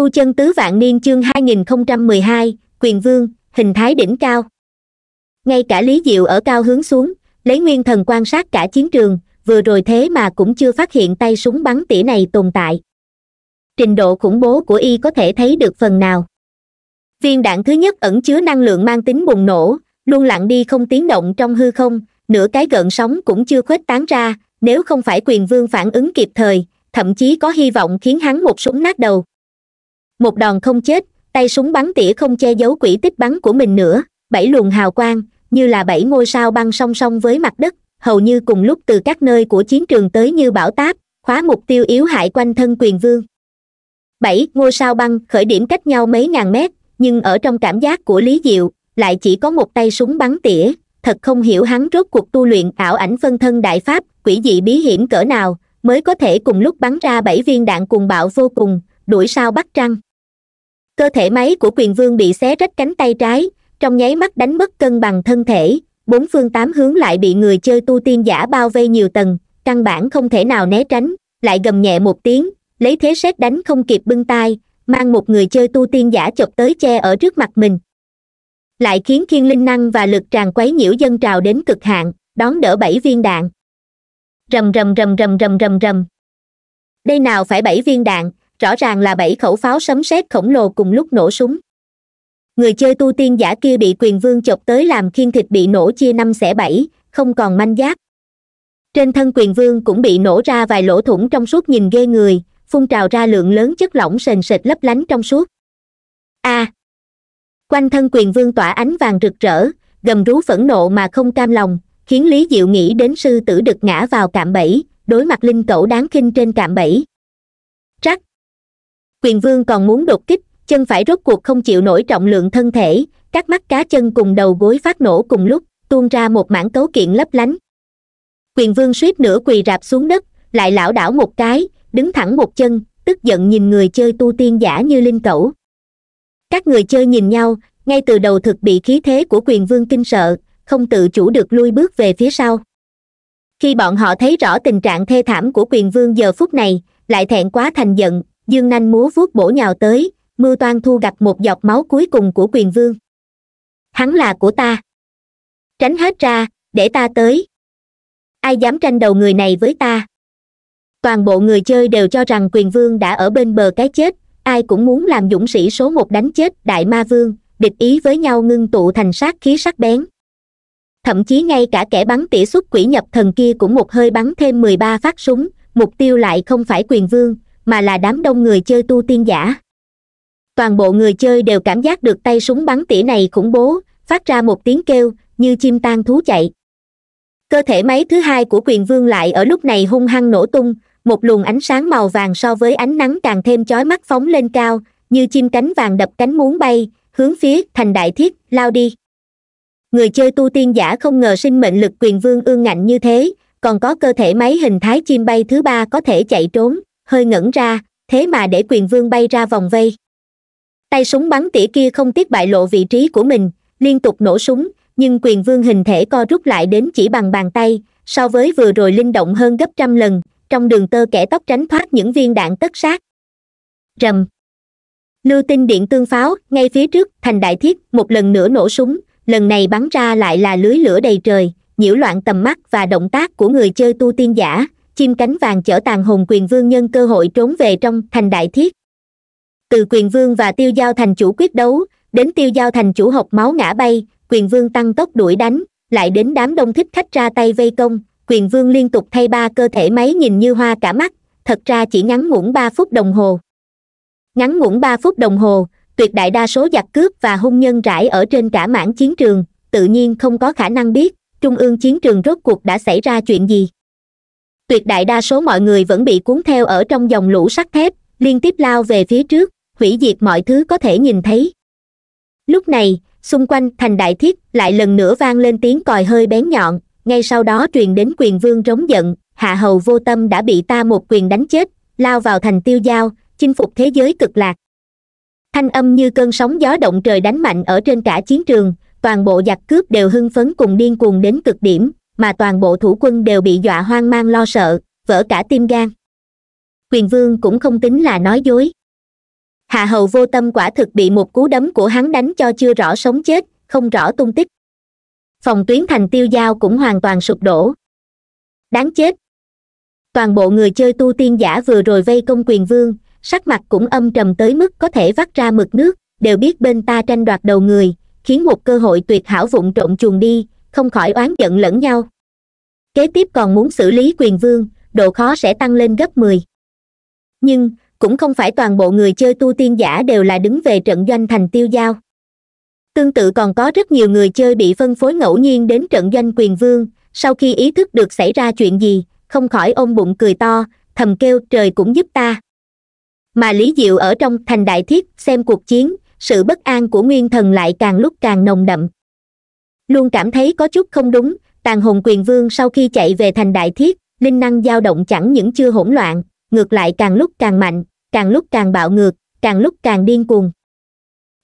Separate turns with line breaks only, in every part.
tu chân tứ vạn niên chương 2012, quyền vương hình thái đỉnh cao ngay cả lý diệu ở cao hướng xuống lấy nguyên thần quan sát cả chiến trường vừa rồi thế mà cũng chưa phát hiện tay súng bắn tỉa này tồn tại trình độ khủng bố của y có thể thấy được phần nào viên đạn thứ nhất ẩn chứa năng lượng mang tính bùng nổ luôn lặng đi không tiếng động trong hư không nửa cái gợn sóng cũng chưa khuếch tán ra nếu không phải quyền vương phản ứng kịp thời thậm chí có hy vọng khiến hắn một súng nát đầu một đòn không chết tay súng bắn tỉa không che giấu quỹ tích bắn của mình nữa bảy luồng hào quang như là bảy ngôi sao băng song song với mặt đất hầu như cùng lúc từ các nơi của chiến trường tới như bão táp khóa mục tiêu yếu hại quanh thân quyền vương bảy ngôi sao băng khởi điểm cách nhau mấy ngàn mét nhưng ở trong cảm giác của lý diệu lại chỉ có một tay súng bắn tỉa thật không hiểu hắn rốt cuộc tu luyện ảo ảnh phân thân đại pháp quỷ dị bí hiểm cỡ nào mới có thể cùng lúc bắn ra bảy viên đạn cuồng bạo vô cùng đuổi sao bắt trăng cơ thể máy của quyền vương bị xé rách cánh tay trái trong nháy mắt đánh mất cân bằng thân thể bốn phương tám hướng lại bị người chơi tu tiên giả bao vây nhiều tầng căn bản không thể nào né tránh lại gầm nhẹ một tiếng lấy thế xét đánh không kịp bưng tai mang một người chơi tu tiên giả chọc tới che ở trước mặt mình lại khiến thiên linh năng và lực tràn quấy nhiễu dân trào đến cực hạn đón đỡ bảy viên đạn rầm rầm rầm rầm rầm rầm rầm đây nào phải bảy viên đạn rõ ràng là bảy khẩu pháo sấm sét khổng lồ cùng lúc nổ súng người chơi tu tiên giả kia bị quyền vương chọc tới làm khiên thịt bị nổ chia năm xẻ bảy không còn manh giáp trên thân quyền vương cũng bị nổ ra vài lỗ thủng trong suốt nhìn ghê người phun trào ra lượng lớn chất lỏng sền sệt lấp lánh trong suốt a à, quanh thân quyền vương tỏa ánh vàng rực rỡ gầm rú phẫn nộ mà không cam lòng khiến lý diệu nghĩ đến sư tử đực ngã vào cạm bẫy đối mặt linh cẩu đáng kinh trên cạm bẫy quyền vương còn muốn đột kích chân phải rốt cuộc không chịu nổi trọng lượng thân thể các mắt cá chân cùng đầu gối phát nổ cùng lúc tuôn ra một mảng cấu kiện lấp lánh quyền vương suýt nửa quỳ rạp xuống đất lại lảo đảo một cái đứng thẳng một chân tức giận nhìn người chơi tu tiên giả như linh cẩu các người chơi nhìn nhau ngay từ đầu thực bị khí thế của quyền vương kinh sợ không tự chủ được lui bước về phía sau khi bọn họ thấy rõ tình trạng thê thảm của quyền vương giờ phút này lại thẹn quá thành giận dương nanh múa vuốt bổ nhào tới mưu toan thu gặt một giọt máu cuối cùng của quyền vương hắn là của ta tránh hết ra để ta tới ai dám tranh đầu người này với ta toàn bộ người chơi đều cho rằng quyền vương đã ở bên bờ cái chết ai cũng muốn làm dũng sĩ số một đánh chết đại ma vương địch ý với nhau ngưng tụ thành sát khí sắc bén thậm chí ngay cả kẻ bắn tỉa xuất quỷ nhập thần kia cũng một hơi bắn thêm mười ba phát súng mục tiêu lại không phải quyền vương mà là đám đông người chơi tu tiên giả toàn bộ người chơi đều cảm giác được tay súng bắn tỉa này khủng bố phát ra một tiếng kêu như chim tan thú chạy cơ thể máy thứ hai của quyền vương lại ở lúc này hung hăng nổ tung một luồng ánh sáng màu vàng so với ánh nắng càng thêm chói mắt phóng lên cao như chim cánh vàng đập cánh muốn bay hướng phía thành đại thiết lao đi người chơi tu tiên giả không ngờ sinh mệnh lực quyền vương ương ngạnh như thế còn có cơ thể máy hình thái chim bay thứ ba có thể chạy trốn hơi ngẩn ra thế mà để quyền vương bay ra vòng vây tay súng bắn tỉa kia không tiếc bại lộ vị trí của mình liên tục nổ súng nhưng quyền vương hình thể co rút lại đến chỉ bằng bàn tay so với vừa rồi linh động hơn gấp trăm lần trong đường tơ kẻ tóc tránh thoát những viên đạn tất sát rầm lưu tinh điện tương pháo ngay phía trước thành đại thiết một lần nữa nổ súng lần này bắn ra lại là lưới lửa đầy trời nhiễu loạn tầm mắt và động tác của người chơi tu tiên giả chim cánh vàng chở tàn hồn quyền vương nhân cơ hội trốn về trong thành đại thiết từ quyền vương và tiêu giao thành chủ quyết đấu đến tiêu giao thành chủ học máu ngã bay quyền vương tăng tốc đuổi đánh lại đến đám đông thích khách ra tay vây công quyền vương liên tục thay ba cơ thể máy nhìn như hoa cả mắt thật ra chỉ ngắn ngủn ba phút đồng hồ ngắn ngủn ba phút đồng hồ tuyệt đại đa số giặc cướp và hung nhân rải ở trên cả mảng chiến trường tự nhiên không có khả năng biết trung ương chiến trường rốt cuộc đã xảy ra chuyện gì tuyệt đại đa số mọi người vẫn bị cuốn theo ở trong dòng lũ sắt thép liên tiếp lao về phía trước hủy diệt mọi thứ có thể nhìn thấy lúc này xung quanh thành đại thiết lại lần nữa vang lên tiếng còi hơi bén nhọn ngay sau đó truyền đến quyền vương rống giận hạ hầu vô tâm đã bị ta một quyền đánh chết lao vào thành tiêu giao chinh phục thế giới cực lạc thanh âm như cơn sóng gió động trời đánh mạnh ở trên cả chiến trường toàn bộ giặc cướp đều hưng phấn cùng điên cuồng đến cực điểm mà toàn bộ thủ quân đều bị dọa hoang mang lo sợ vỡ cả tim gan quyền vương cũng không tính là nói dối hạ hầu vô tâm quả thực bị một cú đấm của hắn đánh cho chưa rõ sống chết không rõ tung tích phòng tuyến thành tiêu giao cũng hoàn toàn sụp đổ đáng chết toàn bộ người chơi tu tiên giả vừa rồi vây công quyền vương sắc mặt cũng âm trầm tới mức có thể vắt ra mực nước đều biết bên ta tranh đoạt đầu người khiến một cơ hội tuyệt hảo vụng trộn chuồng đi không khỏi oán giận lẫn nhau kế tiếp còn muốn xử lý quyền vương độ khó sẽ tăng lên gấp mười nhưng cũng không phải toàn bộ người chơi tu tiên giả đều là đứng về trận doanh thành tiêu giao tương tự còn có rất nhiều người chơi bị phân phối ngẫu nhiên đến trận doanh quyền vương sau khi ý thức được xảy ra chuyện gì không khỏi ôm bụng cười to thầm kêu trời cũng giúp ta mà lý diệu ở trong thành đại thiết xem cuộc chiến sự bất an của nguyên thần lại càng lúc càng nồng đậm luôn cảm thấy có chút không đúng tàn hồn quyền vương sau khi chạy về thành đại thiết linh năng dao động chẳng những chưa hỗn loạn ngược lại càng lúc càng mạnh càng lúc càng bạo ngược càng lúc càng điên cuồng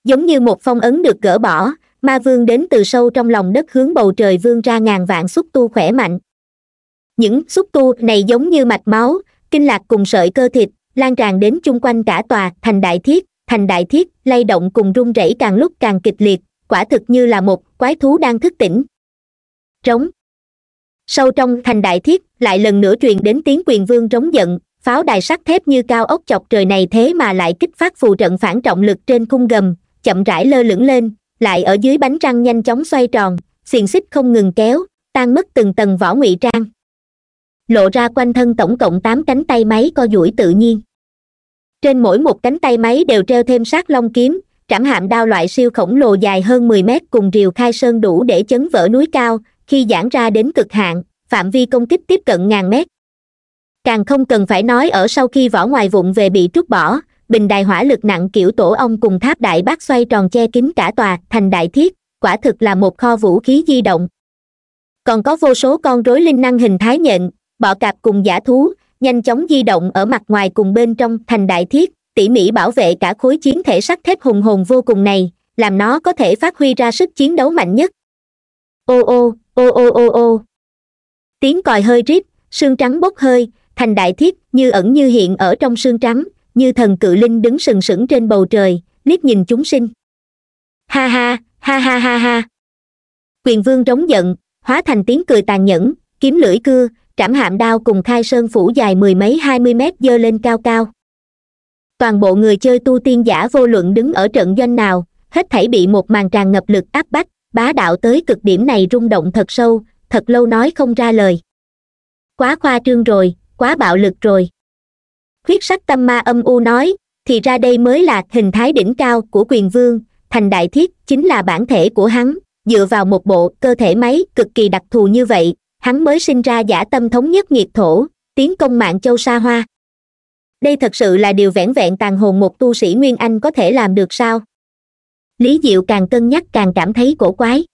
giống như một phong ấn được gỡ bỏ ma vương đến từ sâu trong lòng đất hướng bầu trời vương ra ngàn vạn xúc tu khỏe mạnh những xúc tu này giống như mạch máu kinh lạc cùng sợi cơ thịt lan tràn đến chung quanh cả tòa thành đại thiết thành đại thiết lay động cùng run rẩy càng lúc càng kịch liệt quả thực như là một quái thú đang thức tỉnh trống sâu trong thành đại thiết lại lần nữa truyền đến tiếng quyền vương trống giận pháo đài sắt thép như cao ốc chọc trời này thế mà lại kích phát phù trận phản trọng lực trên khung gầm chậm rãi lơ lửng lên lại ở dưới bánh răng nhanh chóng xoay tròn xiềng xích không ngừng kéo tan mất từng tầng vỏ ngụy trang lộ ra quanh thân tổng cộng tám cánh tay máy co duỗi tự nhiên trên mỗi một cánh tay máy đều treo thêm sát long kiếm trảm hạm đao loại siêu khổng lồ dài hơn 10 mét cùng rìu khai sơn đủ để chấn vỡ núi cao, khi giãn ra đến cực hạn, phạm vi công kích tiếp cận ngàn mét. Càng không cần phải nói ở sau khi vỏ ngoài vụn về bị trút bỏ, bình đài hỏa lực nặng kiểu tổ ong cùng tháp đại bác xoay tròn che kín cả tòa thành đại thiết, quả thực là một kho vũ khí di động. Còn có vô số con rối linh năng hình thái nhện, bọ cạp cùng giả thú, nhanh chóng di động ở mặt ngoài cùng bên trong thành đại thiết, tỉ mỉ bảo vệ cả khối chiến thể sắt thép hùng hồn vô cùng này làm nó có thể phát huy ra sức chiến đấu mạnh nhất ô ô ô ô ô ô tiếng còi hơi rít xương trắng bốc hơi thành đại thiết như ẩn như hiện ở trong xương trắng như thần cự linh đứng sừng sững trên bầu trời liếc nhìn chúng sinh ha ha ha ha ha ha quyền vương trống giận hóa thành tiếng cười tàn nhẫn kiếm lưỡi cưa trảm hạm đao cùng khai sơn phủ dài mười mấy hai mươi mét dơ lên cao cao toàn bộ người chơi tu tiên giả vô luận đứng ở trận doanh nào hết thảy bị một màn tràn ngập lực áp bách bá đạo tới cực điểm này rung động thật sâu thật lâu nói không ra lời quá khoa trương rồi quá bạo lực rồi khuyết sắc tâm ma âm u nói thì ra đây mới là hình thái đỉnh cao của quyền vương thành đại thiết chính là bản thể của hắn dựa vào một bộ cơ thể máy cực kỳ đặc thù như vậy hắn mới sinh ra giả tâm thống nhất nhiệt thổ tiến công mạng châu sa hoa đây thật sự là điều vẻn vẹn tàn hồn một tu sĩ nguyên anh có thể làm được sao lý diệu càng cân nhắc càng cảm thấy cổ quái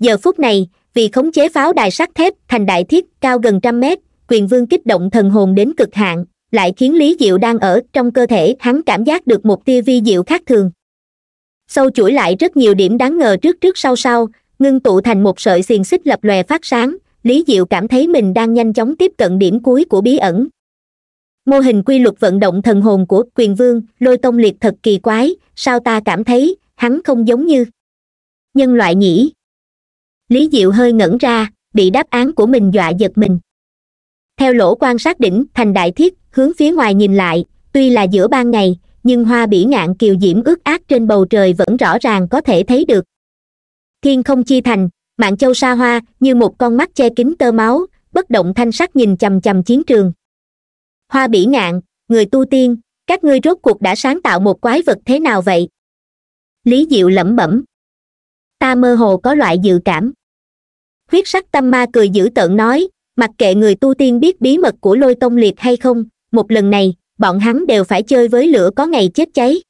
giờ phút này vì khống chế pháo đài sắt thép thành đại thiết cao gần trăm mét quyền vương kích động thần hồn đến cực hạn lại khiến lý diệu đang ở trong cơ thể hắn cảm giác được một tia vi diệu khác thường sâu chuỗi lại rất nhiều điểm đáng ngờ trước trước sau sau ngưng tụ thành một sợi xiềng xích lập lòe phát sáng lý diệu cảm thấy mình đang nhanh chóng tiếp cận điểm cuối của bí ẩn mô hình quy luật vận động thần hồn của quyền vương lôi tông liệt thật kỳ quái sao ta cảm thấy hắn không giống như nhân loại nhỉ lý diệu hơi ngẩn ra bị đáp án của mình dọa giật mình theo lỗ quan sát đỉnh thành đại thiết hướng phía ngoài nhìn lại tuy là giữa ban ngày nhưng hoa bỉ ngạn kiều diễm ướt át trên bầu trời vẫn rõ ràng có thể thấy được thiên không chi thành mạng châu sa hoa như một con mắt che kín tơ máu bất động thanh sắc nhìn chằm chằm chiến trường hoa bỉ ngạn người tu tiên các ngươi rốt cuộc đã sáng tạo một quái vật thế nào vậy lý diệu lẩm bẩm ta mơ hồ có loại dự cảm huyết sắc tâm ma cười dữ tợn nói mặc kệ người tu tiên biết bí mật của lôi tông liệt hay không một lần này bọn hắn đều phải chơi với lửa có ngày chết cháy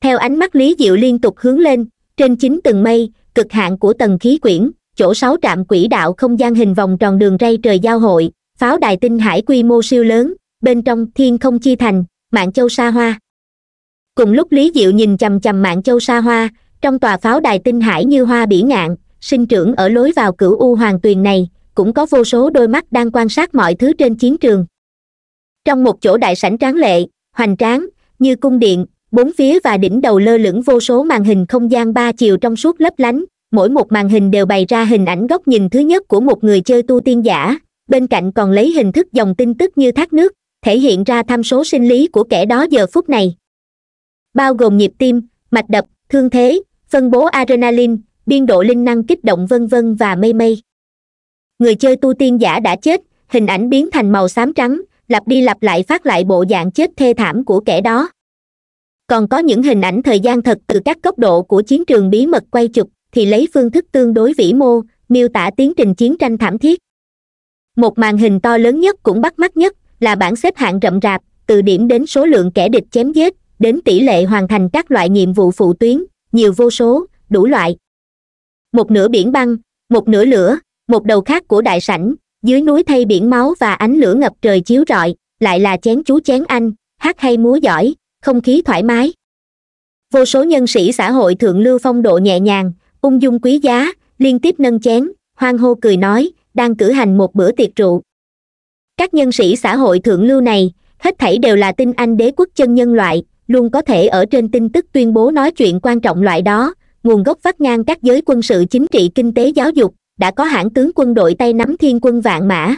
theo ánh mắt lý diệu liên tục hướng lên trên chính tầng mây cực hạn của tầng khí quyển chỗ sáu trạm quỹ đạo không gian hình vòng tròn đường ray trời giao hội pháo đài tinh hải quy mô siêu lớn bên trong thiên không chi thành mạng châu sa hoa cùng lúc lý diệu nhìn chằm chằm mạng châu sa hoa trong tòa pháo đài tinh hải như hoa bỉ ngạn sinh trưởng ở lối vào cửu u hoàng tuyền này cũng có vô số đôi mắt đang quan sát mọi thứ trên chiến trường trong một chỗ đại sảnh tráng lệ hoành tráng như cung điện bốn phía và đỉnh đầu lơ lửng vô số màn hình không gian ba chiều trong suốt lấp lánh mỗi một màn hình đều bày ra hình ảnh góc nhìn thứ nhất của một người chơi tu tiên giả bên cạnh còn lấy hình thức dòng tin tức như thác nước thể hiện ra tham số sinh lý của kẻ đó giờ phút này bao gồm nhịp tim mạch đập thương thế phân bố adrenaline biên độ linh năng kích động vân vân và mây mây người chơi tu tiên giả đã chết hình ảnh biến thành màu xám trắng lặp đi lặp lại phát lại bộ dạng chết thê thảm của kẻ đó còn có những hình ảnh thời gian thật từ các cấp độ của chiến trường bí mật quay chụp thì lấy phương thức tương đối vĩ mô miêu tả tiến trình chiến tranh thảm thiết một màn hình to lớn nhất cũng bắt mắt nhất là bảng xếp hạng rậm rạp từ điểm đến số lượng kẻ địch chém giết đến tỷ lệ hoàn thành các loại nhiệm vụ phụ tuyến nhiều vô số đủ loại một nửa biển băng một nửa lửa một đầu khác của đại sảnh dưới núi thay biển máu và ánh lửa ngập trời chiếu rọi lại là chén chú chén anh hát hay múa giỏi không khí thoải mái vô số nhân sĩ xã hội thượng lưu phong độ nhẹ nhàng ung dung quý giá liên tiếp nâng chén hoan hô cười nói đang cử hành một bữa tiệc rượu các nhân sĩ xã hội thượng lưu này hết thảy đều là tinh anh đế quốc chân nhân loại luôn có thể ở trên tin tức tuyên bố nói chuyện quan trọng loại đó nguồn gốc phát ngang các giới quân sự chính trị kinh tế giáo dục đã có hãng tướng quân đội tay nắm thiên quân vạn mã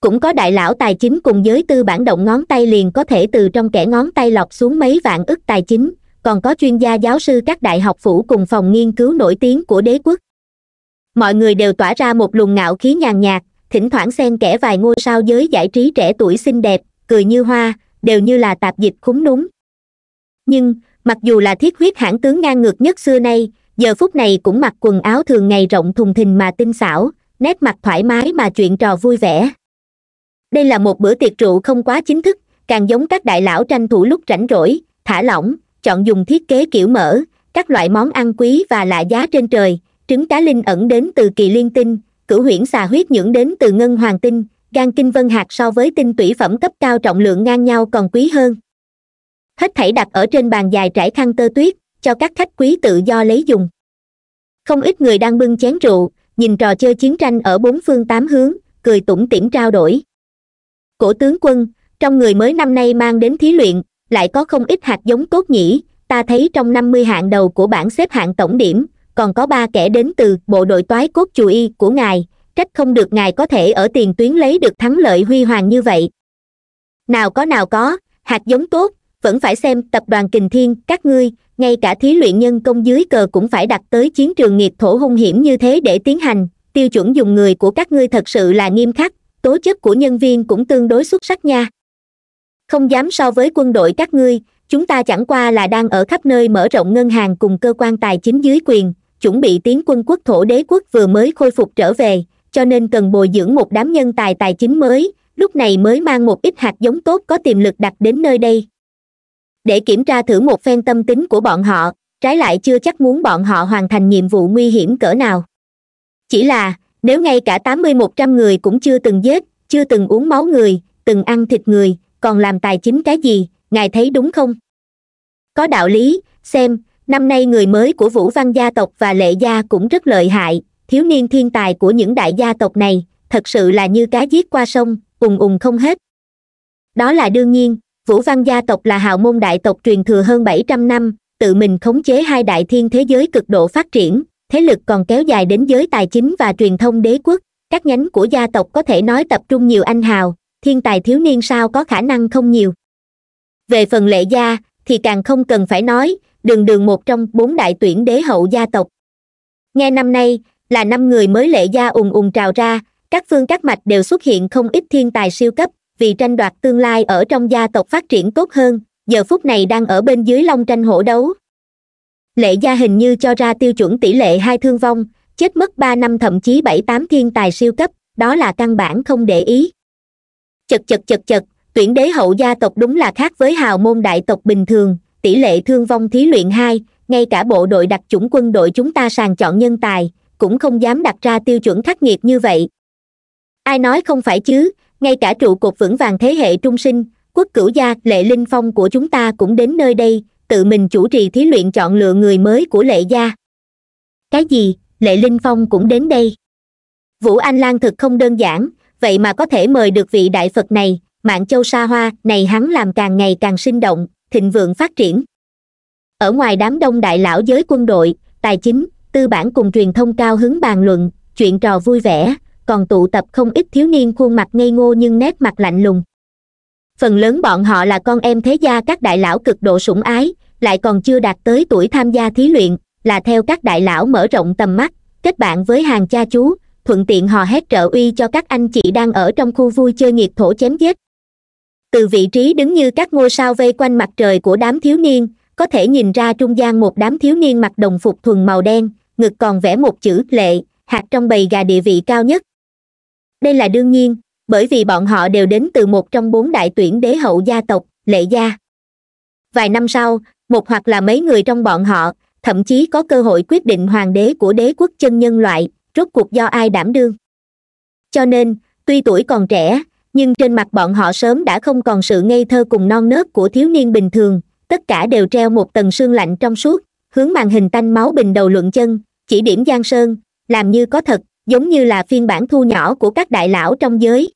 cũng có đại lão tài chính cùng giới tư bản động ngón tay liền có thể từ trong kẻ ngón tay lọc xuống mấy vạn ức tài chính còn có chuyên gia giáo sư các đại học phủ cùng phòng nghiên cứu nổi tiếng của đế quốc mọi người đều tỏa ra một luồng ngạo khí nhàn nhạt thỉnh thoảng xen kẽ vài ngôi sao giới giải trí trẻ tuổi xinh đẹp cười như hoa đều như là tạp dịch khúng núng nhưng mặc dù là thiết huyết hãng tướng ngang ngược nhất xưa nay giờ phút này cũng mặc quần áo thường ngày rộng thùng thình mà tinh xảo nét mặt thoải mái mà chuyện trò vui vẻ đây là một bữa tiệc rượu không quá chính thức càng giống các đại lão tranh thủ lúc rảnh rỗi thả lỏng chọn dùng thiết kế kiểu mở các loại món ăn quý và lạ giá trên trời trứng cá linh ẩn đến từ kỳ liên tinh cửu huyễn xà huyết nhưỡng đến từ ngân hoàng tinh gan kinh vân hạt so với tinh tủy phẩm cấp cao trọng lượng ngang nhau còn quý hơn hết thảy đặt ở trên bàn dài trải khăn tơ tuyết cho các khách quý tự do lấy dùng không ít người đang bưng chén rượu nhìn trò chơi chiến tranh ở bốn phương tám hướng cười tủm tỉm trao đổi cổ tướng quân trong người mới năm nay mang đến thí luyện lại có không ít hạt giống cốt nhĩ ta thấy trong năm mươi hạng đầu của bảng xếp hạng tổng điểm còn có ba kẻ đến từ bộ đội toái cốt chủ y của ngài trách không được ngài có thể ở tiền tuyến lấy được thắng lợi huy hoàng như vậy nào có nào có hạt giống tốt vẫn phải xem tập đoàn kình thiên các ngươi ngay cả thí luyện nhân công dưới cờ cũng phải đặt tới chiến trường nghiệp thổ hung hiểm như thế để tiến hành tiêu chuẩn dùng người của các ngươi thật sự là nghiêm khắc tố chất của nhân viên cũng tương đối xuất sắc nha không dám so với quân đội các ngươi chúng ta chẳng qua là đang ở khắp nơi mở rộng ngân hàng cùng cơ quan tài chính dưới quyền chuẩn bị tiến quân quốc thổ đế quốc vừa mới khôi phục trở về cho nên cần bồi dưỡng một đám nhân tài tài chính mới lúc này mới mang một ít hạt giống tốt có tiềm lực đặt đến nơi đây để kiểm tra thử một phen tâm tính của bọn họ trái lại chưa chắc muốn bọn họ hoàn thành nhiệm vụ nguy hiểm cỡ nào chỉ là nếu ngay cả tám mươi một trăm người cũng chưa từng giết chưa từng uống máu người từng ăn thịt người còn làm tài chính cái gì ngài thấy đúng không có đạo lý xem năm nay người mới của vũ văn gia tộc và lệ gia cũng rất lợi hại thiếu niên thiên tài của những đại gia tộc này thật sự là như cá giết qua sông ùng ùng không hết đó là đương nhiên vũ văn gia tộc là hào môn đại tộc truyền thừa hơn bảy trăm năm tự mình khống chế hai đại thiên thế giới cực độ phát triển thế lực còn kéo dài đến giới tài chính và truyền thông đế quốc các nhánh của gia tộc có thể nói tập trung nhiều anh hào thiên tài thiếu niên sao có khả năng không nhiều về phần lệ gia thì càng không cần phải nói đường đường một trong bốn đại tuyển đế hậu gia tộc nghe năm nay là năm người mới lệ gia ùng ùng trào ra các phương các mạch đều xuất hiện không ít thiên tài siêu cấp vì tranh đoạt tương lai ở trong gia tộc phát triển tốt hơn giờ phút này đang ở bên dưới long tranh hổ đấu lệ gia hình như cho ra tiêu chuẩn tỷ lệ hai thương vong chết mất ba năm thậm chí bảy tám thiên tài siêu cấp đó là căn bản không để ý chật chật chật chật tuyển đế hậu gia tộc đúng là khác với hào môn đại tộc bình thường tỷ lệ thương vong thí luyện hai ngay cả bộ đội đặc chủng quân đội chúng ta sàng chọn nhân tài cũng không dám đặt ra tiêu chuẩn khắc nghiệt như vậy ai nói không phải chứ ngay cả trụ cột vững vàng thế hệ trung sinh quốc cửu gia lệ linh phong của chúng ta cũng đến nơi đây tự mình chủ trì thí luyện chọn lựa người mới của lệ gia cái gì lệ linh phong cũng đến đây vũ anh lan thực không đơn giản vậy mà có thể mời được vị đại phật này mạng châu sa hoa này hắn làm càng ngày càng sinh động thịnh vượng phát triển ở ngoài đám đông đại lão giới quân đội tài chính tư bản cùng truyền thông cao hứng bàn luận chuyện trò vui vẻ còn tụ tập không ít thiếu niên khuôn mặt ngây ngô nhưng nét mặt lạnh lùng phần lớn bọn họ là con em thế gia các đại lão cực độ sủng ái lại còn chưa đạt tới tuổi tham gia thí luyện là theo các đại lão mở rộng tầm mắt kết bạn với hàng cha chú thuận tiện hò hét trợ uy cho các anh chị đang ở trong khu vui chơi nghiệt thổ chém giết từ vị trí đứng như các ngôi sao vây quanh mặt trời của đám thiếu niên có thể nhìn ra trung gian một đám thiếu niên mặc đồng phục thuần màu đen ngực còn vẽ một chữ lệ hạt trong bầy gà địa vị cao nhất đây là đương nhiên bởi vì bọn họ đều đến từ một trong bốn đại tuyển đế hậu gia tộc lệ gia vài năm sau một hoặc là mấy người trong bọn họ thậm chí có cơ hội quyết định hoàng đế của đế quốc chân nhân loại rốt cuộc do ai đảm đương cho nên tuy tuổi còn trẻ nhưng trên mặt bọn họ sớm đã không còn sự ngây thơ cùng non nớt của thiếu niên bình thường tất cả đều treo một tầng sương lạnh trong suốt hướng màn hình tanh máu bình đầu luận chân chỉ điểm giang sơn làm như có thật giống như là phiên bản thu nhỏ của các đại lão trong giới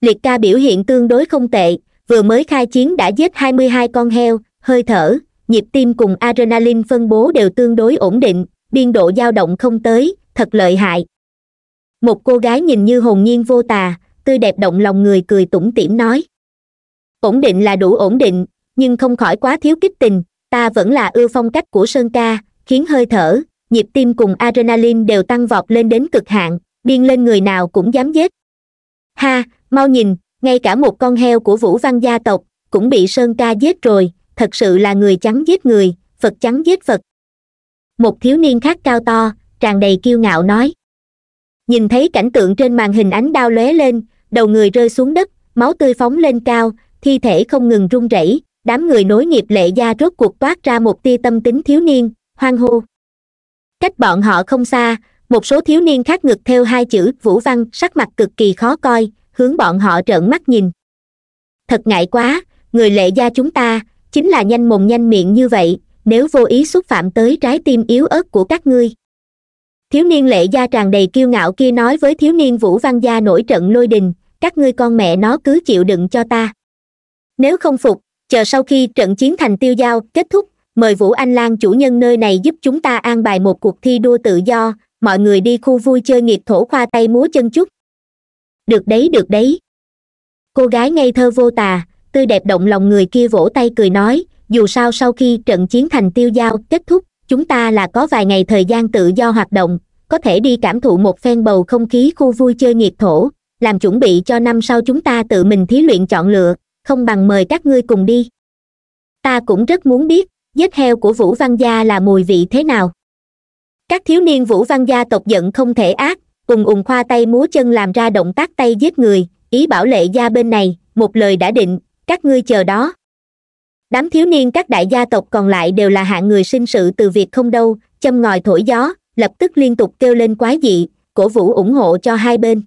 liệt ca biểu hiện tương đối không tệ vừa mới khai chiến đã giết hai mươi hai con heo hơi thở nhịp tim cùng adrenaline phân bố đều tương đối ổn định biên độ dao động không tới thật lợi hại một cô gái nhìn như hồn nhiên vô tà tươi đẹp động lòng người cười tủm tỉm nói ổn định là đủ ổn định nhưng không khỏi quá thiếu kích tình ta vẫn là ưa phong cách của sơn ca khiến hơi thở nhịp tim cùng adrenaline đều tăng vọt lên đến cực hạn điên lên người nào cũng dám giết ha mau nhìn ngay cả một con heo của vũ văn gia tộc cũng bị sơn ca giết rồi thật sự là người trắng giết người phật trắng giết phật một thiếu niên khác cao to tràn đầy kiêu ngạo nói nhìn thấy cảnh tượng trên màn hình ánh đao lóe lên đầu người rơi xuống đất máu tươi phóng lên cao thi thể không ngừng rung rẩy đám người nối nghiệp lệ gia rốt cuộc toát ra một tia tâm tính thiếu niên hoang hô cách bọn họ không xa một số thiếu niên khác ngực theo hai chữ vũ văn sắc mặt cực kỳ khó coi hướng bọn họ trợn mắt nhìn thật ngại quá người lệ gia chúng ta chính là nhanh mồm nhanh miệng như vậy nếu vô ý xúc phạm tới trái tim yếu ớt của các ngươi thiếu niên lệ gia tràn đầy kiêu ngạo kia nói với thiếu niên vũ văn gia nổi trận lôi đình các ngươi con mẹ nó cứ chịu đựng cho ta nếu không phục chờ sau khi trận chiến thành tiêu giao kết thúc mời vũ anh lan chủ nhân nơi này giúp chúng ta an bài một cuộc thi đua tự do mọi người đi khu vui chơi nghiệp thổ khoa tay múa chân chút được đấy được đấy cô gái ngây thơ vô tà tươi đẹp động lòng người kia vỗ tay cười nói dù sao sau khi trận chiến thành tiêu giao kết thúc chúng ta là có vài ngày thời gian tự do hoạt động có thể đi cảm thụ một phen bầu không khí khu vui chơi nghiệp thổ làm chuẩn bị cho năm sau chúng ta tự mình thí luyện chọn lựa không bằng mời các ngươi cùng đi ta cũng rất muốn biết giết heo của vũ văn gia là mùi vị thế nào các thiếu niên vũ văn gia tộc giận không thể ác cùng ùn khoa tay múa chân làm ra động tác tay giết người ý bảo lệ gia bên này một lời đã định các ngươi chờ đó đám thiếu niên các đại gia tộc còn lại đều là hạng người sinh sự từ việc không đâu châm ngòi thổi gió lập tức liên tục kêu lên quái dị cổ vũ ủng hộ cho hai bên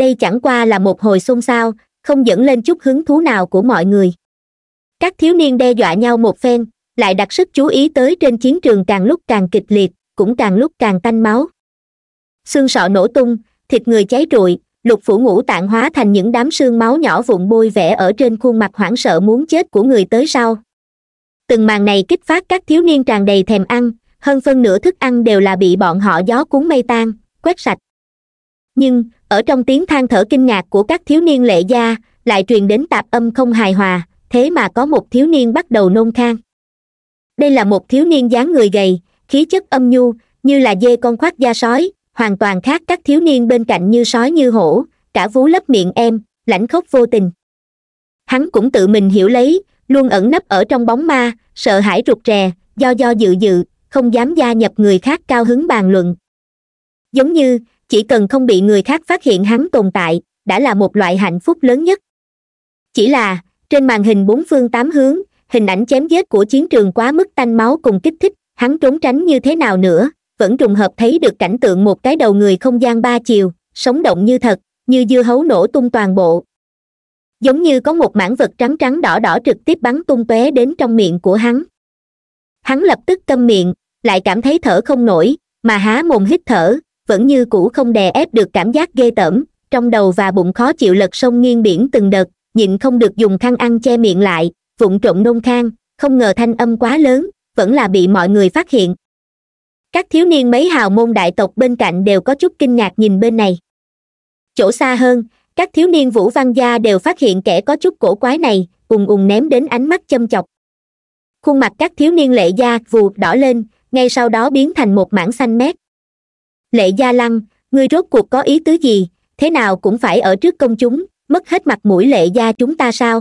đây chẳng qua là một hồi xôn xao không dẫn lên chút hứng thú nào của mọi người các thiếu niên đe dọa nhau một phen lại đặt sức chú ý tới trên chiến trường càng lúc càng kịch liệt cũng càng lúc càng tanh máu xương sọ nổ tung thịt người cháy rụi lục phủ ngũ tạng hóa thành những đám xương máu nhỏ vụn bôi vẽ ở trên khuôn mặt hoảng sợ muốn chết của người tới sau từng màn này kích phát các thiếu niên tràn đầy thèm ăn hơn phân nửa thức ăn đều là bị bọn họ gió cuốn mây tan quét sạch nhưng ở trong tiếng than thở kinh ngạc của các thiếu niên lệ gia lại truyền đến tạp âm không hài hòa thế mà có một thiếu niên bắt đầu nôn khang đây là một thiếu niên dáng người gầy khí chất âm nhu như là dê con khoác da sói hoàn toàn khác các thiếu niên bên cạnh như sói như hổ cả vú lấp miệng em lãnh khốc vô tình hắn cũng tự mình hiểu lấy luôn ẩn nấp ở trong bóng ma sợ hãi rụt rè do do dự dự không dám gia nhập người khác cao hứng bàn luận giống như chỉ cần không bị người khác phát hiện hắn tồn tại đã là một loại hạnh phúc lớn nhất chỉ là trên màn hình bốn phương tám hướng hình ảnh chém giết của chiến trường quá mức tanh máu cùng kích thích hắn trốn tránh như thế nào nữa vẫn trùng hợp thấy được cảnh tượng một cái đầu người không gian ba chiều sống động như thật như dưa hấu nổ tung toàn bộ giống như có một mảng vật trắng trắng đỏ đỏ trực tiếp bắn tung tóe đến trong miệng của hắn hắn lập tức câm miệng lại cảm thấy thở không nổi mà há mồm hít thở vẫn như cũ không đè ép được cảm giác ghê tởm trong đầu và bụng khó chịu lật sông nghiêng biển từng đợt nhịn không được dùng khăn ăn che miệng lại vụng trộm nôn khang không ngờ thanh âm quá lớn vẫn là bị mọi người phát hiện các thiếu niên mấy hào môn đại tộc bên cạnh đều có chút kinh ngạc nhìn bên này chỗ xa hơn các thiếu niên vũ văn gia đều phát hiện kẻ có chút cổ quái này ùng ùng ném đến ánh mắt châm chọc khuôn mặt các thiếu niên lệ gia vụt đỏ lên ngay sau đó biến thành một mảng xanh mét lệ gia lăng ngươi rốt cuộc có ý tứ gì thế nào cũng phải ở trước công chúng mất hết mặt mũi lệ gia chúng ta sao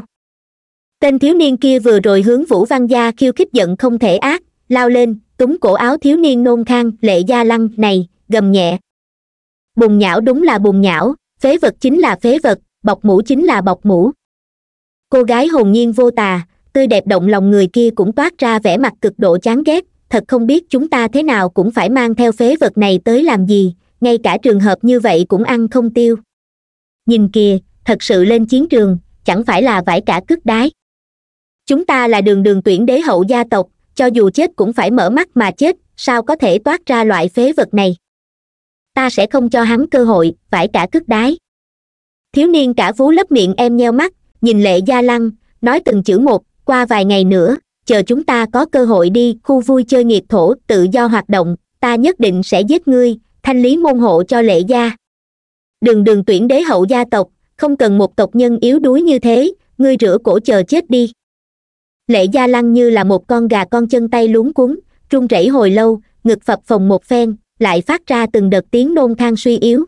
tên thiếu niên kia vừa rồi hướng vũ văn gia khiêu khích giận không thể ác lao lên túng cổ áo thiếu niên nôn khang lệ gia lăng này gầm nhẹ bùn nhão đúng là bùn nhão phế vật chính là phế vật bọc mũ chính là bọc mũ cô gái hồn nhiên vô tà tươi đẹp động lòng người kia cũng toát ra vẻ mặt cực độ chán ghét thật không biết chúng ta thế nào cũng phải mang theo phế vật này tới làm gì ngay cả trường hợp như vậy cũng ăn không tiêu nhìn kìa thật sự lên chiến trường chẳng phải là vải cả cước đái chúng ta là đường đường tuyển đế hậu gia tộc cho dù chết cũng phải mở mắt mà chết sao có thể toát ra loại phế vật này ta sẽ không cho hắn cơ hội vải cả cước đái thiếu niên cả vú lấp miệng em nheo mắt nhìn lệ gia lăng nói từng chữ một qua vài ngày nữa chờ chúng ta có cơ hội đi khu vui chơi nghiệp thổ tự do hoạt động ta nhất định sẽ giết ngươi thanh lý môn hộ cho lệ gia đường đường tuyển đế hậu gia tộc không cần một tộc nhân yếu đuối như thế ngươi rửa cổ chờ chết đi lệ gia lăng như là một con gà con chân tay luống cuống run rẩy hồi lâu ngực phập phồng một phen lại phát ra từng đợt tiếng nôn than suy yếu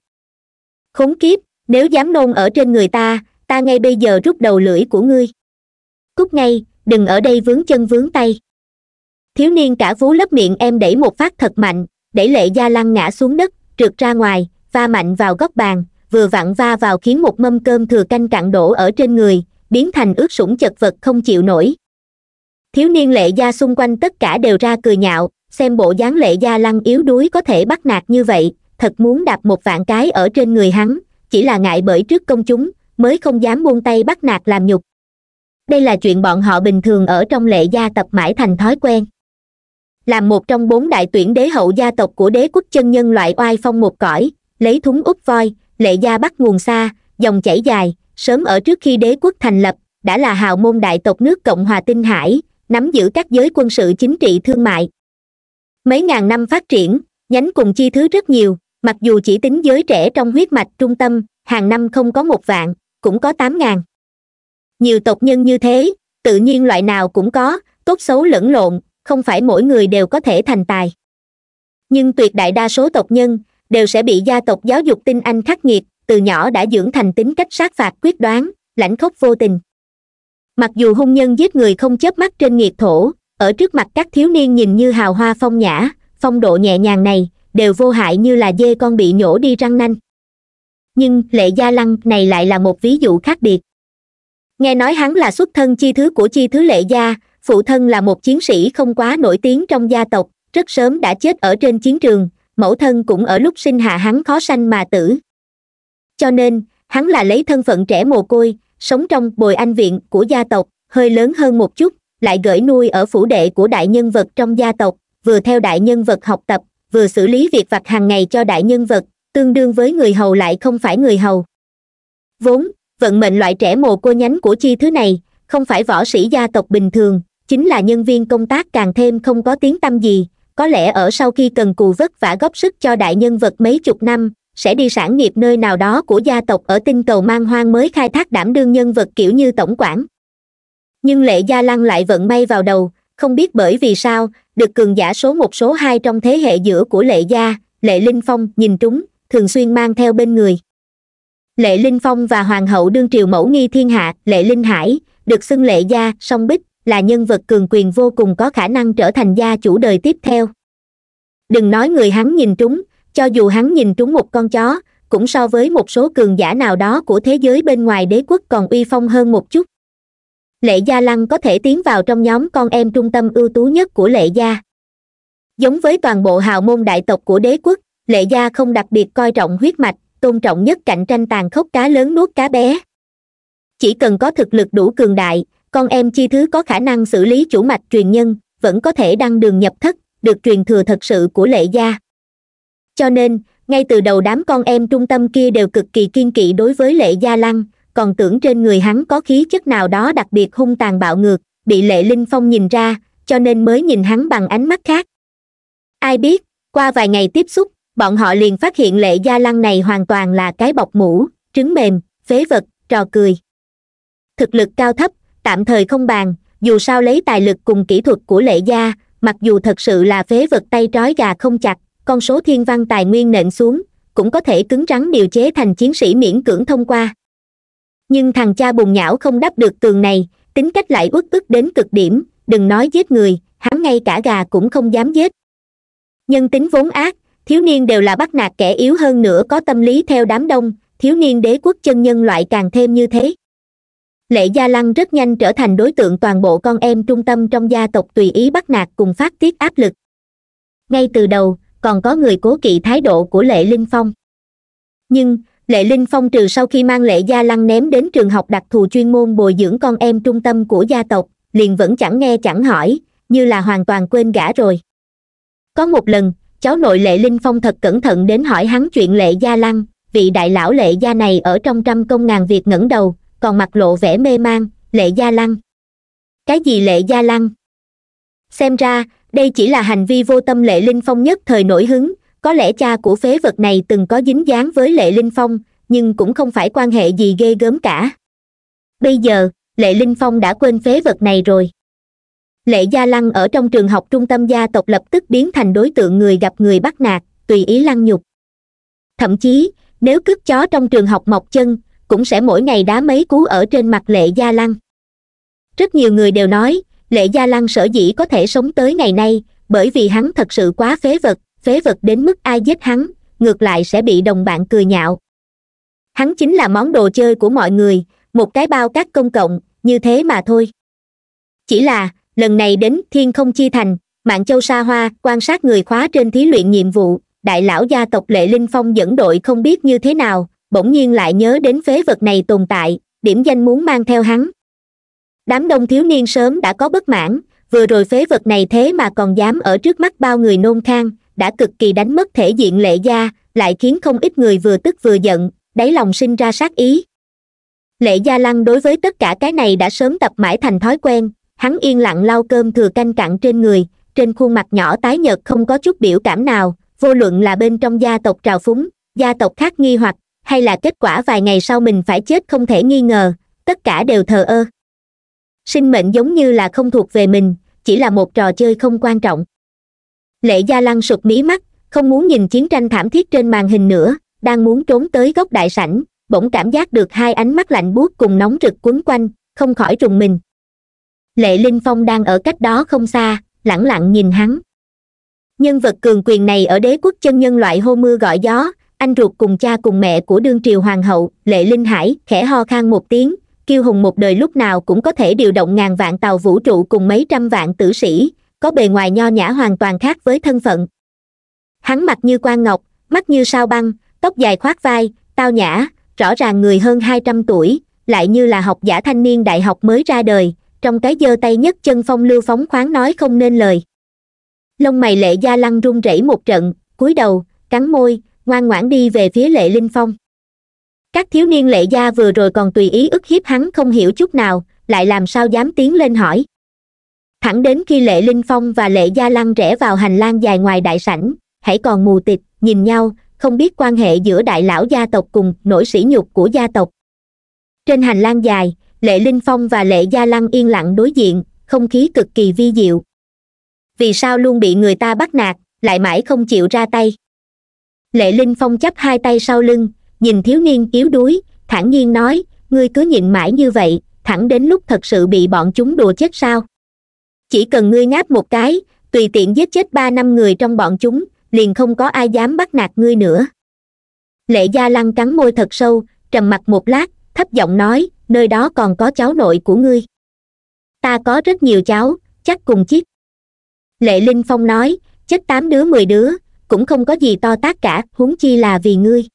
khốn kiếp nếu dám nôn ở trên người ta ta ngay bây giờ rút đầu lưỡi của ngươi cút ngay đừng ở đây vướng chân vướng tay thiếu niên cả vú lấp miệng em đẩy một phát thật mạnh đẩy lệ gia lăng ngã xuống đất trượt ra ngoài va mạnh vào góc bàn vừa vặn va vào khiến một mâm cơm thừa canh cạn đổ ở trên người biến thành ướt sũng chật vật không chịu nổi thiếu niên lệ gia xung quanh tất cả đều ra cười nhạo xem bộ dáng lệ gia lăng yếu đuối có thể bắt nạt như vậy thật muốn đạp một vạn cái ở trên người hắn chỉ là ngại bởi trước công chúng mới không dám buông tay bắt nạt làm nhục đây là chuyện bọn họ bình thường ở trong lệ gia tập mãi thành thói quen làm một trong bốn đại tuyển đế hậu gia tộc của đế quốc chân nhân loại oai phong một cõi lấy thúng út voi lệ gia bắt nguồn xa dòng chảy dài sớm ở trước khi đế quốc thành lập đã là hào môn đại tộc nước cộng hòa tinh hải nắm giữ các giới quân sự chính trị thương mại mấy ngàn năm phát triển nhánh cùng chi thứ rất nhiều mặc dù chỉ tính giới trẻ trong huyết mạch trung tâm hàng năm không có một vạn cũng có tám ngàn nhiều tộc nhân như thế tự nhiên loại nào cũng có tốt xấu lẫn lộn không phải mỗi người đều có thể thành tài nhưng tuyệt đại đa số tộc nhân đều sẽ bị gia tộc giáo dục tinh anh khắc nghiệt từ nhỏ đã dưỡng thành tính cách sát phạt quyết đoán lãnh khốc vô tình mặc dù hôn nhân giết người không chớp mắt trên nghiệt thổ ở trước mặt các thiếu niên nhìn như hào hoa phong nhã phong độ nhẹ nhàng này đều vô hại như là dê con bị nhổ đi răng nanh nhưng lệ gia lăng này lại là một ví dụ khác biệt nghe nói hắn là xuất thân chi thứ của chi thứ lệ gia phụ thân là một chiến sĩ không quá nổi tiếng trong gia tộc rất sớm đã chết ở trên chiến trường mẫu thân cũng ở lúc sinh hạ hắn khó sanh mà tử cho nên hắn là lấy thân phận trẻ mồ côi sống trong bồi anh viện của gia tộc hơi lớn hơn một chút lại gửi nuôi ở phủ đệ của đại nhân vật trong gia tộc vừa theo đại nhân vật học tập vừa xử lý việc vặt hàng ngày cho đại nhân vật tương đương với người hầu lại không phải người hầu vốn vận mệnh loại trẻ mồ cô nhánh của chi thứ này không phải võ sĩ gia tộc bình thường chính là nhân viên công tác càng thêm không có tiếng tăm gì có lẽ ở sau khi cần cù vất vả góp sức cho đại nhân vật mấy chục năm sẽ đi sản nghiệp nơi nào đó của gia tộc ở tinh cầu mang hoang mới khai thác đảm đương nhân vật kiểu như tổng quản nhưng lệ gia lăng lại vận may vào đầu không biết bởi vì sao được cường giả số một số hai trong thế hệ giữa của lệ gia lệ linh phong nhìn trúng thường xuyên mang theo bên người lệ linh phong và hoàng hậu đương triều mẫu nghi thiên hạ lệ linh hải được xưng lệ gia song bích là nhân vật cường quyền vô cùng có khả năng trở thành gia chủ đời tiếp theo đừng nói người hắn nhìn trúng cho dù hắn nhìn trúng một con chó cũng so với một số cường giả nào đó của thế giới bên ngoài đế quốc còn uy phong hơn một chút lệ gia lăng có thể tiến vào trong nhóm con em trung tâm ưu tú nhất của lệ gia giống với toàn bộ hào môn đại tộc của đế quốc lệ gia không đặc biệt coi trọng huyết mạch tôn trọng nhất cạnh tranh tàn khốc cá lớn nuốt cá bé chỉ cần có thực lực đủ cường đại con em chi thứ có khả năng xử lý chủ mạch truyền nhân vẫn có thể đăng đường nhập thất được truyền thừa thật sự của lệ gia cho nên ngay từ đầu đám con em trung tâm kia đều cực kỳ kiên kỵ đối với lệ gia lăng còn tưởng trên người hắn có khí chất nào đó đặc biệt hung tàn bạo ngược bị lệ linh phong nhìn ra cho nên mới nhìn hắn bằng ánh mắt khác ai biết qua vài ngày tiếp xúc bọn họ liền phát hiện lệ gia lăng này hoàn toàn là cái bọc mũ trứng mềm phế vật trò cười thực lực cao thấp tạm thời không bàn dù sao lấy tài lực cùng kỹ thuật của lệ gia mặc dù thật sự là phế vật tay trói gà không chặt con số thiên văn tài nguyên nện xuống cũng có thể cứng rắn điều chế thành chiến sĩ miễn cưỡng thông qua nhưng thằng cha bùng nhão không đắp được tường này tính cách lại uất ức đến cực điểm đừng nói giết người hắn ngay cả gà cũng không dám giết nhân tính vốn ác thiếu niên đều là bắt nạt kẻ yếu hơn nữa có tâm lý theo đám đông thiếu niên đế quốc chân nhân loại càng thêm như thế lệ gia lăng rất nhanh trở thành đối tượng toàn bộ con em trung tâm trong gia tộc tùy ý bắt nạt cùng phát tiết áp lực ngay từ đầu còn có người cố kỵ thái độ của lệ linh phong nhưng lệ linh phong trừ sau khi mang lệ gia lăng ném đến trường học đặc thù chuyên môn bồi dưỡng con em trung tâm của gia tộc liền vẫn chẳng nghe chẳng hỏi như là hoàn toàn quên gã rồi có một lần cháu nội lệ linh phong thật cẩn thận đến hỏi hắn chuyện lệ gia lăng vị đại lão lệ gia này ở trong trăm công ngàn việc ngẩng đầu còn mặt lộ vẻ mê man lệ gia lăng cái gì lệ gia lăng xem ra đây chỉ là hành vi vô tâm lệ linh phong nhất thời nổi hứng có lẽ cha của phế vật này từng có dính dáng với lệ linh phong nhưng cũng không phải quan hệ gì ghê gớm cả bây giờ lệ linh phong đã quên phế vật này rồi lệ gia lăng ở trong trường học trung tâm gia tộc lập tức biến thành đối tượng người gặp người bắt nạt tùy ý lăng nhục thậm chí nếu cướp chó trong trường học mọc chân cũng sẽ mỗi ngày đá mấy cú ở trên mặt lệ gia lăng rất nhiều người đều nói lệ gia lăng sở dĩ có thể sống tới ngày nay bởi vì hắn thật sự quá phế vật phế vật đến mức ai giết hắn ngược lại sẽ bị đồng bạn cười nhạo hắn chính là món đồ chơi của mọi người một cái bao cát công cộng như thế mà thôi chỉ là lần này đến thiên không chi thành mạng châu sa hoa quan sát người khóa trên thí luyện nhiệm vụ đại lão gia tộc lệ linh phong dẫn đội không biết như thế nào bỗng nhiên lại nhớ đến phế vật này tồn tại điểm danh muốn mang theo hắn đám đông thiếu niên sớm đã có bất mãn vừa rồi phế vật này thế mà còn dám ở trước mắt bao người nôn khang đã cực kỳ đánh mất thể diện lệ gia lại khiến không ít người vừa tức vừa giận đáy lòng sinh ra sát ý lệ gia lăng đối với tất cả cái này đã sớm tập mãi thành thói quen hắn yên lặng lau cơm thừa canh cặn trên người trên khuôn mặt nhỏ tái nhợt không có chút biểu cảm nào vô luận là bên trong gia tộc trào phúng gia tộc khác nghi hoặc hay là kết quả vài ngày sau mình phải chết không thể nghi ngờ tất cả đều thờ ơ sinh mệnh giống như là không thuộc về mình chỉ là một trò chơi không quan trọng lệ gia lăng sụt mí mắt không muốn nhìn chiến tranh thảm thiết trên màn hình nữa đang muốn trốn tới góc đại sảnh bỗng cảm giác được hai ánh mắt lạnh buốt cùng nóng rực quấn quanh không khỏi trùng mình lệ linh phong đang ở cách đó không xa lẳng lặng nhìn hắn nhân vật cường quyền này ở đế quốc chân nhân loại hô mưa gọi gió anh ruột cùng cha cùng mẹ của đương triều hoàng hậu lệ linh hải khẽ ho khan một tiếng kiêu hùng một đời lúc nào cũng có thể điều động ngàn vạn tàu vũ trụ cùng mấy trăm vạn tử sĩ có bề ngoài nho nhã hoàn toàn khác với thân phận hắn mặt như quan ngọc mắt như sao băng tóc dài khoác vai tao nhã rõ ràng người hơn hai trăm tuổi lại như là học giả thanh niên đại học mới ra đời trong cái giơ tay nhất chân phong lưu phóng khoáng nói không nên lời lông mày lệ gia lăng run rẩy một trận cúi đầu cắn môi ngoan ngoãn đi về phía lệ linh phong các thiếu niên lệ gia vừa rồi còn tùy ý ức hiếp hắn không hiểu chút nào lại làm sao dám tiến lên hỏi thẳng đến khi lệ linh phong và lệ gia lăng rẽ vào hành lang dài ngoài đại sảnh hãy còn mù tịt nhìn nhau không biết quan hệ giữa đại lão gia tộc cùng nỗi sỉ nhục của gia tộc trên hành lang dài lệ linh phong và lệ gia lăng yên lặng đối diện không khí cực kỳ vi diệu vì sao luôn bị người ta bắt nạt lại mãi không chịu ra tay lệ linh phong chắp hai tay sau lưng nhìn thiếu niên yếu đuối thản nhiên nói ngươi cứ nhịn mãi như vậy thẳng đến lúc thật sự bị bọn chúng đùa chết sao chỉ cần ngươi ngáp một cái tùy tiện giết chết ba năm người trong bọn chúng liền không có ai dám bắt nạt ngươi nữa lệ gia lăng cắn môi thật sâu trầm mặt một lát thấp giọng nói nơi đó còn có cháu nội của ngươi ta có rất nhiều cháu chắc cùng chiếc lệ linh phong nói chết tám đứa mười đứa cũng không có gì to tác cả huống chi là vì ngươi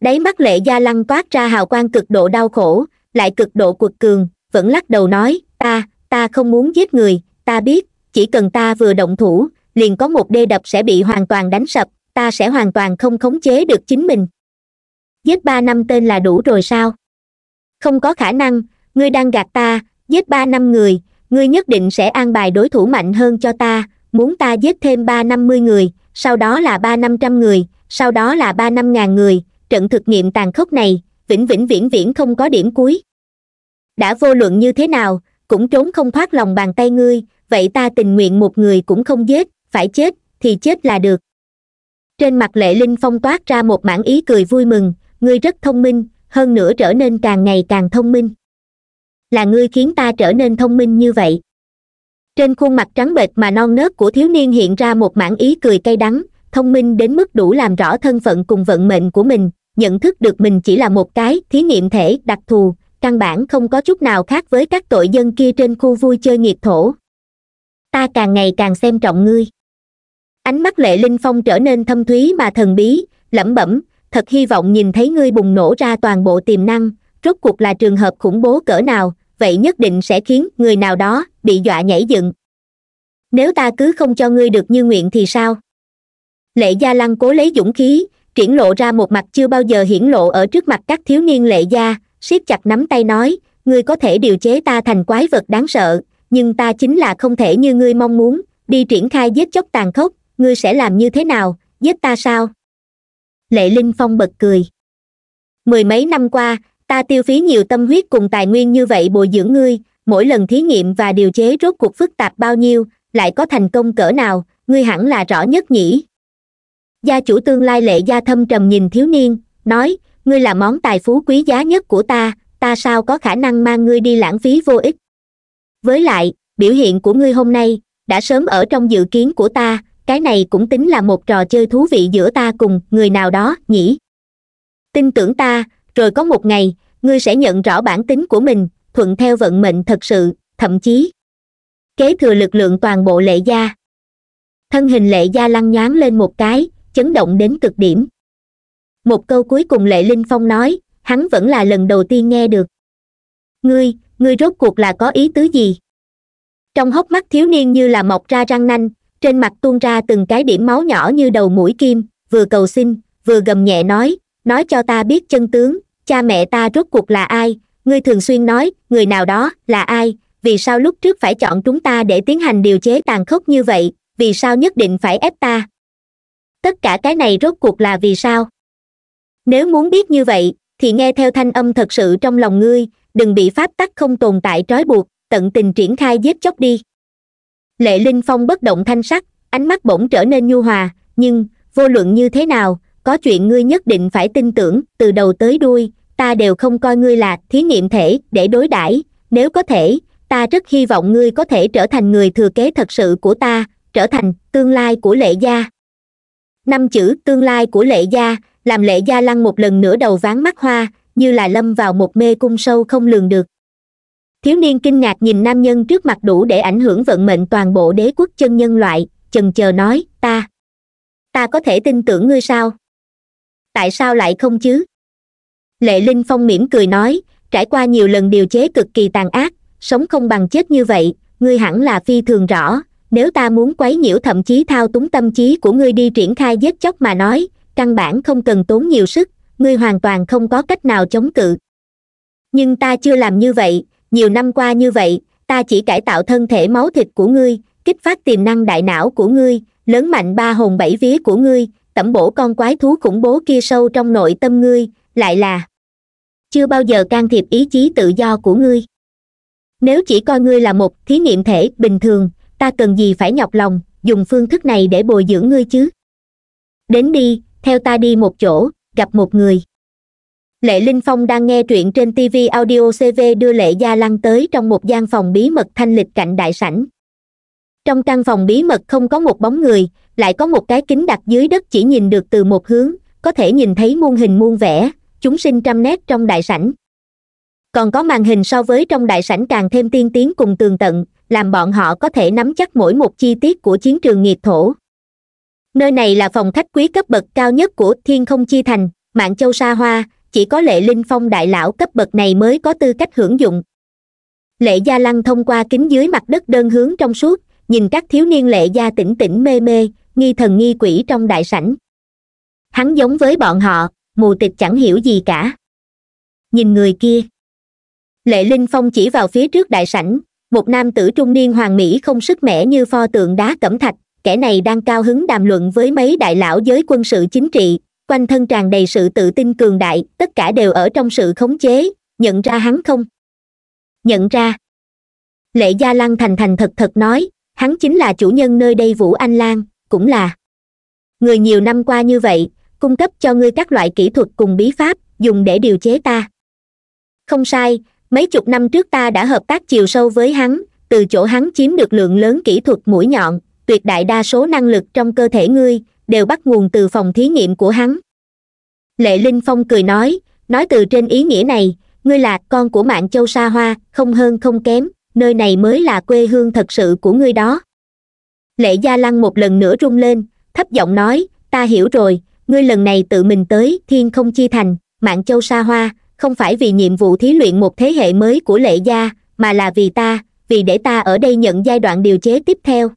đáy mắt lệ gia lăng toát ra hào quang cực độ đau khổ lại cực độ quật cường vẫn lắc đầu nói ta ta không muốn giết người ta biết chỉ cần ta vừa động thủ liền có một đê đập sẽ bị hoàn toàn đánh sập ta sẽ hoàn toàn không khống chế được chính mình giết ba năm tên là đủ rồi sao không có khả năng ngươi đang gạt ta giết ba năm người ngươi nhất định sẽ an bài đối thủ mạnh hơn cho ta muốn ta giết thêm ba năm mươi người sau đó là ba năm trăm người sau đó là ba năm ngàn người trận thực nghiệm tàn khốc này vĩnh vĩnh viễn viễn không có điểm cuối đã vô luận như thế nào cũng trốn không thoát lòng bàn tay ngươi vậy ta tình nguyện một người cũng không giết phải chết thì chết là được trên mặt lệ linh phong toát ra một mảng ý cười vui mừng ngươi rất thông minh hơn nữa trở nên càng ngày càng thông minh là ngươi khiến ta trở nên thông minh như vậy trên khuôn mặt trắng bệch mà non nớt của thiếu niên hiện ra một mảng ý cười cay đắng thông minh đến mức đủ làm rõ thân phận cùng vận mệnh của mình nhận thức được mình chỉ là một cái thí nghiệm thể đặc thù căn bản không có chút nào khác với các tội dân kia trên khu vui chơi nghiệt thổ ta càng ngày càng xem trọng ngươi ánh mắt lệ linh phong trở nên thâm thúy mà thần bí lẩm bẩm thật hy vọng nhìn thấy ngươi bùng nổ ra toàn bộ tiềm năng rốt cuộc là trường hợp khủng bố cỡ nào vậy nhất định sẽ khiến người nào đó bị dọa nhảy dựng nếu ta cứ không cho ngươi được như nguyện thì sao lệ gia lăng cố lấy dũng khí triển lộ ra một mặt chưa bao giờ hiển lộ ở trước mặt các thiếu niên lệ gia siết chặt nắm tay nói ngươi có thể điều chế ta thành quái vật đáng sợ nhưng ta chính là không thể như ngươi mong muốn đi triển khai giết chóc tàn khốc ngươi sẽ làm như thế nào giết ta sao lệ linh phong bật cười mười mấy năm qua ta tiêu phí nhiều tâm huyết cùng tài nguyên như vậy bồi dưỡng ngươi mỗi lần thí nghiệm và điều chế rốt cuộc phức tạp bao nhiêu lại có thành công cỡ nào ngươi hẳn là rõ nhất nhỉ gia chủ tương lai lệ gia thâm trầm nhìn thiếu niên nói ngươi là món tài phú quý giá nhất của ta ta sao có khả năng mang ngươi đi lãng phí vô ích với lại biểu hiện của ngươi hôm nay đã sớm ở trong dự kiến của ta cái này cũng tính là một trò chơi thú vị giữa ta cùng người nào đó nhỉ tin tưởng ta rồi có một ngày ngươi sẽ nhận rõ bản tính của mình thuận theo vận mệnh thật sự thậm chí kế thừa lực lượng toàn bộ lệ gia thân hình lệ gia lăn nhoáng lên một cái chấn động đến cực điểm một câu cuối cùng lệ linh phong nói hắn vẫn là lần đầu tiên nghe được ngươi ngươi rốt cuộc là có ý tứ gì trong hốc mắt thiếu niên như là mọc ra răng nanh trên mặt tuôn ra từng cái điểm máu nhỏ như đầu mũi kim vừa cầu xin vừa gầm nhẹ nói nói cho ta biết chân tướng cha mẹ ta rốt cuộc là ai ngươi thường xuyên nói người nào đó là ai vì sao lúc trước phải chọn chúng ta để tiến hành điều chế tàn khốc như vậy vì sao nhất định phải ép ta tất cả cái này rốt cuộc là vì sao nếu muốn biết như vậy thì nghe theo thanh âm thật sự trong lòng ngươi đừng bị pháp tắc không tồn tại trói buộc tận tình triển khai giết chóc đi lệ linh phong bất động thanh sắc ánh mắt bỗng trở nên nhu hòa nhưng vô luận như thế nào có chuyện ngươi nhất định phải tin tưởng từ đầu tới đuôi ta đều không coi ngươi là thí nghiệm thể để đối đãi nếu có thể ta rất hy vọng ngươi có thể trở thành người thừa kế thật sự của ta trở thành tương lai của lệ gia năm chữ tương lai của lệ gia làm lệ gia lăn một lần nữa đầu ván mắt hoa như là lâm vào một mê cung sâu không lường được thiếu niên kinh ngạc nhìn nam nhân trước mặt đủ để ảnh hưởng vận mệnh toàn bộ đế quốc chân nhân loại chần chờ nói ta ta có thể tin tưởng ngươi sao tại sao lại không chứ lệ linh phong mỉm cười nói trải qua nhiều lần điều chế cực kỳ tàn ác sống không bằng chết như vậy ngươi hẳn là phi thường rõ nếu ta muốn quấy nhiễu thậm chí thao túng tâm trí của ngươi đi triển khai giết chóc mà nói căn bản không cần tốn nhiều sức ngươi hoàn toàn không có cách nào chống cự nhưng ta chưa làm như vậy nhiều năm qua như vậy ta chỉ cải tạo thân thể máu thịt của ngươi kích phát tiềm năng đại não của ngươi lớn mạnh ba hồn bảy vía của ngươi tẩm bổ con quái thú khủng bố kia sâu trong nội tâm ngươi lại là chưa bao giờ can thiệp ý chí tự do của ngươi nếu chỉ coi ngươi là một thí nghiệm thể bình thường ta cần gì phải nhọc lòng dùng phương thức này để bồi dưỡng ngươi chứ đến đi theo ta đi một chỗ gặp một người lệ linh phong đang nghe truyện trên tv audio cv đưa lệ gia lăng tới trong một gian phòng bí mật thanh lịch cạnh đại sảnh trong căn phòng bí mật không có một bóng người lại có một cái kính đặt dưới đất chỉ nhìn được từ một hướng có thể nhìn thấy muôn hình muôn vẻ chúng sinh trăm nét trong đại sảnh còn có màn hình so với trong đại sảnh càng thêm tiên tiến cùng tường tận làm bọn họ có thể nắm chắc mỗi một chi tiết của chiến trường nghiệp thổ nơi này là phòng khách quý cấp bậc cao nhất của thiên không chi thành mạng châu sa hoa chỉ có lệ linh phong đại lão cấp bậc này mới có tư cách hưởng dụng lệ gia lăng thông qua kính dưới mặt đất đơn hướng trong suốt nhìn các thiếu niên lệ gia tỉnh tỉnh mê mê nghi thần nghi quỷ trong đại sảnh hắn giống với bọn họ mù tịch chẳng hiểu gì cả nhìn người kia lệ linh phong chỉ vào phía trước đại sảnh một nam tử trung niên hoàng mỹ không sức mẻ như pho tượng đá cẩm thạch kẻ này đang cao hứng đàm luận với mấy đại lão giới quân sự chính trị quanh thân tràn đầy sự tự tin cường đại tất cả đều ở trong sự khống chế nhận ra hắn không nhận ra lệ gia lăng thành thành thật thật nói hắn chính là chủ nhân nơi đây vũ anh lan cũng là người nhiều năm qua như vậy cung cấp cho ngươi các loại kỹ thuật cùng bí pháp dùng để điều chế ta không sai mấy chục năm trước ta đã hợp tác chiều sâu với hắn từ chỗ hắn chiếm được lượng lớn kỹ thuật mũi nhọn tuyệt đại đa số năng lực trong cơ thể ngươi đều bắt nguồn từ phòng thí nghiệm của hắn lệ linh phong cười nói nói từ trên ý nghĩa này ngươi là con của mạng châu sa hoa không hơn không kém nơi này mới là quê hương thật sự của ngươi đó lệ gia lăng một lần nữa rung lên thấp giọng nói ta hiểu rồi ngươi lần này tự mình tới thiên không chi thành mạng châu sa hoa không phải vì nhiệm vụ thí luyện một thế hệ mới của lệ gia mà là vì ta vì để ta ở đây nhận giai đoạn điều chế tiếp theo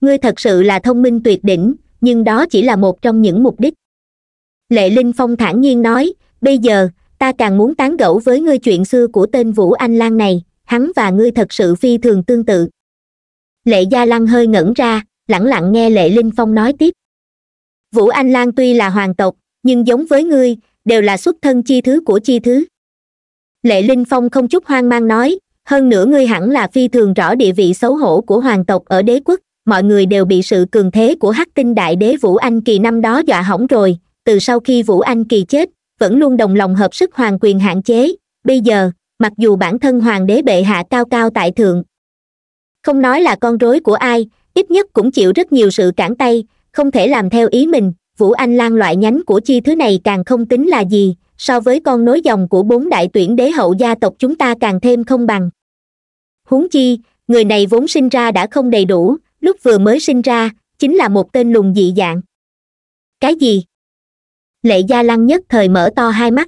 ngươi thật sự là thông minh tuyệt đỉnh nhưng đó chỉ là một trong những mục đích lệ linh phong thản nhiên nói bây giờ ta càng muốn tán gẫu với ngươi chuyện xưa của tên vũ anh lan này hắn và ngươi thật sự phi thường tương tự lệ gia lăng hơi ngẩn ra lẳng lặng nghe lệ linh phong nói tiếp vũ anh lan tuy là hoàng tộc nhưng giống với ngươi đều là xuất thân chi thứ của chi thứ lệ linh phong không chút hoang mang nói hơn nữa ngươi hẳn là phi thường rõ địa vị xấu hổ của hoàng tộc ở đế quốc mọi người đều bị sự cường thế của hắc tinh đại đế vũ anh kỳ năm đó dọa hỏng rồi từ sau khi vũ anh kỳ chết vẫn luôn đồng lòng hợp sức hoàng quyền hạn chế bây giờ mặc dù bản thân hoàng đế bệ hạ cao cao tại thượng không nói là con rối của ai ít nhất cũng chịu rất nhiều sự cản tay không thể làm theo ý mình vũ anh lan loại nhánh của chi thứ này càng không tính là gì so với con nối dòng của bốn đại tuyển đế hậu gia tộc chúng ta càng thêm không bằng huống chi người này vốn sinh ra đã không đầy đủ lúc vừa mới sinh ra chính là một tên lùng dị dạng cái gì lệ gia lăng nhất thời mở to hai mắt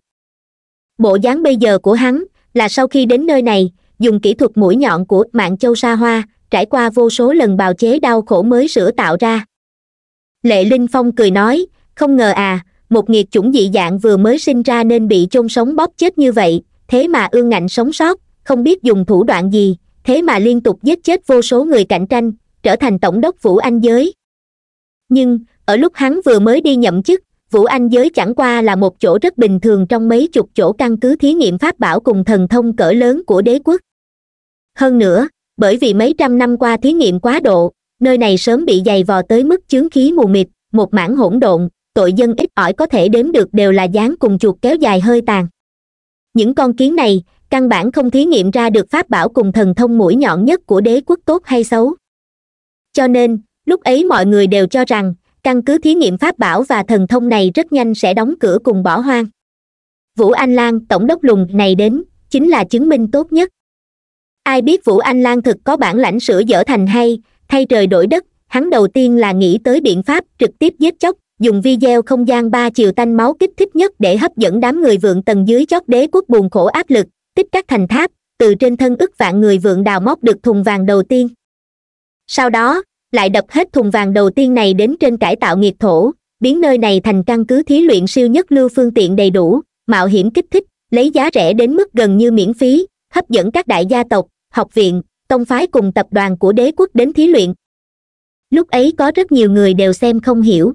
bộ dáng bây giờ của hắn là sau khi đến nơi này dùng kỹ thuật mũi nhọn của mạng châu sa hoa trải qua vô số lần bào chế đau khổ mới sửa tạo ra lệ linh phong cười nói không ngờ à một nghiệt chủng dị dạng vừa mới sinh ra nên bị chôn sống bóp chết như vậy thế mà ương ngạnh sống sót không biết dùng thủ đoạn gì thế mà liên tục giết chết vô số người cạnh tranh trở thành tổng đốc vũ anh giới nhưng ở lúc hắn vừa mới đi nhậm chức vũ anh giới chẳng qua là một chỗ rất bình thường trong mấy chục chỗ căn cứ thí nghiệm pháp bảo cùng thần thông cỡ lớn của đế quốc hơn nữa bởi vì mấy trăm năm qua thí nghiệm quá độ nơi này sớm bị dày vò tới mức chướng khí mù mịt một mảng hỗn độn tội dân ít ỏi có thể đếm được đều là dáng cùng chuột kéo dài hơi tàn những con kiến này căn bản không thí nghiệm ra được pháp bảo cùng thần thông mũi nhọn nhất của đế quốc tốt hay xấu cho nên lúc ấy mọi người đều cho rằng căn cứ thí nghiệm pháp bảo và thần thông này rất nhanh sẽ đóng cửa cùng bỏ hoang vũ anh lan tổng đốc lùng này đến chính là chứng minh tốt nhất ai biết vũ anh lan thực có bản lãnh sửa dở thành hay thay trời đổi đất hắn đầu tiên là nghĩ tới biện pháp trực tiếp giết chóc dùng video không gian ba chiều tanh máu kích thích nhất để hấp dẫn đám người vượng tầng dưới chót đế quốc buồn khổ áp lực tích các thành tháp từ trên thân ức vạn người vượng đào móc được thùng vàng đầu tiên sau đó lại đập hết thùng vàng đầu tiên này đến trên cải tạo nghiệt thổ biến nơi này thành căn cứ thí luyện siêu nhất lưu phương tiện đầy đủ mạo hiểm kích thích lấy giá rẻ đến mức gần như miễn phí hấp dẫn các đại gia tộc học viện tông phái cùng tập đoàn của đế quốc đến thí luyện lúc ấy có rất nhiều người đều xem không hiểu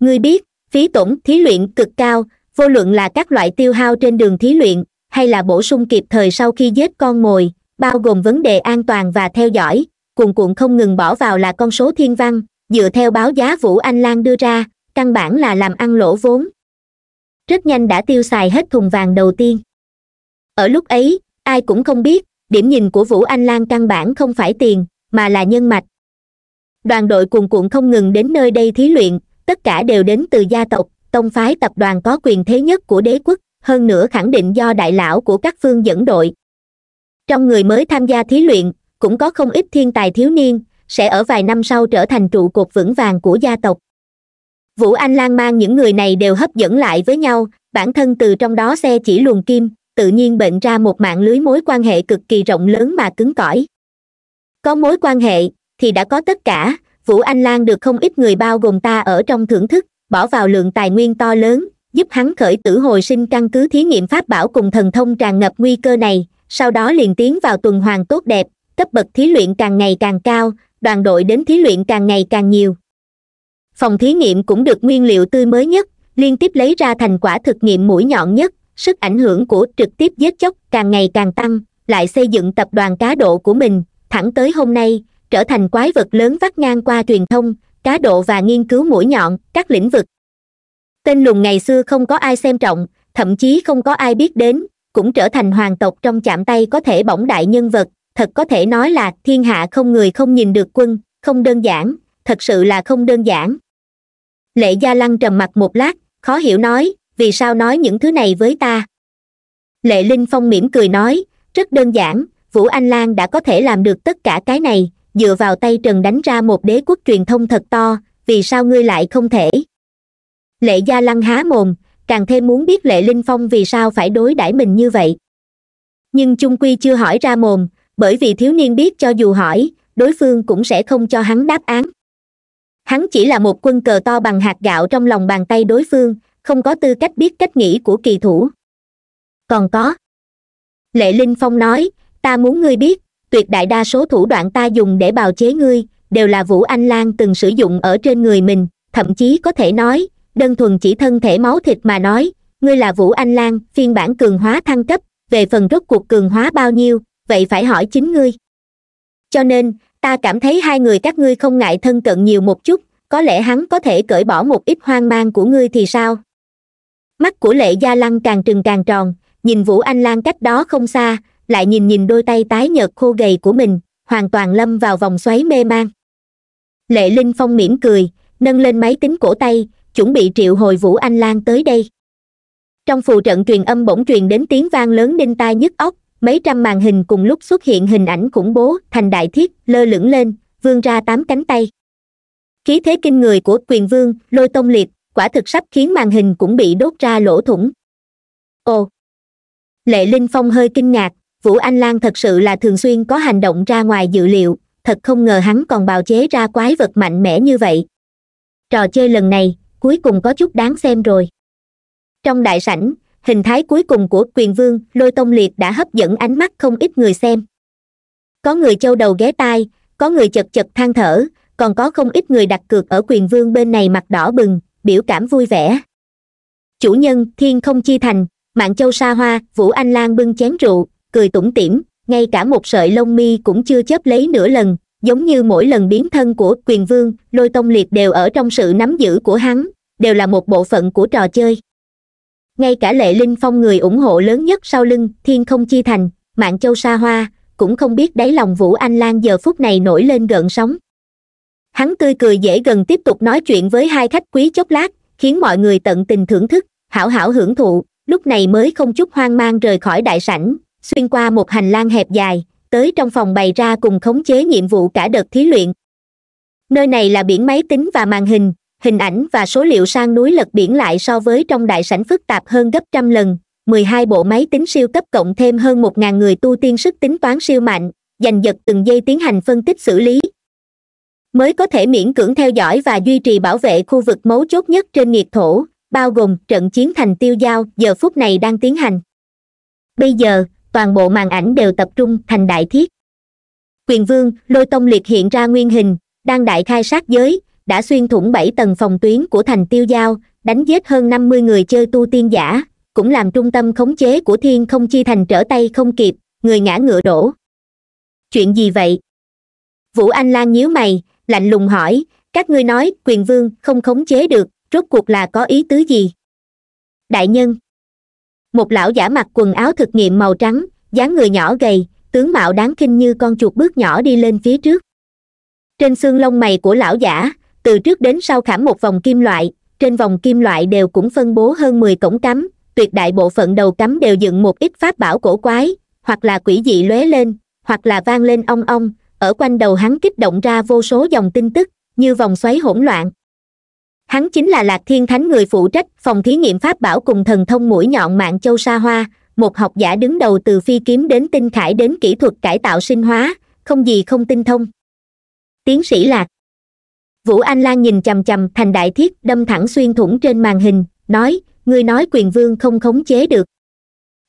người biết phí tổn thí luyện cực cao vô luận là các loại tiêu hao trên đường thí luyện hay là bổ sung kịp thời sau khi giết con mồi bao gồm vấn đề an toàn và theo dõi cuồn cuộn không ngừng bỏ vào là con số thiên văn dựa theo báo giá vũ anh lan đưa ra căn bản là làm ăn lỗ vốn rất nhanh đã tiêu xài hết thùng vàng đầu tiên ở lúc ấy ai cũng không biết điểm nhìn của vũ anh lan căn bản không phải tiền mà là nhân mạch đoàn đội cuồn cuộn không ngừng đến nơi đây thí luyện tất cả đều đến từ gia tộc tông phái tập đoàn có quyền thế nhất của đế quốc hơn nữa khẳng định do đại lão của các phương dẫn đội trong người mới tham gia thí luyện cũng có không ít thiên tài thiếu niên sẽ ở vài năm sau trở thành trụ cột vững vàng của gia tộc vũ anh lan mang những người này đều hấp dẫn lại với nhau bản thân từ trong đó xe chỉ luồng kim tự nhiên bệnh ra một mạng lưới mối quan hệ cực kỳ rộng lớn mà cứng cỏi có mối quan hệ thì đã có tất cả vũ anh lan được không ít người bao gồm ta ở trong thưởng thức bỏ vào lượng tài nguyên to lớn giúp hắn khởi tử hồi sinh căn cứ thí nghiệm pháp bảo cùng thần thông tràn ngập nguy cơ này sau đó liền tiến vào tuần hoàn tốt đẹp cấp bậc thí luyện càng ngày càng cao đoàn đội đến thí luyện càng ngày càng nhiều phòng thí nghiệm cũng được nguyên liệu tươi mới nhất liên tiếp lấy ra thành quả thực nghiệm mũi nhọn nhất sức ảnh hưởng của trực tiếp giết chóc càng ngày càng tăng lại xây dựng tập đoàn cá độ của mình thẳng tới hôm nay trở thành quái vật lớn vắt ngang qua truyền thông cá độ và nghiên cứu mũi nhọn các lĩnh vực tên lùng ngày xưa không có ai xem trọng thậm chí không có ai biết đến cũng trở thành hoàng tộc trong chạm tay có thể bỏng đại nhân vật thật có thể nói là thiên hạ không người không nhìn được quân không đơn giản thật sự là không đơn giản lệ gia lăng trầm mặt một lát khó hiểu nói vì sao nói những thứ này với ta lệ linh phong mỉm cười nói rất đơn giản vũ anh lan đã có thể làm được tất cả cái này dựa vào tay trần đánh ra một đế quốc truyền thông thật to vì sao ngươi lại không thể lệ gia lăng há mồm càng thêm muốn biết lệ linh phong vì sao phải đối đãi mình như vậy nhưng chung quy chưa hỏi ra mồm bởi vì thiếu niên biết cho dù hỏi đối phương cũng sẽ không cho hắn đáp án hắn chỉ là một quân cờ to bằng hạt gạo trong lòng bàn tay đối phương không có tư cách biết cách nghĩ của kỳ thủ còn có lệ linh phong nói ta muốn ngươi biết tuyệt đại đa số thủ đoạn ta dùng để bào chế ngươi đều là vũ anh lan từng sử dụng ở trên người mình thậm chí có thể nói đơn thuần chỉ thân thể máu thịt mà nói ngươi là vũ anh lan phiên bản cường hóa thăng cấp về phần rốt cuộc cường hóa bao nhiêu vậy phải hỏi chính ngươi cho nên ta cảm thấy hai người các ngươi không ngại thân cận nhiều một chút có lẽ hắn có thể cởi bỏ một ít hoang mang của ngươi thì sao mắt của lệ gia lăng càng trừng càng tròn nhìn vũ anh lan cách đó không xa lại nhìn nhìn đôi tay tái nhợt khô gầy của mình hoàn toàn lâm vào vòng xoáy mê man lệ linh phong mỉm cười nâng lên máy tính cổ tay chuẩn bị triệu hồi vũ anh lan tới đây trong phù trận truyền âm bỗng truyền đến tiếng vang lớn đinh tai nhức óc mấy trăm màn hình cùng lúc xuất hiện hình ảnh khủng bố thành đại thiết lơ lửng lên vươn ra tám cánh tay khí thế kinh người của quyền vương lôi tông liệt quả thực sắp khiến màn hình cũng bị đốt ra lỗ thủng ồ lệ linh phong hơi kinh ngạc vũ anh lan thật sự là thường xuyên có hành động ra ngoài dự liệu thật không ngờ hắn còn bào chế ra quái vật mạnh mẽ như vậy trò chơi lần này cuối cùng có chút đáng xem rồi trong đại sảnh hình thái cuối cùng của quyền vương lôi tông liệt đã hấp dẫn ánh mắt không ít người xem có người châu đầu ghé tai có người chật chật than thở còn có không ít người đặt cược ở quyền vương bên này mặt đỏ bừng biểu cảm vui vẻ chủ nhân thiên không chi thành mạng châu sa hoa vũ anh lan bưng chén rượu cười tủm tỉm ngay cả một sợi lông mi cũng chưa chớp lấy nửa lần giống như mỗi lần biến thân của quyền vương lôi tông liệt đều ở trong sự nắm giữ của hắn đều là một bộ phận của trò chơi ngay cả lệ linh phong người ủng hộ lớn nhất sau lưng thiên không chi thành mạng châu sa hoa cũng không biết đáy lòng vũ anh lan giờ phút này nổi lên gợn sóng hắn tươi cười dễ gần tiếp tục nói chuyện với hai khách quý chốc lát khiến mọi người tận tình thưởng thức hảo hảo hưởng thụ lúc này mới không chút hoang mang rời khỏi đại sảnh xuyên qua một hành lang hẹp dài tới trong phòng bày ra cùng khống chế nhiệm vụ cả đợt thí luyện nơi này là biển máy tính và màn hình hình ảnh và số liệu sang núi lật biển lại so với trong đại sảnh phức tạp hơn gấp trăm lần mười hai bộ máy tính siêu cấp cộng thêm hơn một ngàn người tu tiên sức tính toán siêu mạnh giành giật từng giây tiến hành phân tích xử lý mới có thể miễn cưỡng theo dõi và duy trì bảo vệ khu vực mấu chốt nhất trên nhiệt thổ bao gồm trận chiến thành tiêu giao giờ phút này đang tiến hành bây giờ toàn bộ màn ảnh đều tập trung thành đại thiết quyền vương lôi tông liệt hiện ra nguyên hình đang đại khai sát giới đã xuyên thủng bảy tầng phòng tuyến của thành tiêu giao đánh giết hơn năm mươi người chơi tu tiên giả cũng làm trung tâm khống chế của thiên không chi thành trở tay không kịp người ngã ngựa đổ chuyện gì vậy vũ anh lan nhíu mày lạnh lùng hỏi các ngươi nói quyền vương không khống chế được rốt cuộc là có ý tứ gì đại nhân một lão giả mặc quần áo thực nghiệm màu trắng dáng người nhỏ gầy tướng mạo đáng kinh như con chuột bước nhỏ đi lên phía trước trên xương lông mày của lão giả từ trước đến sau khảm một vòng kim loại trên vòng kim loại đều cũng phân bố hơn mười cổng cắm tuyệt đại bộ phận đầu cắm đều dựng một ít pháp bảo cổ quái hoặc là quỷ dị lóe lên hoặc là vang lên ong ong ở quanh đầu hắn kích động ra vô số dòng tin tức như vòng xoáy hỗn loạn hắn chính là lạc thiên thánh người phụ trách phòng thí nghiệm pháp bảo cùng thần thông mũi nhọn mạng châu sa hoa một học giả đứng đầu từ phi kiếm đến tinh khải đến kỹ thuật cải tạo sinh hóa không gì không tinh thông tiến sĩ lạc vũ anh lan nhìn chằm chằm thành đại thiết đâm thẳng xuyên thủng trên màn hình nói ngươi nói quyền vương không khống chế được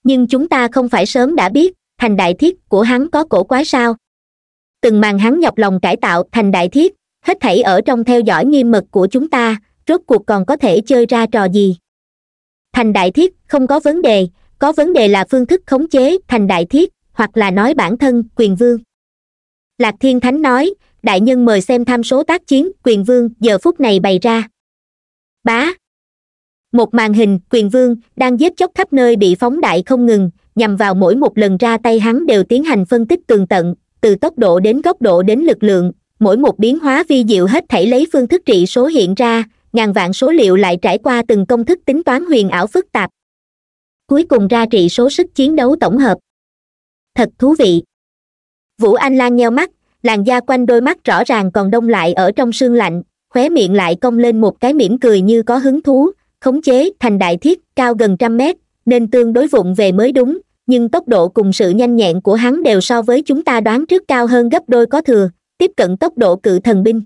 nhưng chúng ta không phải sớm đã biết thành đại thiết của hắn có cổ quái sao từng màn hắn nhọc lòng cải tạo thành đại thiết hết thảy ở trong theo dõi nghiêm mật của chúng ta rốt cuộc còn có thể chơi ra trò gì thành đại thiết không có vấn đề có vấn đề là phương thức khống chế thành đại thiết hoặc là nói bản thân quyền vương lạc thiên thánh nói đại nhân mời xem tham số tác chiến quyền vương giờ phút này bày ra bá một màn hình quyền vương đang giết chóc khắp nơi bị phóng đại không ngừng nhằm vào mỗi một lần ra tay hắn đều tiến hành phân tích tường tận từ tốc độ đến góc độ đến lực lượng mỗi một biến hóa vi diệu hết thảy lấy phương thức trị số hiện ra ngàn vạn số liệu lại trải qua từng công thức tính toán huyền ảo phức tạp cuối cùng ra trị số sức chiến đấu tổng hợp thật thú vị vũ anh lan nheo mắt làn da quanh đôi mắt rõ ràng còn đông lại ở trong sương lạnh khóe miệng lại cong lên một cái mỉm cười như có hứng thú khống chế thành đại thiết cao gần trăm mét nên tương đối vụng về mới đúng nhưng tốc độ cùng sự nhanh nhẹn của hắn đều so với chúng ta đoán trước cao hơn gấp đôi có thừa tiếp cận tốc độ cự thần binh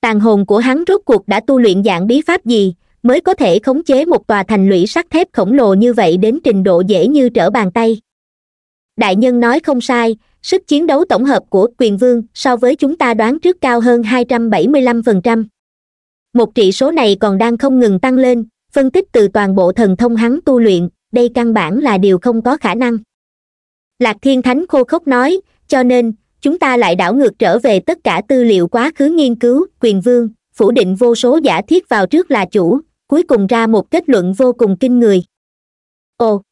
tàn hồn của hắn rốt cuộc đã tu luyện dạng bí pháp gì mới có thể khống chế một tòa thành lũy sắt thép khổng lồ như vậy đến trình độ dễ như trở bàn tay đại nhân nói không sai sức chiến đấu tổng hợp của quyền vương so với chúng ta đoán trước cao hơn 275%. một trị số này còn đang không ngừng tăng lên phân tích từ toàn bộ thần thông hắn tu luyện đây căn bản là điều không có khả năng lạc thiên thánh khô khốc nói cho nên chúng ta lại đảo ngược trở về tất cả tư liệu quá khứ nghiên cứu quyền vương phủ định vô số giả thiết vào trước là chủ cuối cùng ra một kết luận vô cùng kinh người ồ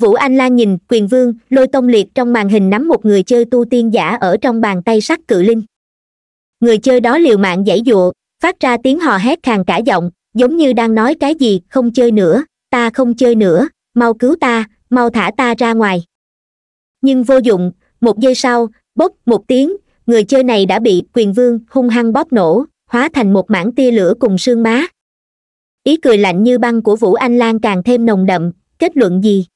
vũ anh lan nhìn quyền vương lôi tông liệt trong màn hình nắm một người chơi tu tiên giả ở trong bàn tay sắt cự linh người chơi đó liều mạng giãy giụa phát ra tiếng hò hét khàn cả giọng giống như đang nói cái gì không chơi nữa ta không chơi nữa mau cứu ta mau thả ta ra ngoài nhưng vô dụng một giây sau bốc một tiếng người chơi này đã bị quyền vương hung hăng bóp nổ hóa thành một mảng tia lửa cùng sương má ý cười lạnh như băng của vũ anh lan càng thêm nồng đậm kết luận gì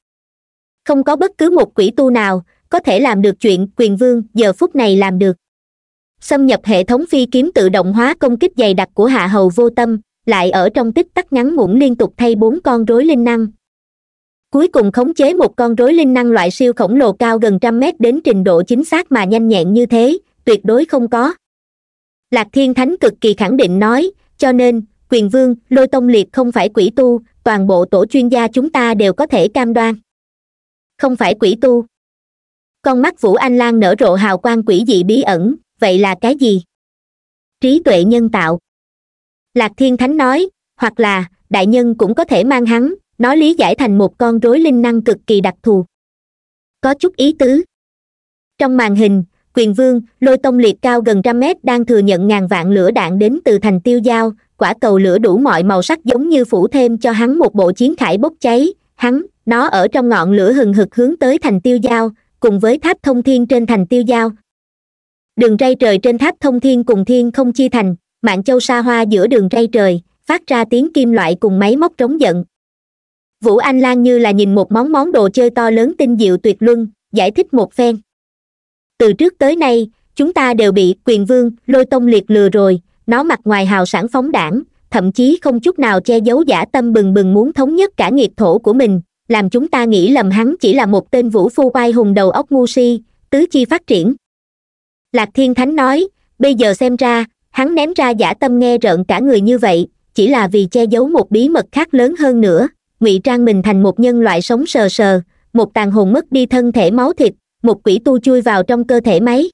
không có bất cứ một quỷ tu nào có thể làm được chuyện quyền vương giờ phút này làm được xâm nhập hệ thống phi kiếm tự động hóa công kích dày đặc của hạ hầu vô tâm lại ở trong tích tắc ngắn ngủn liên tục thay bốn con rối linh năng cuối cùng khống chế một con rối linh năng loại siêu khổng lồ cao gần trăm mét đến trình độ chính xác mà nhanh nhẹn như thế tuyệt đối không có lạc thiên thánh cực kỳ khẳng định nói cho nên quyền vương lôi tông liệt không phải quỷ tu toàn bộ tổ chuyên gia chúng ta đều có thể cam đoan không phải quỷ tu con mắt vũ anh lan nở rộ hào quang quỷ dị bí ẩn vậy là cái gì trí tuệ nhân tạo lạc thiên thánh nói hoặc là đại nhân cũng có thể mang hắn nó lý giải thành một con rối linh năng cực kỳ đặc thù có chút ý tứ trong màn hình quyền vương lôi tông liệt cao gần trăm mét đang thừa nhận ngàn vạn lửa đạn đến từ thành tiêu Giao. quả cầu lửa đủ mọi màu sắc giống như phủ thêm cho hắn một bộ chiến khải bốc cháy hắn nó ở trong ngọn lửa hừng hực hướng tới thành tiêu giao cùng với tháp thông thiên trên thành tiêu giao đường ray trời trên tháp thông thiên cùng thiên không chia thành mạng châu xa hoa giữa đường ray trời phát ra tiếng kim loại cùng máy móc trống giận vũ anh lan như là nhìn một món món đồ chơi to lớn tinh diệu tuyệt luân giải thích một phen từ trước tới nay chúng ta đều bị quyền vương lôi tông liệt lừa rồi nó mặt ngoài hào sản phóng đảng thậm chí không chút nào che giấu giả tâm bừng bừng muốn thống nhất cả nghiệt thổ của mình làm chúng ta nghĩ lầm hắn chỉ là một tên vũ phu oai hùng đầu óc ngu si tứ chi phát triển lạc thiên thánh nói bây giờ xem ra hắn ném ra giả tâm nghe rợn cả người như vậy chỉ là vì che giấu một bí mật khác lớn hơn nữa ngụy trang mình thành một nhân loại sống sờ sờ một tàn hồn mất đi thân thể máu thịt một quỷ tu chui vào trong cơ thể máy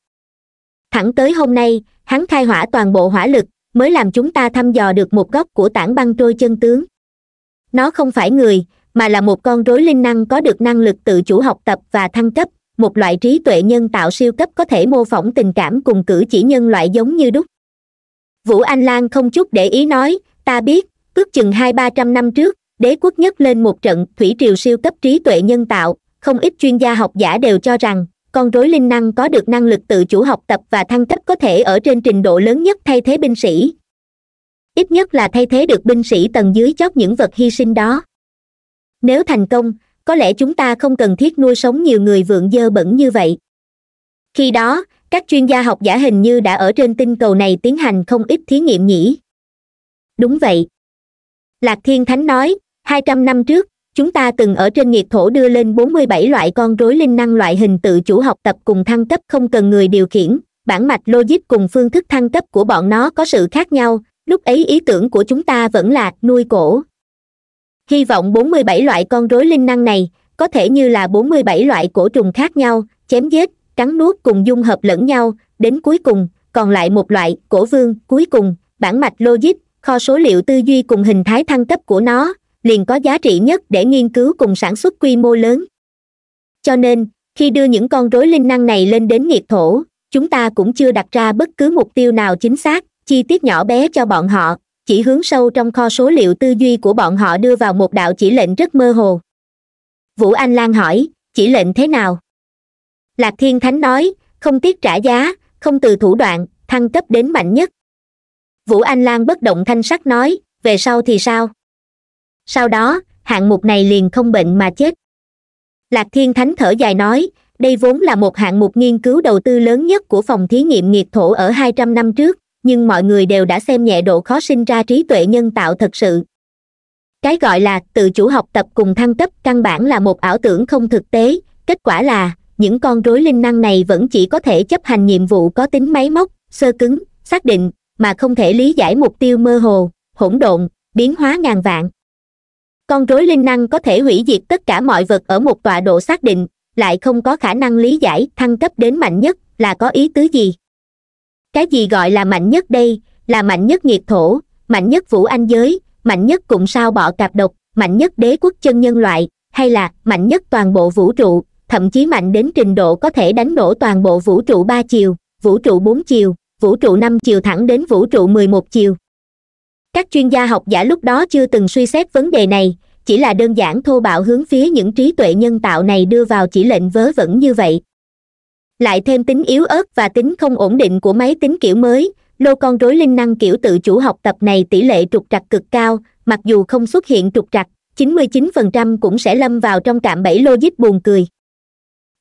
thẳng tới hôm nay hắn khai hỏa toàn bộ hỏa lực mới làm chúng ta thăm dò được một góc của tảng băng trôi chân tướng nó không phải người mà là một con rối linh năng có được năng lực tự chủ học tập và thăng cấp một loại trí tuệ nhân tạo siêu cấp có thể mô phỏng tình cảm cùng cử chỉ nhân loại giống như đúc vũ anh lan không chút để ý nói ta biết ước chừng hai ba trăm năm trước đế quốc nhất lên một trận thủy triều siêu cấp trí tuệ nhân tạo không ít chuyên gia học giả đều cho rằng con rối linh năng có được năng lực tự chủ học tập và thăng cấp có thể ở trên trình độ lớn nhất thay thế binh sĩ ít nhất là thay thế được binh sĩ tầng dưới chót những vật hy sinh đó nếu thành công có lẽ chúng ta không cần thiết nuôi sống nhiều người vượng dơ bẩn như vậy khi đó các chuyên gia học giả hình như đã ở trên tinh cầu này tiến hành không ít thí nghiệm nhỉ đúng vậy lạc thiên thánh nói hai trăm năm trước chúng ta từng ở trên nhiệt thổ đưa lên bốn mươi bảy loại con rối linh năng loại hình tự chủ học tập cùng thăng cấp không cần người điều khiển bản mạch logic cùng phương thức thăng cấp của bọn nó có sự khác nhau lúc ấy ý tưởng của chúng ta vẫn là nuôi cổ hy vọng 47 loại con rối linh năng này có thể như là 47 loại cổ trùng khác nhau chém giết cắn nuốt cùng dung hợp lẫn nhau đến cuối cùng còn lại một loại cổ vương cuối cùng bản mạch logic kho số liệu tư duy cùng hình thái thăng cấp của nó liền có giá trị nhất để nghiên cứu cùng sản xuất quy mô lớn cho nên khi đưa những con rối linh năng này lên đến nghiệt thổ chúng ta cũng chưa đặt ra bất cứ mục tiêu nào chính xác chi tiết nhỏ bé cho bọn họ chỉ hướng sâu trong kho số liệu tư duy của bọn họ đưa vào một đạo chỉ lệnh rất mơ hồ vũ anh lan hỏi chỉ lệnh thế nào lạc thiên thánh nói không tiếc trả giá không từ thủ đoạn thăng cấp đến mạnh nhất vũ anh lan bất động thanh sắc nói về sau thì sao sau đó hạng mục này liền không bệnh mà chết lạc thiên thánh thở dài nói đây vốn là một hạng mục nghiên cứu đầu tư lớn nhất của phòng thí nghiệm nhiệt thổ ở hai trăm năm trước nhưng mọi người đều đã xem nhẹ độ khó sinh ra trí tuệ nhân tạo thật sự cái gọi là tự chủ học tập cùng thăng cấp căn bản là một ảo tưởng không thực tế kết quả là những con rối linh năng này vẫn chỉ có thể chấp hành nhiệm vụ có tính máy móc sơ cứng xác định mà không thể lý giải mục tiêu mơ hồ hỗn độn biến hóa ngàn vạn con rối linh năng có thể hủy diệt tất cả mọi vật ở một tọa độ xác định lại không có khả năng lý giải thăng cấp đến mạnh nhất là có ý tứ gì cái gì gọi là mạnh nhất đây là mạnh nhất nhiệt thổ mạnh nhất vũ anh giới mạnh nhất cụm sao bọ cạp độc mạnh nhất đế quốc chân nhân loại hay là mạnh nhất toàn bộ vũ trụ thậm chí mạnh đến trình độ có thể đánh đổ toàn bộ vũ trụ ba chiều vũ trụ bốn chiều vũ trụ năm chiều thẳng đến vũ trụ mười một chiều các chuyên gia học giả lúc đó chưa từng suy xét vấn đề này chỉ là đơn giản thô bạo hướng phía những trí tuệ nhân tạo này đưa vào chỉ lệnh vớ vẩn như vậy lại thêm tính yếu ớt và tính không ổn định của máy tính kiểu mới lô con rối linh năng kiểu tự chủ học tập này tỷ lệ trục trặc cực cao mặc dù không xuất hiện trục trặc 99% cũng sẽ lâm vào trong cạm bẫy logic buồn cười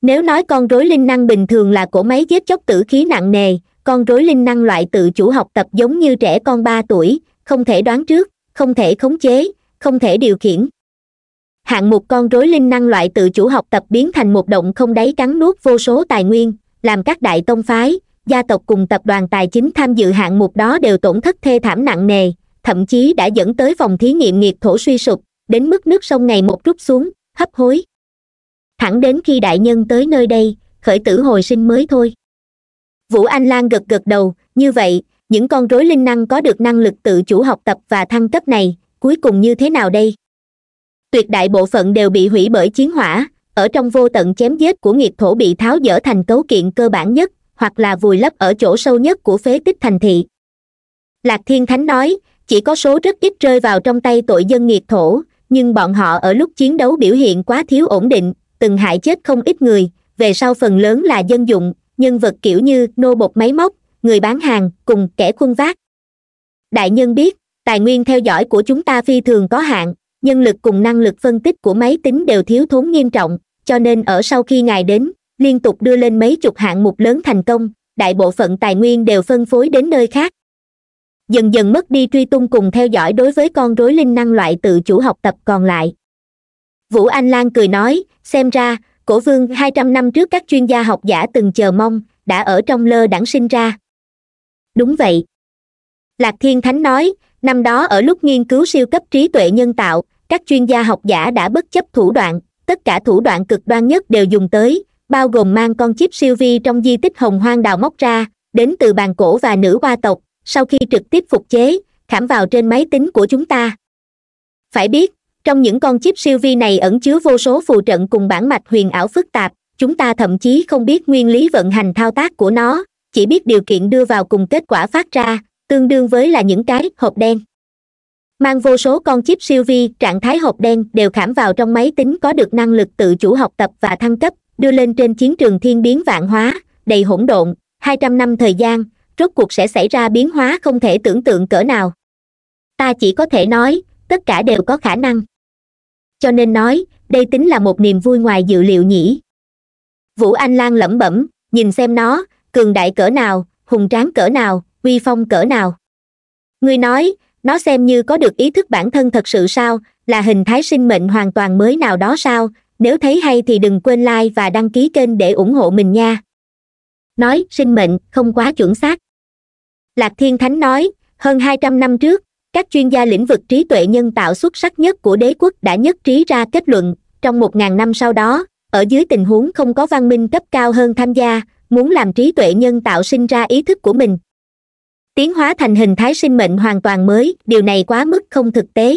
nếu nói con rối linh năng bình thường là cỗ máy giết chóc tử khí nặng nề con rối linh năng loại tự chủ học tập giống như trẻ con ba tuổi không thể đoán trước không thể khống chế không thể điều khiển hạng mục con rối linh năng loại tự chủ học tập biến thành một động không đáy cắn nuốt vô số tài nguyên làm các đại tông phái gia tộc cùng tập đoàn tài chính tham dự hạng mục đó đều tổn thất thê thảm nặng nề thậm chí đã dẫn tới phòng thí nghiệm nghiệt thổ suy sụp đến mức nước sông ngày một rút xuống hấp hối thẳng đến khi đại nhân tới nơi đây khởi tử hồi sinh mới thôi vũ anh lan gật gật đầu như vậy những con rối linh năng có được năng lực tự chủ học tập và thăng cấp này cuối cùng như thế nào đây tuyệt đại bộ phận đều bị hủy bởi chiến hỏa ở trong vô tận chém giết của nghiệp thổ bị tháo dỡ thành cấu kiện cơ bản nhất hoặc là vùi lấp ở chỗ sâu nhất của phế tích thành thị lạc thiên thánh nói chỉ có số rất ít rơi vào trong tay tội dân nghiệp thổ nhưng bọn họ ở lúc chiến đấu biểu hiện quá thiếu ổn định từng hại chết không ít người về sau phần lớn là dân dụng nhân vật kiểu như nô bột máy móc người bán hàng cùng kẻ khuân vác đại nhân biết tài nguyên theo dõi của chúng ta phi thường có hạn nhân lực cùng năng lực phân tích của máy tính đều thiếu thốn nghiêm trọng cho nên ở sau khi ngài đến liên tục đưa lên mấy chục hạng mục lớn thành công đại bộ phận tài nguyên đều phân phối đến nơi khác dần dần mất đi truy tung cùng theo dõi đối với con rối linh năng loại tự chủ học tập còn lại vũ anh lan cười nói xem ra cổ vương hai trăm năm trước các chuyên gia học giả từng chờ mong đã ở trong lơ đẳng sinh ra đúng vậy lạc thiên thánh nói năm đó ở lúc nghiên cứu siêu cấp trí tuệ nhân tạo các chuyên gia học giả đã bất chấp thủ đoạn tất cả thủ đoạn cực đoan nhất đều dùng tới bao gồm mang con chip siêu vi trong di tích hồng hoang đào móc ra đến từ bàn cổ và nữ hoa tộc sau khi trực tiếp phục chế khảm vào trên máy tính của chúng ta phải biết trong những con chip siêu vi này ẩn chứa vô số phù trận cùng bản mạch huyền ảo phức tạp chúng ta thậm chí không biết nguyên lý vận hành thao tác của nó chỉ biết điều kiện đưa vào cùng kết quả phát ra tương đương với là những cái hộp đen mang vô số con chip siêu vi trạng thái hộp đen đều khảm vào trong máy tính có được năng lực tự chủ học tập và thăng cấp đưa lên trên chiến trường thiên biến vạn hóa đầy hỗn độn hai trăm năm thời gian rốt cuộc sẽ xảy ra biến hóa không thể tưởng tượng cỡ nào ta chỉ có thể nói tất cả đều có khả năng cho nên nói đây tính là một niềm vui ngoài dự liệu nhỉ vũ anh lan lẩm bẩm nhìn xem nó cường đại cỡ nào hùng tráng cỡ nào uy phong cỡ nào ngươi nói nó xem như có được ý thức bản thân thật sự sao là hình thái sinh mệnh hoàn toàn mới nào đó sao nếu thấy hay thì đừng quên like và đăng ký kênh để ủng hộ mình nha nói sinh mệnh không quá chuẩn xác lạc thiên thánh nói hơn hai trăm năm trước các chuyên gia lĩnh vực trí tuệ nhân tạo xuất sắc nhất của đế quốc đã nhất trí ra kết luận trong một ngàn năm sau đó ở dưới tình huống không có văn minh cấp cao hơn tham gia muốn làm trí tuệ nhân tạo sinh ra ý thức của mình tiến hóa thành hình thái sinh mệnh hoàn toàn mới điều này quá mức không thực tế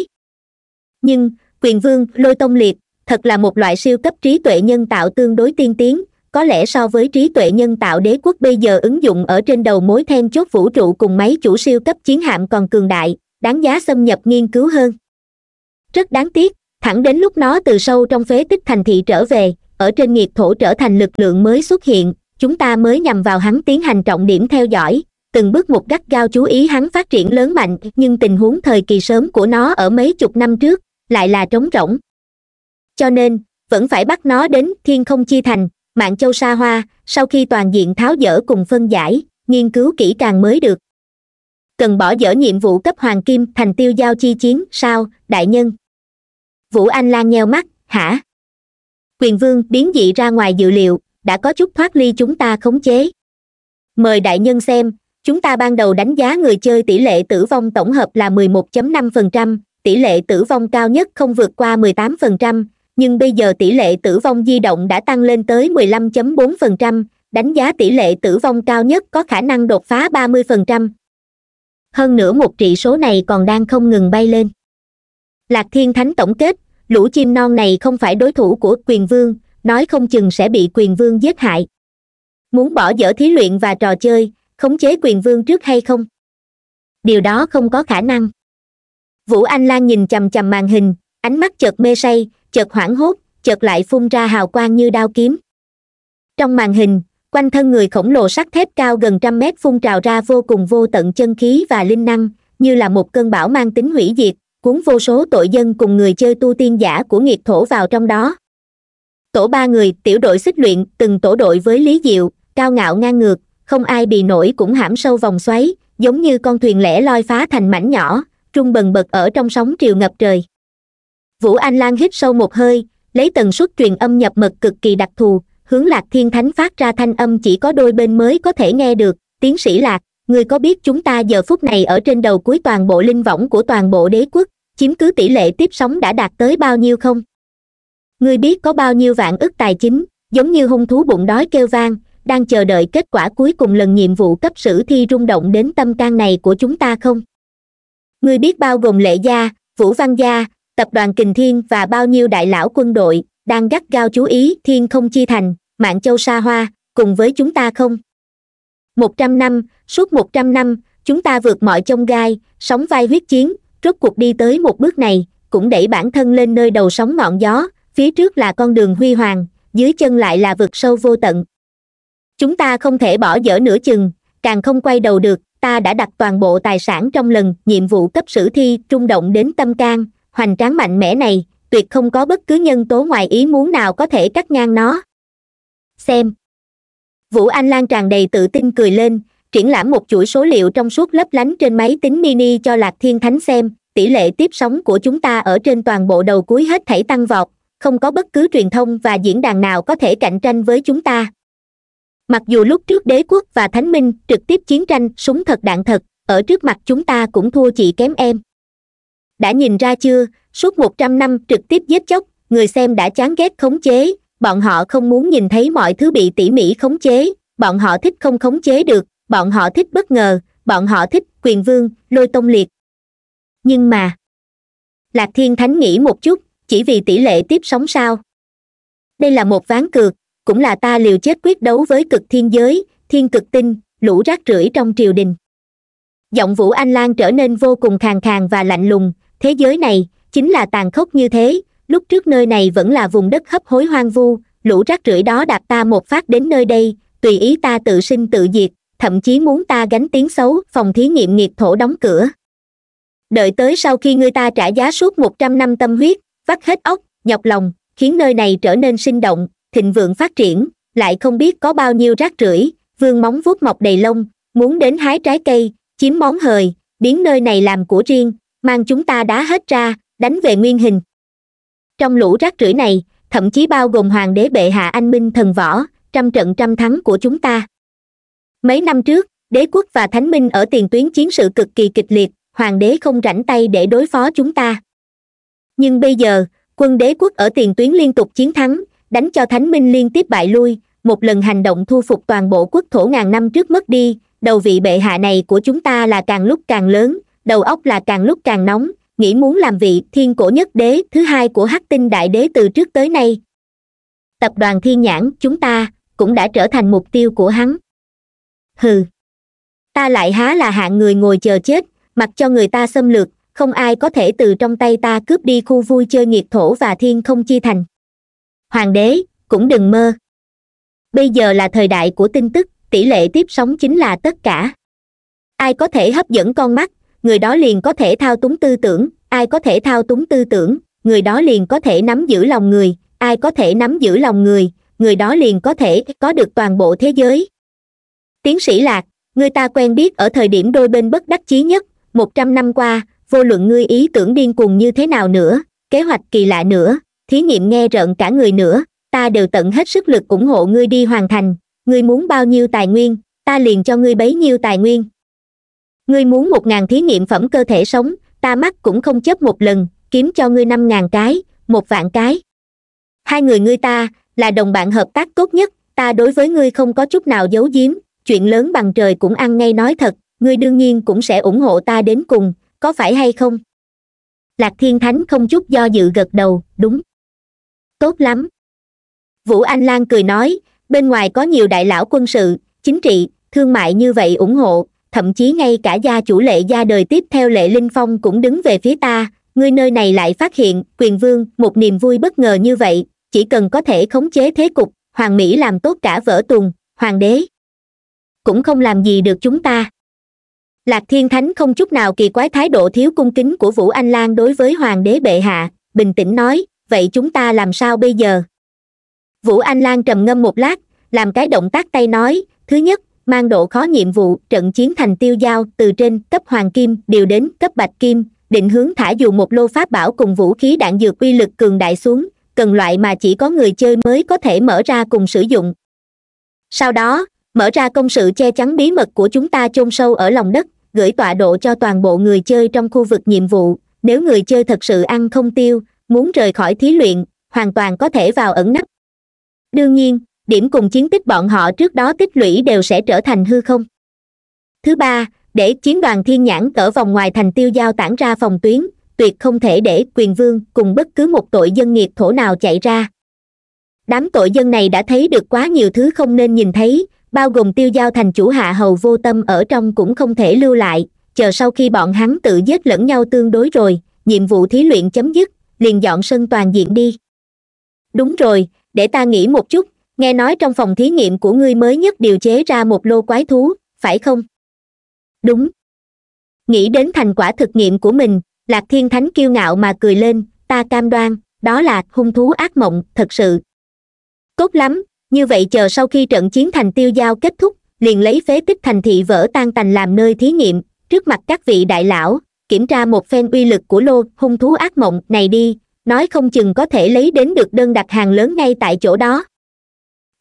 nhưng quyền vương lôi tông liệt thật là một loại siêu cấp trí tuệ nhân tạo tương đối tiên tiến có lẽ so với trí tuệ nhân tạo đế quốc bây giờ ứng dụng ở trên đầu mối then chốt vũ trụ cùng máy chủ siêu cấp chiến hạm còn cường đại đáng giá xâm nhập nghiên cứu hơn rất đáng tiếc thẳng đến lúc nó từ sâu trong phế tích thành thị trở về ở trên nhiệt thổ trở thành lực lượng mới xuất hiện chúng ta mới nhằm vào hắn tiến hành trọng điểm theo dõi từng bước một gắt gao chú ý hắn phát triển lớn mạnh nhưng tình huống thời kỳ sớm của nó ở mấy chục năm trước lại là trống rỗng cho nên vẫn phải bắt nó đến thiên không chi thành mạng châu sa hoa sau khi toàn diện tháo dỡ cùng phân giải nghiên cứu kỹ càng mới được cần bỏ dỡ nhiệm vụ cấp hoàng kim thành tiêu giao chi chiến sao đại nhân vũ anh lan nheo mắt hả quyền vương biến dị ra ngoài dự liệu đã có chút thoát ly chúng ta khống chế mời đại nhân xem chúng ta ban đầu đánh giá người chơi tỷ lệ tử vong tổng hợp là 11.5%, tỷ lệ tử vong cao nhất không vượt qua 18%, nhưng bây giờ tỷ lệ tử vong di động đã tăng lên tới 15.4%, đánh giá tỷ lệ tử vong cao nhất có khả năng đột phá 30%. Hơn nữa một trị số này còn đang không ngừng bay lên. Lạc Thiên Thánh tổng kết, lũ chim non này không phải đối thủ của quyền vương, nói không chừng sẽ bị quyền vương giết hại. Muốn bỏ dở thí luyện và trò chơi, khống chế quyền vương trước hay không điều đó không có khả năng vũ anh lan nhìn chầm chầm màn hình ánh mắt chợt mê say chợt hoảng hốt chợt lại phun ra hào quang như đao kiếm trong màn hình quanh thân người khổng lồ sắt thép cao gần trăm mét phun trào ra vô cùng vô tận chân khí và linh năng như là một cơn bão mang tính hủy diệt cuốn vô số tội dân cùng người chơi tu tiên giả của nghiệt thổ vào trong đó tổ ba người tiểu đội xích luyện từng tổ đội với lý diệu cao ngạo ngang ngược không ai bị nổi cũng hãm sâu vòng xoáy giống như con thuyền lẻ loi phá thành mảnh nhỏ trung bần bật ở trong sóng triều ngập trời vũ anh lan hít sâu một hơi lấy tần suất truyền âm nhập mật cực kỳ đặc thù hướng lạc thiên thánh phát ra thanh âm chỉ có đôi bên mới có thể nghe được tiến sĩ lạc người có biết chúng ta giờ phút này ở trên đầu cuối toàn bộ linh võng của toàn bộ đế quốc chiếm cứ tỷ lệ tiếp sóng đã đạt tới bao nhiêu không người biết có bao nhiêu vạn ức tài chính giống như hung thú bụng đói kêu vang đang chờ đợi kết quả cuối cùng lần nhiệm vụ cấp sử thi rung động đến tâm can này của chúng ta không ngươi biết bao gồm lệ gia vũ văn gia tập đoàn kình thiên và bao nhiêu đại lão quân đội đang gắt gao chú ý thiên không chi thành mạng châu sa hoa cùng với chúng ta không một trăm năm suốt một trăm năm chúng ta vượt mọi chông gai sóng vai huyết chiến rốt cuộc đi tới một bước này cũng đẩy bản thân lên nơi đầu sóng ngọn gió phía trước là con đường huy hoàng dưới chân lại là vực sâu vô tận chúng ta không thể bỏ dở nửa chừng càng không quay đầu được ta đã đặt toàn bộ tài sản trong lần nhiệm vụ cấp sử thi trung động đến tâm can hoành tráng mạnh mẽ này tuyệt không có bất cứ nhân tố ngoài ý muốn nào có thể cắt ngang nó xem vũ anh lan tràn đầy tự tin cười lên triển lãm một chuỗi số liệu trong suốt lấp lánh trên máy tính mini cho lạc thiên thánh xem tỷ lệ tiếp sóng của chúng ta ở trên toàn bộ đầu cuối hết thảy tăng vọt không có bất cứ truyền thông và diễn đàn nào có thể cạnh tranh với chúng ta mặc dù lúc trước đế quốc và thánh minh trực tiếp chiến tranh súng thật đạn thật ở trước mặt chúng ta cũng thua chị kém em đã nhìn ra chưa suốt một trăm năm trực tiếp giết chóc người xem đã chán ghét khống chế bọn họ không muốn nhìn thấy mọi thứ bị tỉ mỉ khống chế bọn họ thích không khống chế được bọn họ thích bất ngờ bọn họ thích quyền vương lôi tông liệt nhưng mà lạc thiên thánh nghĩ một chút chỉ vì tỷ lệ tiếp sống sao đây là một ván cược cũng là ta liều chết quyết đấu với cực thiên giới thiên cực tinh lũ rác rưởi trong triều đình giọng vũ anh lan trở nên vô cùng khàn khàn và lạnh lùng thế giới này chính là tàn khốc như thế lúc trước nơi này vẫn là vùng đất hấp hối hoang vu lũ rác rưởi đó đạp ta một phát đến nơi đây tùy ý ta tự sinh tự diệt thậm chí muốn ta gánh tiếng xấu phòng thí nghiệm nghiệt thổ đóng cửa đợi tới sau khi ngươi ta trả giá suốt một trăm năm tâm huyết vắt hết óc nhọc lòng khiến nơi này trở nên sinh động thịnh vượng phát triển lại không biết có bao nhiêu rác rưởi vương móng vuốt mọc đầy lông muốn đến hái trái cây chiếm món hời biến nơi này làm của riêng mang chúng ta đá hết ra đánh về nguyên hình trong lũ rác rưởi này thậm chí bao gồm hoàng đế bệ hạ anh minh thần võ trăm trận trăm thắng của chúng ta mấy năm trước đế quốc và thánh minh ở tiền tuyến chiến sự cực kỳ kịch liệt hoàng đế không rảnh tay để đối phó chúng ta nhưng bây giờ quân đế quốc ở tiền tuyến liên tục chiến thắng đánh cho thánh minh liên tiếp bại lui một lần hành động thu phục toàn bộ quốc thổ ngàn năm trước mất đi đầu vị bệ hạ này của chúng ta là càng lúc càng lớn đầu óc là càng lúc càng nóng nghĩ muốn làm vị thiên cổ nhất đế thứ hai của hắc tinh đại đế từ trước tới nay tập đoàn thiên nhãn chúng ta cũng đã trở thành mục tiêu của hắn hừ ta lại há là hạng người ngồi chờ chết mặc cho người ta xâm lược không ai có thể từ trong tay ta cướp đi khu vui chơi nghiệt thổ và thiên không chi thành hoàng đế cũng đừng mơ bây giờ là thời đại của tin tức tỷ lệ tiếp sóng chính là tất cả ai có thể hấp dẫn con mắt người đó liền có thể thao túng tư tưởng ai có thể thao túng tư tưởng người đó liền có thể nắm giữ lòng người ai có thể nắm giữ lòng người người đó liền có thể có được toàn bộ thế giới tiến sĩ lạc người ta quen biết ở thời điểm đôi bên bất đắc chí nhất một trăm năm qua vô luận ngươi ý tưởng điên cuồng như thế nào nữa kế hoạch kỳ lạ nữa thí nghiệm nghe rợn cả người nữa ta đều tận hết sức lực ủng hộ ngươi đi hoàn thành ngươi muốn bao nhiêu tài nguyên ta liền cho ngươi bấy nhiêu tài nguyên ngươi muốn một ngàn thí nghiệm phẩm cơ thể sống ta mắt cũng không chớp một lần kiếm cho ngươi năm ngàn cái một vạn cái hai người ngươi ta là đồng bạn hợp tác tốt nhất ta đối với ngươi không có chút nào giấu giếm chuyện lớn bằng trời cũng ăn ngay nói thật ngươi đương nhiên cũng sẽ ủng hộ ta đến cùng có phải hay không lạc thiên thánh không chút do dự gật đầu đúng tốt lắm vũ anh lan cười nói bên ngoài có nhiều đại lão quân sự chính trị thương mại như vậy ủng hộ thậm chí ngay cả gia chủ lệ gia đời tiếp theo lệ linh phong cũng đứng về phía ta ngươi nơi này lại phát hiện quyền vương một niềm vui bất ngờ như vậy chỉ cần có thể khống chế thế cục hoàng mỹ làm tốt cả vỡ tuần, hoàng đế cũng không làm gì được chúng ta lạc thiên thánh không chút nào kỳ quái thái độ thiếu cung kính của vũ anh lan đối với hoàng đế bệ hạ bình tĩnh nói vậy chúng ta làm sao bây giờ vũ anh lan trầm ngâm một lát làm cái động tác tay nói thứ nhất mang độ khó nhiệm vụ trận chiến thành tiêu giao từ trên cấp hoàng kim điều đến cấp bạch kim định hướng thả dù một lô pháp bảo cùng vũ khí đạn dược uy lực cường đại xuống cần loại mà chỉ có người chơi mới có thể mở ra cùng sử dụng sau đó mở ra công sự che chắn bí mật của chúng ta chôn sâu ở lòng đất gửi tọa độ cho toàn bộ người chơi trong khu vực nhiệm vụ nếu người chơi thật sự ăn không tiêu muốn rời khỏi thí luyện hoàn toàn có thể vào ẩn nấp đương nhiên điểm cùng chiến tích bọn họ trước đó tích lũy đều sẽ trở thành hư không thứ ba để chiến đoàn thiên nhãn cỡ vòng ngoài thành tiêu giao tản ra phòng tuyến tuyệt không thể để quyền vương cùng bất cứ một tội dân nghiệt thổ nào chạy ra đám tội dân này đã thấy được quá nhiều thứ không nên nhìn thấy bao gồm tiêu giao thành chủ hạ hầu vô tâm ở trong cũng không thể lưu lại chờ sau khi bọn hắn tự giết lẫn nhau tương đối rồi nhiệm vụ thí luyện chấm dứt liền dọn sân toàn diện đi đúng rồi để ta nghĩ một chút nghe nói trong phòng thí nghiệm của ngươi mới nhất điều chế ra một lô quái thú phải không đúng nghĩ đến thành quả thực nghiệm của mình lạc thiên thánh kiêu ngạo mà cười lên ta cam đoan đó là hung thú ác mộng thật sự tốt lắm như vậy chờ sau khi trận chiến thành tiêu giao kết thúc liền lấy phế tích thành thị vỡ tan thành làm nơi thí nghiệm trước mặt các vị đại lão kiểm tra một phen uy lực của lô hung thú ác mộng này đi nói không chừng có thể lấy đến được đơn đặt hàng lớn ngay tại chỗ đó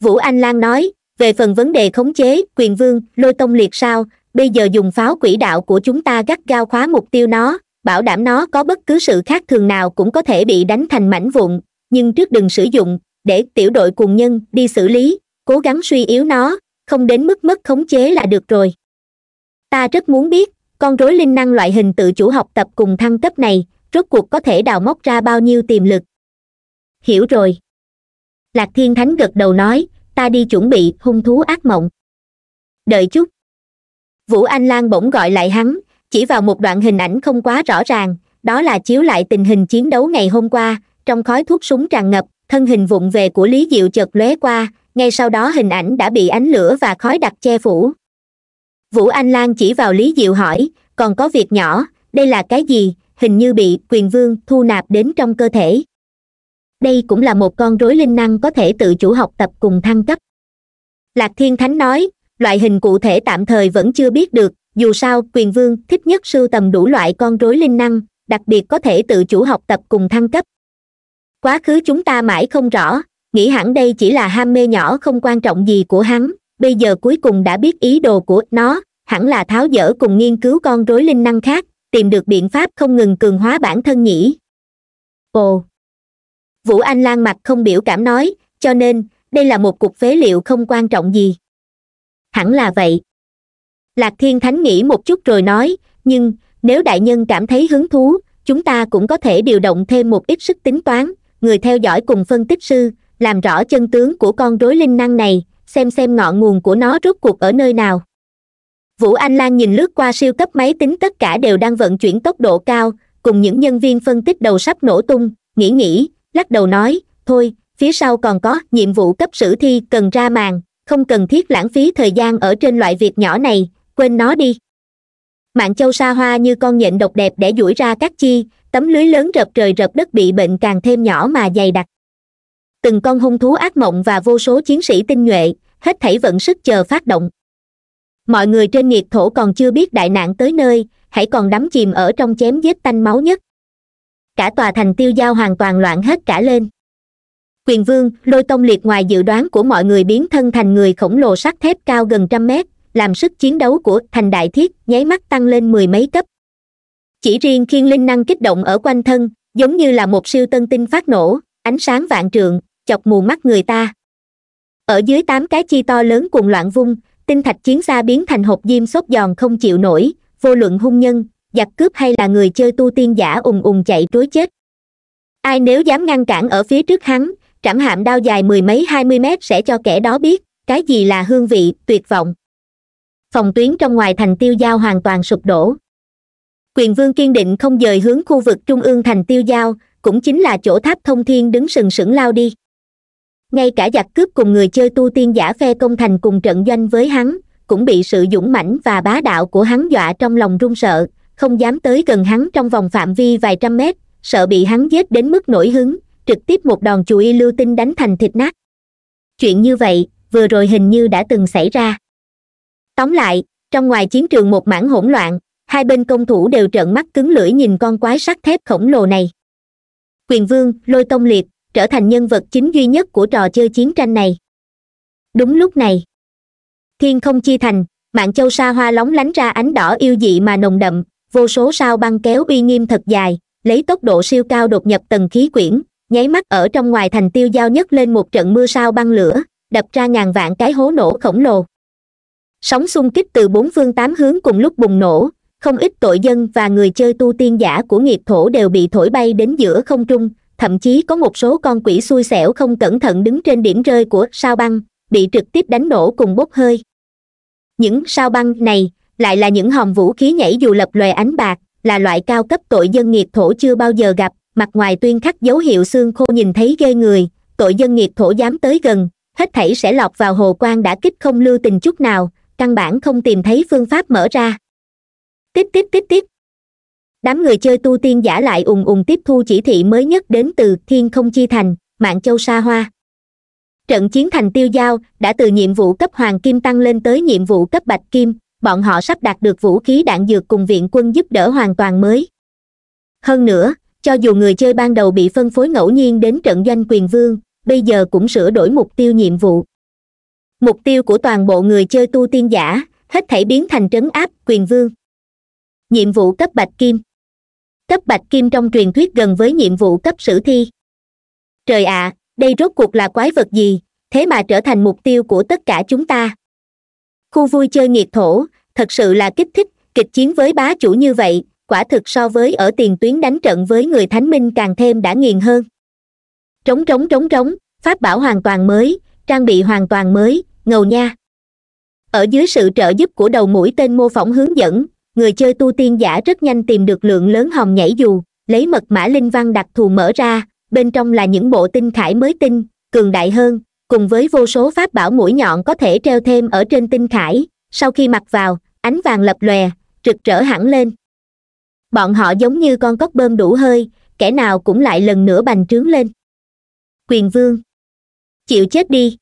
vũ anh lan nói về phần vấn đề khống chế quyền vương lôi tông liệt sao bây giờ dùng pháo quỹ đạo của chúng ta gắt gao khóa mục tiêu nó bảo đảm nó có bất cứ sự khác thường nào cũng có thể bị đánh thành mảnh vụn nhưng trước đừng sử dụng để tiểu đội cùng nhân đi xử lý cố gắng suy yếu nó không đến mức mất khống chế là được rồi ta rất muốn biết con rối linh năng loại hình tự chủ học tập cùng thăng cấp này rốt cuộc có thể đào móc ra bao nhiêu tiềm lực hiểu rồi lạc thiên thánh gật đầu nói ta đi chuẩn bị hung thú ác mộng đợi chút vũ anh lan bỗng gọi lại hắn chỉ vào một đoạn hình ảnh không quá rõ ràng đó là chiếu lại tình hình chiến đấu ngày hôm qua trong khói thuốc súng tràn ngập thân hình vụng về của lý diệu chợt lóe qua ngay sau đó hình ảnh đã bị ánh lửa và khói đặc che phủ vũ anh lan chỉ vào lý diệu hỏi còn có việc nhỏ đây là cái gì hình như bị quyền vương thu nạp đến trong cơ thể đây cũng là một con rối linh năng có thể tự chủ học tập cùng thăng cấp lạc thiên thánh nói loại hình cụ thể tạm thời vẫn chưa biết được dù sao quyền vương thích nhất sưu tầm đủ loại con rối linh năng đặc biệt có thể tự chủ học tập cùng thăng cấp quá khứ chúng ta mãi không rõ nghĩ hẳn đây chỉ là ham mê nhỏ không quan trọng gì của hắn bây giờ cuối cùng đã biết ý đồ của nó hẳn là tháo dỡ cùng nghiên cứu con rối linh năng khác tìm được biện pháp không ngừng cường hóa bản thân nhỉ ồ vũ anh lan mặt không biểu cảm nói cho nên đây là một cuộc phế liệu không quan trọng gì hẳn là vậy lạc thiên thánh nghĩ một chút rồi nói nhưng nếu đại nhân cảm thấy hứng thú chúng ta cũng có thể điều động thêm một ít sức tính toán người theo dõi cùng phân tích sư làm rõ chân tướng của con rối linh năng này xem xem ngọn nguồn của nó rốt cuộc ở nơi nào vũ anh lan nhìn lướt qua siêu cấp máy tính tất cả đều đang vận chuyển tốc độ cao cùng những nhân viên phân tích đầu sắp nổ tung nghĩ nghĩ lắc đầu nói thôi phía sau còn có nhiệm vụ cấp sử thi cần ra màn không cần thiết lãng phí thời gian ở trên loại việc nhỏ này quên nó đi mạng châu sa hoa như con nhện độc đẹp để duỗi ra các chi tấm lưới lớn rập trời rập đất bị bệnh càng thêm nhỏ mà dày đặc từng con hung thú ác mộng và vô số chiến sĩ tinh nhuệ hết thảy vận sức chờ phát động mọi người trên nghiệt thổ còn chưa biết đại nạn tới nơi hãy còn đắm chìm ở trong chém giết tanh máu nhất cả tòa thành tiêu giao hoàn toàn loạn hết cả lên quyền vương lôi tông liệt ngoài dự đoán của mọi người biến thân thành người khổng lồ sắt thép cao gần trăm mét làm sức chiến đấu của thành đại thiết nháy mắt tăng lên mười mấy cấp chỉ riêng khiên linh năng kích động ở quanh thân giống như là một siêu tân tinh phát nổ ánh sáng vạn trượng chọc mù mắt người ta ở dưới tám cái chi to lớn cuồng loạn vung tinh thạch chiến xa biến thành hộp diêm sốt giòn không chịu nổi vô luận hung nhân giặc cướp hay là người chơi tu tiên giả ùng ùng chạy trối chết ai nếu dám ngăn cản ở phía trước hắn trảm hạm đao dài mười mấy hai mươi mét sẽ cho kẻ đó biết cái gì là hương vị tuyệt vọng phòng tuyến trong ngoài thành tiêu giao hoàn toàn sụp đổ quyền vương kiên định không dời hướng khu vực trung ương thành tiêu giao cũng chính là chỗ tháp thông thiên đứng sừng sững lao đi ngay cả giặc cướp cùng người chơi tu tiên giả phe công thành cùng trận doanh với hắn cũng bị sự dũng mãnh và bá đạo của hắn dọa trong lòng run sợ không dám tới gần hắn trong vòng phạm vi vài trăm mét sợ bị hắn giết đến mức nổi hứng trực tiếp một đòn chùi lưu tinh đánh thành thịt nát chuyện như vậy vừa rồi hình như đã từng xảy ra tóm lại trong ngoài chiến trường một mảng hỗn loạn hai bên công thủ đều trợn mắt cứng lưỡi nhìn con quái sắt thép khổng lồ này quyền vương lôi tông liệt trở thành nhân vật chính duy nhất của trò chơi chiến tranh này đúng lúc này thiên không chi thành mạng châu sa hoa lóng lánh ra ánh đỏ yêu dị mà nồng đậm vô số sao băng kéo uy nghiêm thật dài lấy tốc độ siêu cao đột nhập tầng khí quyển nháy mắt ở trong ngoài thành tiêu giao nhất lên một trận mưa sao băng lửa đập ra ngàn vạn cái hố nổ khổng lồ sóng xung kích từ bốn phương tám hướng cùng lúc bùng nổ không ít tội dân và người chơi tu tiên giả của nghiệp thổ đều bị thổi bay đến giữa không trung thậm chí có một số con quỷ xui xẻo không cẩn thận đứng trên điểm rơi của sao băng bị trực tiếp đánh nổ cùng bốc hơi những sao băng này lại là những hòm vũ khí nhảy dù lập lòe ánh bạc là loại cao cấp tội dân nghiệt thổ chưa bao giờ gặp mặt ngoài tuyên khắc dấu hiệu xương khô nhìn thấy ghê người tội dân nghiệt thổ dám tới gần hết thảy sẽ lọt vào hồ quan đã kích không lưu tình chút nào căn bản không tìm thấy phương pháp mở ra tiếp tiếp tiếp tiếp đám người chơi tu tiên giả lại ùng ùng tiếp thu chỉ thị mới nhất đến từ thiên không chi thành mạng châu sa hoa trận chiến thành tiêu giao đã từ nhiệm vụ cấp hoàng kim tăng lên tới nhiệm vụ cấp bạch kim bọn họ sắp đạt được vũ khí đạn dược cùng viện quân giúp đỡ hoàn toàn mới hơn nữa cho dù người chơi ban đầu bị phân phối ngẫu nhiên đến trận doanh quyền vương bây giờ cũng sửa đổi mục tiêu nhiệm vụ mục tiêu của toàn bộ người chơi tu tiên giả hết thể biến thành trấn áp quyền vương nhiệm vụ cấp bạch kim cấp bạch kim trong truyền thuyết gần với nhiệm vụ cấp sử thi trời ạ đây rốt cuộc là quái vật gì thế mà trở thành mục tiêu của tất cả chúng ta khu vui chơi nghiệt thổ thật sự là kích thích kịch chiến với bá chủ như vậy quả thực so với ở tiền tuyến đánh trận với người thánh minh càng thêm đã nghiền hơn trống trống trống trống pháp bảo hoàn toàn mới trang bị hoàn toàn mới ngầu nha ở dưới sự trợ giúp của đầu mũi tên mô phỏng hướng dẫn người chơi tu tiên giả rất nhanh tìm được lượng lớn hồng nhảy dù lấy mật mã linh văn đặc thù mở ra bên trong là những bộ tinh khải mới tinh cường đại hơn cùng với vô số pháp bảo mũi nhọn có thể treo thêm ở trên tinh khải sau khi mặc vào ánh vàng lập lòe rực rỡ hẳn lên bọn họ giống như con cóc bơm đủ hơi kẻ nào cũng lại lần nữa bành trướng lên quyền vương chịu chết đi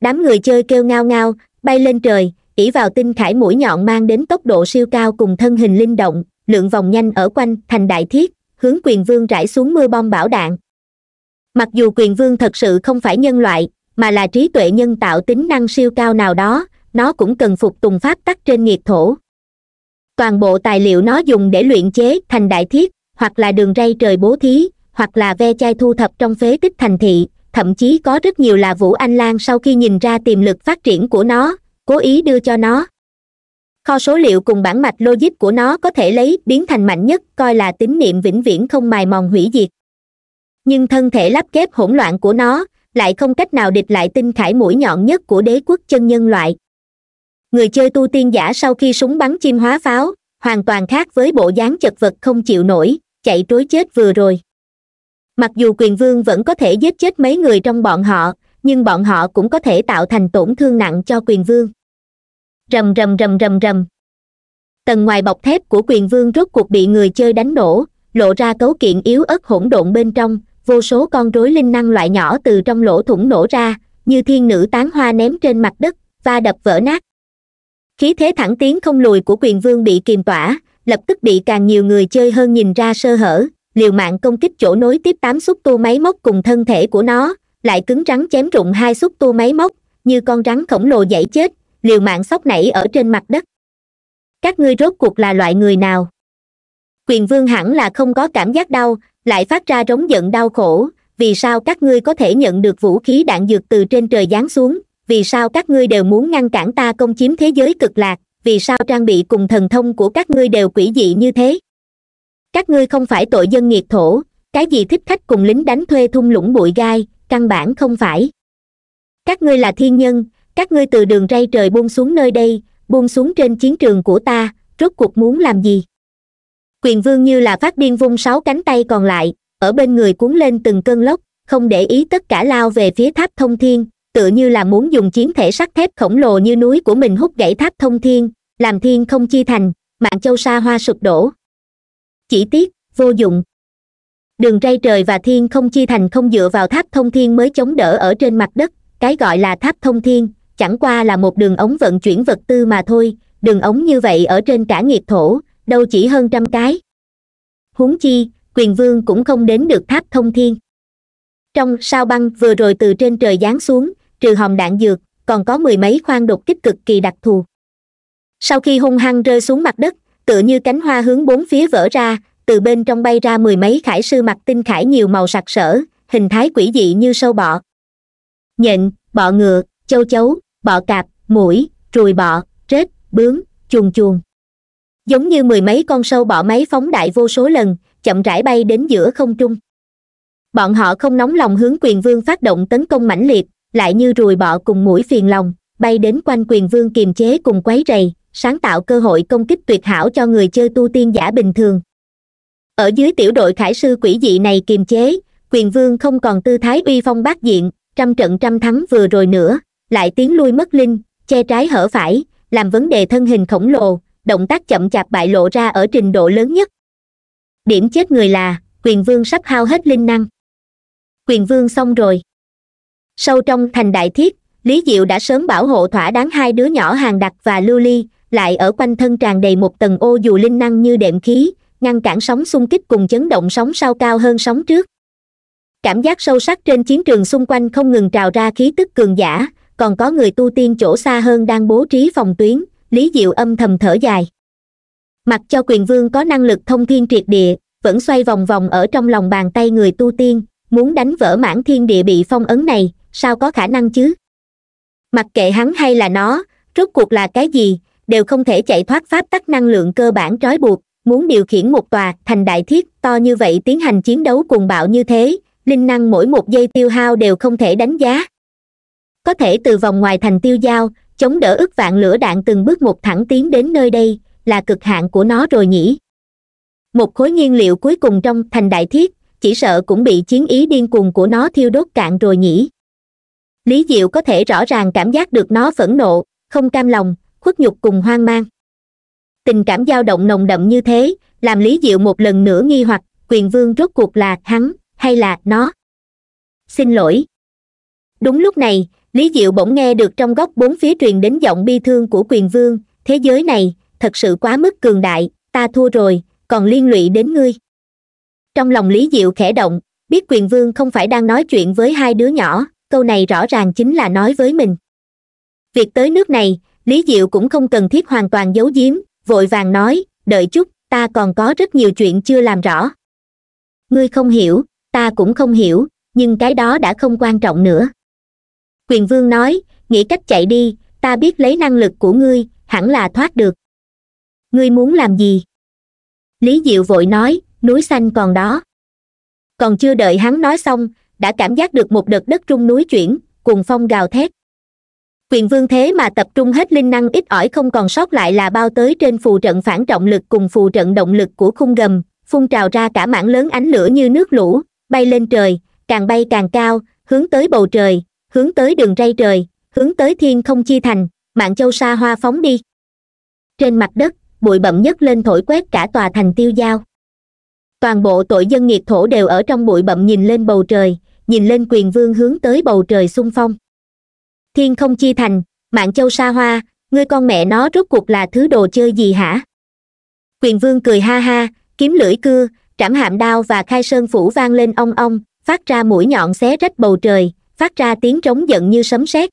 đám người chơi kêu ngao ngao bay lên trời ỉ vào tinh khải mũi nhọn mang đến tốc độ siêu cao cùng thân hình linh động lượng vòng nhanh ở quanh thành đại thiết hướng quyền vương rải xuống mưa bom bão đạn mặc dù quyền vương thật sự không phải nhân loại mà là trí tuệ nhân tạo tính năng siêu cao nào đó nó cũng cần phục tùng pháp tắc trên nghiệt thổ toàn bộ tài liệu nó dùng để luyện chế thành đại thiết hoặc là đường ray trời bố thí hoặc là ve chai thu thập trong phế tích thành thị thậm chí có rất nhiều là vũ anh lan sau khi nhìn ra tiềm lực phát triển của nó cố ý đưa cho nó kho số liệu cùng bản mạch logic của nó có thể lấy biến thành mạnh nhất coi là tín niệm vĩnh viễn không mài mòn hủy diệt nhưng thân thể lắp kép hỗn loạn của nó lại không cách nào địch lại tinh khải mũi nhọn nhất của đế quốc chân nhân loại người chơi tu tiên giả sau khi súng bắn chim hóa pháo hoàn toàn khác với bộ dáng chật vật không chịu nổi chạy trối chết vừa rồi mặc dù quyền vương vẫn có thể giết chết mấy người trong bọn họ nhưng bọn họ cũng có thể tạo thành tổn thương nặng cho quyền vương rầm rầm rầm rầm rầm tầng ngoài bọc thép của quyền vương rốt cuộc bị người chơi đánh nổ lộ ra cấu kiện yếu ớt hỗn độn bên trong vô số con rối linh năng loại nhỏ từ trong lỗ thủng nổ ra như thiên nữ tán hoa ném trên mặt đất và đập vỡ nát khí thế thẳng tiến không lùi của quyền vương bị kiềm tỏa lập tức bị càng nhiều người chơi hơn nhìn ra sơ hở liều mạng công kích chỗ nối tiếp tám xúc tu máy móc cùng thân thể của nó lại cứng rắn chém rụng hai xúc tu máy móc như con rắn khổng lồ dãy chết liều mạng sóc nảy ở trên mặt đất các ngươi rốt cuộc là loại người nào quyền vương hẳn là không có cảm giác đau lại phát ra rống giận đau khổ vì sao các ngươi có thể nhận được vũ khí đạn dược từ trên trời giáng xuống vì sao các ngươi đều muốn ngăn cản ta công chiếm thế giới cực lạc vì sao trang bị cùng thần thông của các ngươi đều quỷ dị như thế các ngươi không phải tội dân nghiệt thổ cái gì thích khách cùng lính đánh thuê thung lũng bụi gai căn bản không phải các ngươi là thiên nhân các ngươi từ đường ray trời buông xuống nơi đây buông xuống trên chiến trường của ta rốt cuộc muốn làm gì quyền vương như là phát điên vung sáu cánh tay còn lại ở bên người cuốn lên từng cơn lốc không để ý tất cả lao về phía tháp thông thiên tựa như là muốn dùng chiến thể sắt thép khổng lồ như núi của mình hút gãy tháp thông thiên làm thiên không chi thành mạng châu sa hoa sụp đổ chỉ tiếc vô dụng đường ray trời và thiên không chi thành không dựa vào tháp thông thiên mới chống đỡ ở trên mặt đất cái gọi là tháp thông thiên chẳng qua là một đường ống vận chuyển vật tư mà thôi đường ống như vậy ở trên cả nghiệt thổ đâu chỉ hơn trăm cái huống chi quyền vương cũng không đến được tháp thông thiên trong sao băng vừa rồi từ trên trời giáng xuống trừ hòm đạn dược còn có mười mấy khoang đột kích cực kỳ đặc thù sau khi hung hăng rơi xuống mặt đất tựa như cánh hoa hướng bốn phía vỡ ra từ bên trong bay ra mười mấy khải sư mặc tinh khải nhiều màu sặc sỡ hình thái quỷ dị như sâu bọ nhện bọ ngựa châu chấu bọ cạp mũi ruồi bọ rết bướm chuồn chuồn giống như mười mấy con sâu bọ máy phóng đại vô số lần chậm rãi bay đến giữa không trung bọn họ không nóng lòng hướng quyền vương phát động tấn công mãnh liệt lại như rùi bọ cùng mũi phiền lòng bay đến quanh quyền vương kiềm chế cùng quấy rầy sáng tạo cơ hội công kích tuyệt hảo cho người chơi tu tiên giả bình thường ở dưới tiểu đội khải sư quỷ dị này kiềm chế quyền vương không còn tư thái uy phong bác diện trăm trận trăm thắng vừa rồi nữa lại tiến lui mất linh che trái hở phải làm vấn đề thân hình khổng lồ động tác chậm chạp bại lộ ra ở trình độ lớn nhất điểm chết người là quyền vương sắp hao hết linh năng quyền vương xong rồi sâu trong thành đại thiết lý diệu đã sớm bảo hộ thỏa đáng hai đứa nhỏ hàng đặc và lưu ly lại ở quanh thân tràn đầy một tầng ô dù linh năng như đệm khí ngăn cản sóng xung kích cùng chấn động sóng sau cao hơn sóng trước cảm giác sâu sắc trên chiến trường xung quanh không ngừng trào ra khí tức cường giả còn có người tu tiên chỗ xa hơn đang bố trí phòng tuyến lý diệu âm thầm thở dài mặc cho quyền vương có năng lực thông thiên triệt địa vẫn xoay vòng vòng ở trong lòng bàn tay người tu tiên muốn đánh vỡ mãn thiên địa bị phong ấn này sao có khả năng chứ mặc kệ hắn hay là nó rốt cuộc là cái gì đều không thể chạy thoát pháp tắc năng lượng cơ bản trói buộc muốn điều khiển một tòa thành đại thiết to như vậy tiến hành chiến đấu cùng bạo như thế linh năng mỗi một giây tiêu hao đều không thể đánh giá có thể từ vòng ngoài thành tiêu dao chống đỡ ức vạn lửa đạn từng bước một thẳng tiến đến nơi đây là cực hạn của nó rồi nhỉ một khối nhiên liệu cuối cùng trong thành đại thiết chỉ sợ cũng bị chiến ý điên cuồng của nó thiêu đốt cạn rồi nhỉ lý diệu có thể rõ ràng cảm giác được nó phẫn nộ không cam lòng khuất nhục cùng hoang mang tình cảm dao động nồng đậm như thế làm lý diệu một lần nữa nghi hoặc quyền vương rốt cuộc là hắn hay là nó xin lỗi đúng lúc này lý diệu bỗng nghe được trong góc bốn phía truyền đến giọng bi thương của quyền vương thế giới này thật sự quá mức cường đại ta thua rồi còn liên lụy đến ngươi trong lòng lý diệu khẽ động biết quyền vương không phải đang nói chuyện với hai đứa nhỏ câu này rõ ràng chính là nói với mình việc tới nước này lý diệu cũng không cần thiết hoàn toàn giấu giếm vội vàng nói đợi chút ta còn có rất nhiều chuyện chưa làm rõ ngươi không hiểu ta cũng không hiểu nhưng cái đó đã không quan trọng nữa quyền vương nói nghĩ cách chạy đi ta biết lấy năng lực của ngươi hẳn là thoát được ngươi muốn làm gì lý diệu vội nói núi xanh còn đó còn chưa đợi hắn nói xong đã cảm giác được một đợt đất trung núi chuyển cùng phong gào thét quyền vương thế mà tập trung hết linh năng ít ỏi không còn sót lại là bao tới trên phù trận phản trọng lực cùng phù trận động lực của khung gầm phun trào ra cả mảng lớn ánh lửa như nước lũ bay lên trời càng bay càng cao hướng tới bầu trời hướng tới đường ray trời hướng tới thiên không chi thành mạng châu sa hoa phóng đi trên mặt đất bụi bậm nhấc lên thổi quét cả tòa thành tiêu giao toàn bộ tội dân nghiệt thổ đều ở trong bụi bậm nhìn lên bầu trời nhìn lên quyền vương hướng tới bầu trời xung phong thiên không chi thành mạng châu sa hoa ngươi con mẹ nó rốt cuộc là thứ đồ chơi gì hả quyền vương cười ha ha kiếm lưỡi cưa trảm hạm đao và khai sơn phủ vang lên ong ong phát ra mũi nhọn xé rách bầu trời phát ra tiếng trống giận như sấm sét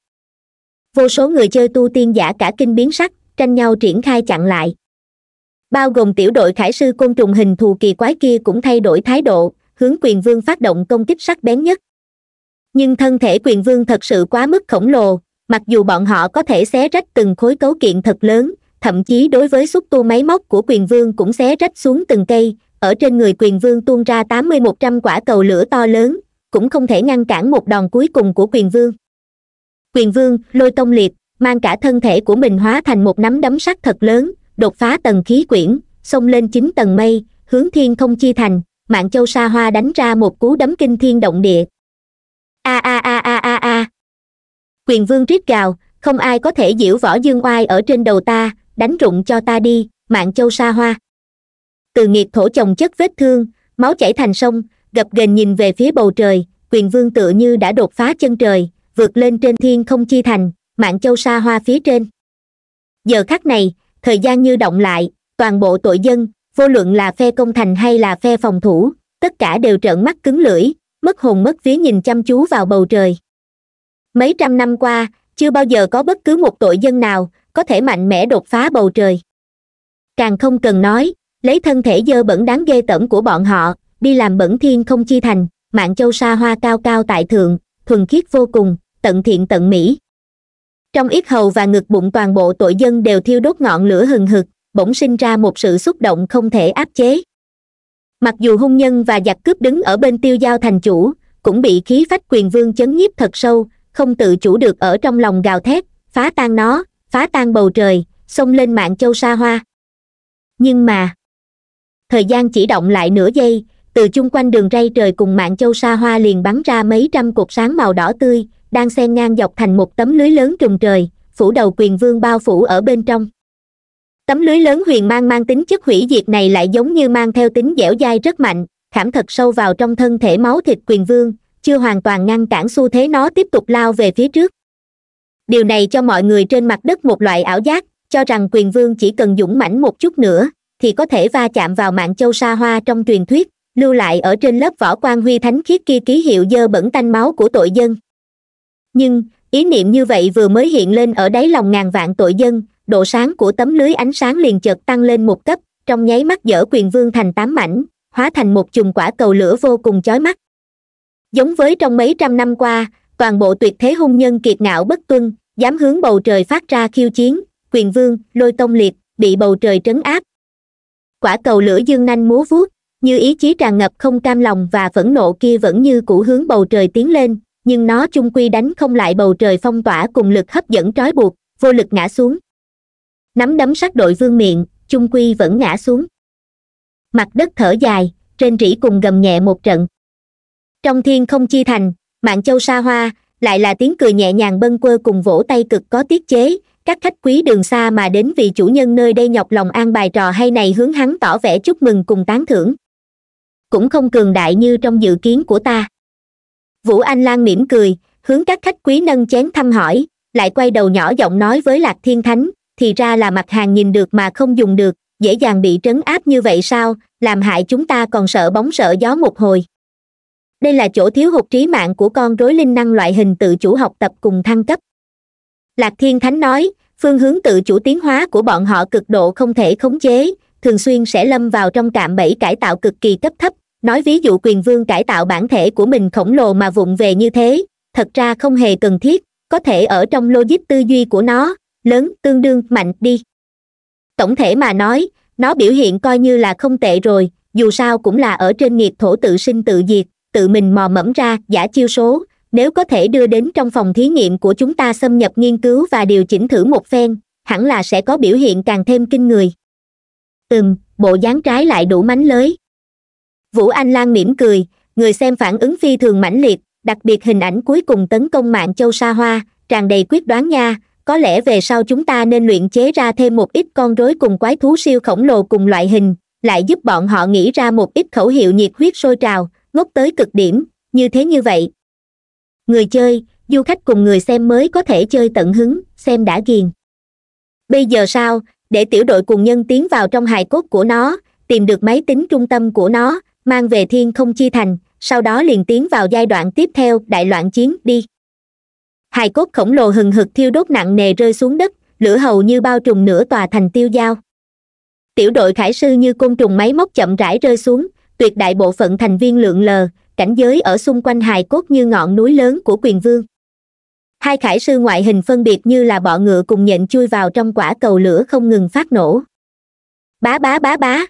vô số người chơi tu tiên giả cả kinh biến sắc tranh nhau triển khai chặn lại bao gồm tiểu đội khải sư côn trùng hình thù kỳ quái kia cũng thay đổi thái độ hướng quyền vương phát động công kích sắc bén nhất nhưng thân thể quyền vương thật sự quá mức khổng lồ mặc dù bọn họ có thể xé rách từng khối cấu kiện thật lớn thậm chí đối với xúc tu máy móc của quyền vương cũng xé rách xuống từng cây ở trên người quyền vương tuôn ra tám mươi một trăm quả cầu lửa to lớn cũng không thể ngăn cản một đòn cuối cùng của quyền vương quyền vương lôi tông liệt mang cả thân thể của mình hóa thành một nắm đấm sắt thật lớn đột phá tầng khí quyển xông lên chín tầng mây hướng thiên không chi thành mạng châu sa hoa đánh ra một cú đấm kinh thiên động địa a a a a a a quyền vương rít gào không ai có thể diễu võ dương oai ở trên đầu ta đánh rụng cho ta đi mạng châu sa hoa từ nghiệt thổ chồng chất vết thương máu chảy thành sông gập ghềnh nhìn về phía bầu trời quyền vương tựa như đã đột phá chân trời vượt lên trên thiên không chi thành mạng châu sa hoa phía trên giờ khắc này thời gian như động lại toàn bộ tội dân vô luận là phe công thành hay là phe phòng thủ tất cả đều trợn mắt cứng lưỡi mất hồn mất vía nhìn chăm chú vào bầu trời mấy trăm năm qua chưa bao giờ có bất cứ một tội dân nào có thể mạnh mẽ đột phá bầu trời càng không cần nói lấy thân thể dơ bẩn đáng ghê tởm của bọn họ đi làm bẩn thiên không chi thành mạng châu sa hoa cao cao tại thượng thuần khiết vô cùng tận thiện tận mỹ trong yết hầu và ngực bụng toàn bộ tội dân đều thiêu đốt ngọn lửa hừng hực bỗng sinh ra một sự xúc động không thể áp chế mặc dù hung nhân và giặc cướp đứng ở bên tiêu giao thành chủ cũng bị khí phách quyền vương chấn nhiếp thật sâu không tự chủ được ở trong lòng gào thét phá tan nó phá tan bầu trời xông lên mạng châu sa hoa nhưng mà thời gian chỉ động lại nửa giây từ chung quanh đường ray trời cùng mạng châu sa hoa liền bắn ra mấy trăm cột sáng màu đỏ tươi đang xen ngang dọc thành một tấm lưới lớn trùng trời phủ đầu quyền vương bao phủ ở bên trong tấm lưới lớn huyền mang mang tính chất hủy diệt này lại giống như mang theo tính dẻo dai rất mạnh khảm thật sâu vào trong thân thể máu thịt quyền vương chưa hoàn toàn ngăn cản xu thế nó tiếp tục lao về phía trước điều này cho mọi người trên mặt đất một loại ảo giác cho rằng quyền vương chỉ cần dũng mãnh một chút nữa thì có thể va chạm vào mạng châu sa hoa trong truyền thuyết lưu lại ở trên lớp võ quan huy thánh khiết kia ký hiệu dơ bẩn tanh máu của tội dân nhưng ý niệm như vậy vừa mới hiện lên ở đáy lòng ngàn vạn tội dân độ sáng của tấm lưới ánh sáng liền chợt tăng lên một cấp trong nháy mắt dở quyền vương thành tám mảnh hóa thành một chùm quả cầu lửa vô cùng chói mắt giống với trong mấy trăm năm qua toàn bộ tuyệt thế hung nhân kiệt ngạo bất tuân dám hướng bầu trời phát ra khiêu chiến quyền vương lôi tông liệt bị bầu trời trấn áp quả cầu lửa dương nanh múa vuốt như ý chí tràn ngập không cam lòng và phẫn nộ kia vẫn như cũ hướng bầu trời tiến lên nhưng nó chung quy đánh không lại bầu trời phong tỏa cùng lực hấp dẫn trói buộc vô lực ngã xuống nắm đấm sắt đội vương miệng chung quy vẫn ngã xuống mặt đất thở dài trên rỉ cùng gầm nhẹ một trận trong thiên không chi thành mạng châu sa hoa lại là tiếng cười nhẹ nhàng bâng quơ cùng vỗ tay cực có tiết chế các khách quý đường xa mà đến vì chủ nhân nơi đây nhọc lòng an bài trò hay này hướng hắn tỏ vẻ chúc mừng cùng tán thưởng cũng không cường đại như trong dự kiến của ta vũ anh lan mỉm cười hướng các khách quý nâng chén thăm hỏi lại quay đầu nhỏ giọng nói với lạc thiên thánh thì ra là mặt hàng nhìn được mà không dùng được dễ dàng bị trấn áp như vậy sao làm hại chúng ta còn sợ bóng sợ gió một hồi đây là chỗ thiếu hụt trí mạng của con rối linh năng loại hình tự chủ học tập cùng thăng cấp lạc thiên thánh nói phương hướng tự chủ tiến hóa của bọn họ cực độ không thể khống chế thường xuyên sẽ lâm vào trong cạm bẫy cải tạo cực kỳ cấp thấp nói ví dụ quyền vương cải tạo bản thể của mình khổng lồ mà vụng về như thế thật ra không hề cần thiết có thể ở trong logic tư duy của nó lớn tương đương mạnh đi tổng thể mà nói nó biểu hiện coi như là không tệ rồi dù sao cũng là ở trên nghiệp thổ tự sinh tự diệt tự mình mò mẫm ra giả chiêu số nếu có thể đưa đến trong phòng thí nghiệm của chúng ta xâm nhập nghiên cứu và điều chỉnh thử một phen hẳn là sẽ có biểu hiện càng thêm kinh người ừm bộ dáng trái lại đủ mánh lới vũ anh lan mỉm cười người xem phản ứng phi thường mãnh liệt đặc biệt hình ảnh cuối cùng tấn công mạng châu sa hoa tràn đầy quyết đoán nha có lẽ về sau chúng ta nên luyện chế ra thêm một ít con rối cùng quái thú siêu khổng lồ cùng loại hình lại giúp bọn họ nghĩ ra một ít khẩu hiệu nhiệt huyết sôi trào ngốc tới cực điểm như thế như vậy người chơi du khách cùng người xem mới có thể chơi tận hứng xem đã ghiền bây giờ sao để tiểu đội cùng nhân tiến vào trong hài cốt của nó tìm được máy tính trung tâm của nó mang về thiên không chi thành sau đó liền tiến vào giai đoạn tiếp theo đại loạn chiến đi hài cốt khổng lồ hừng hực thiêu đốt nặng nề rơi xuống đất lửa hầu như bao trùm nửa tòa thành tiêu giao tiểu đội khải sư như côn trùng máy móc chậm rãi rơi xuống tuyệt đại bộ phận thành viên lượng lờ cảnh giới ở xung quanh hài cốt như ngọn núi lớn của quyền vương hai khải sư ngoại hình phân biệt như là bọ ngựa cùng nhện chui vào trong quả cầu lửa không ngừng phát nổ bá bá bá bá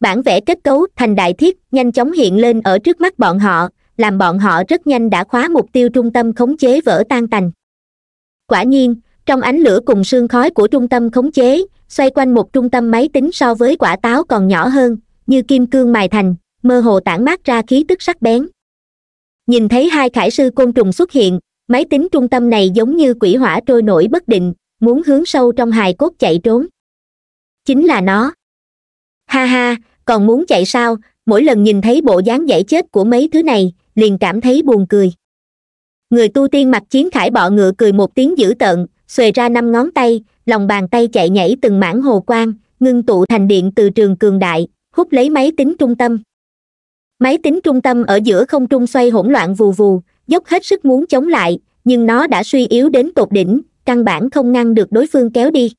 bản vẽ kết cấu thành đại thiết nhanh chóng hiện lên ở trước mắt bọn họ làm bọn họ rất nhanh đã khóa mục tiêu trung tâm khống chế vỡ tan tành quả nhiên trong ánh lửa cùng sương khói của trung tâm khống chế xoay quanh một trung tâm máy tính so với quả táo còn nhỏ hơn như kim cương mài thành mơ hồ tản mát ra khí tức sắc bén nhìn thấy hai khải sư côn trùng xuất hiện máy tính trung tâm này giống như quỷ hỏa trôi nổi bất định muốn hướng sâu trong hài cốt chạy trốn chính là nó ha ha còn muốn chạy sao mỗi lần nhìn thấy bộ dáng giải chết của mấy thứ này liền cảm thấy buồn cười người tu tiên mặc chiến khải bọ ngựa cười một tiếng dữ tợn xuề ra năm ngón tay lòng bàn tay chạy nhảy từng mảng hồ quang ngưng tụ thành điện từ trường cường đại hút lấy máy tính trung tâm máy tính trung tâm ở giữa không trung xoay hỗn loạn vù vù dốc hết sức muốn chống lại nhưng nó đã suy yếu đến tột đỉnh căn bản không ngăn được đối phương kéo đi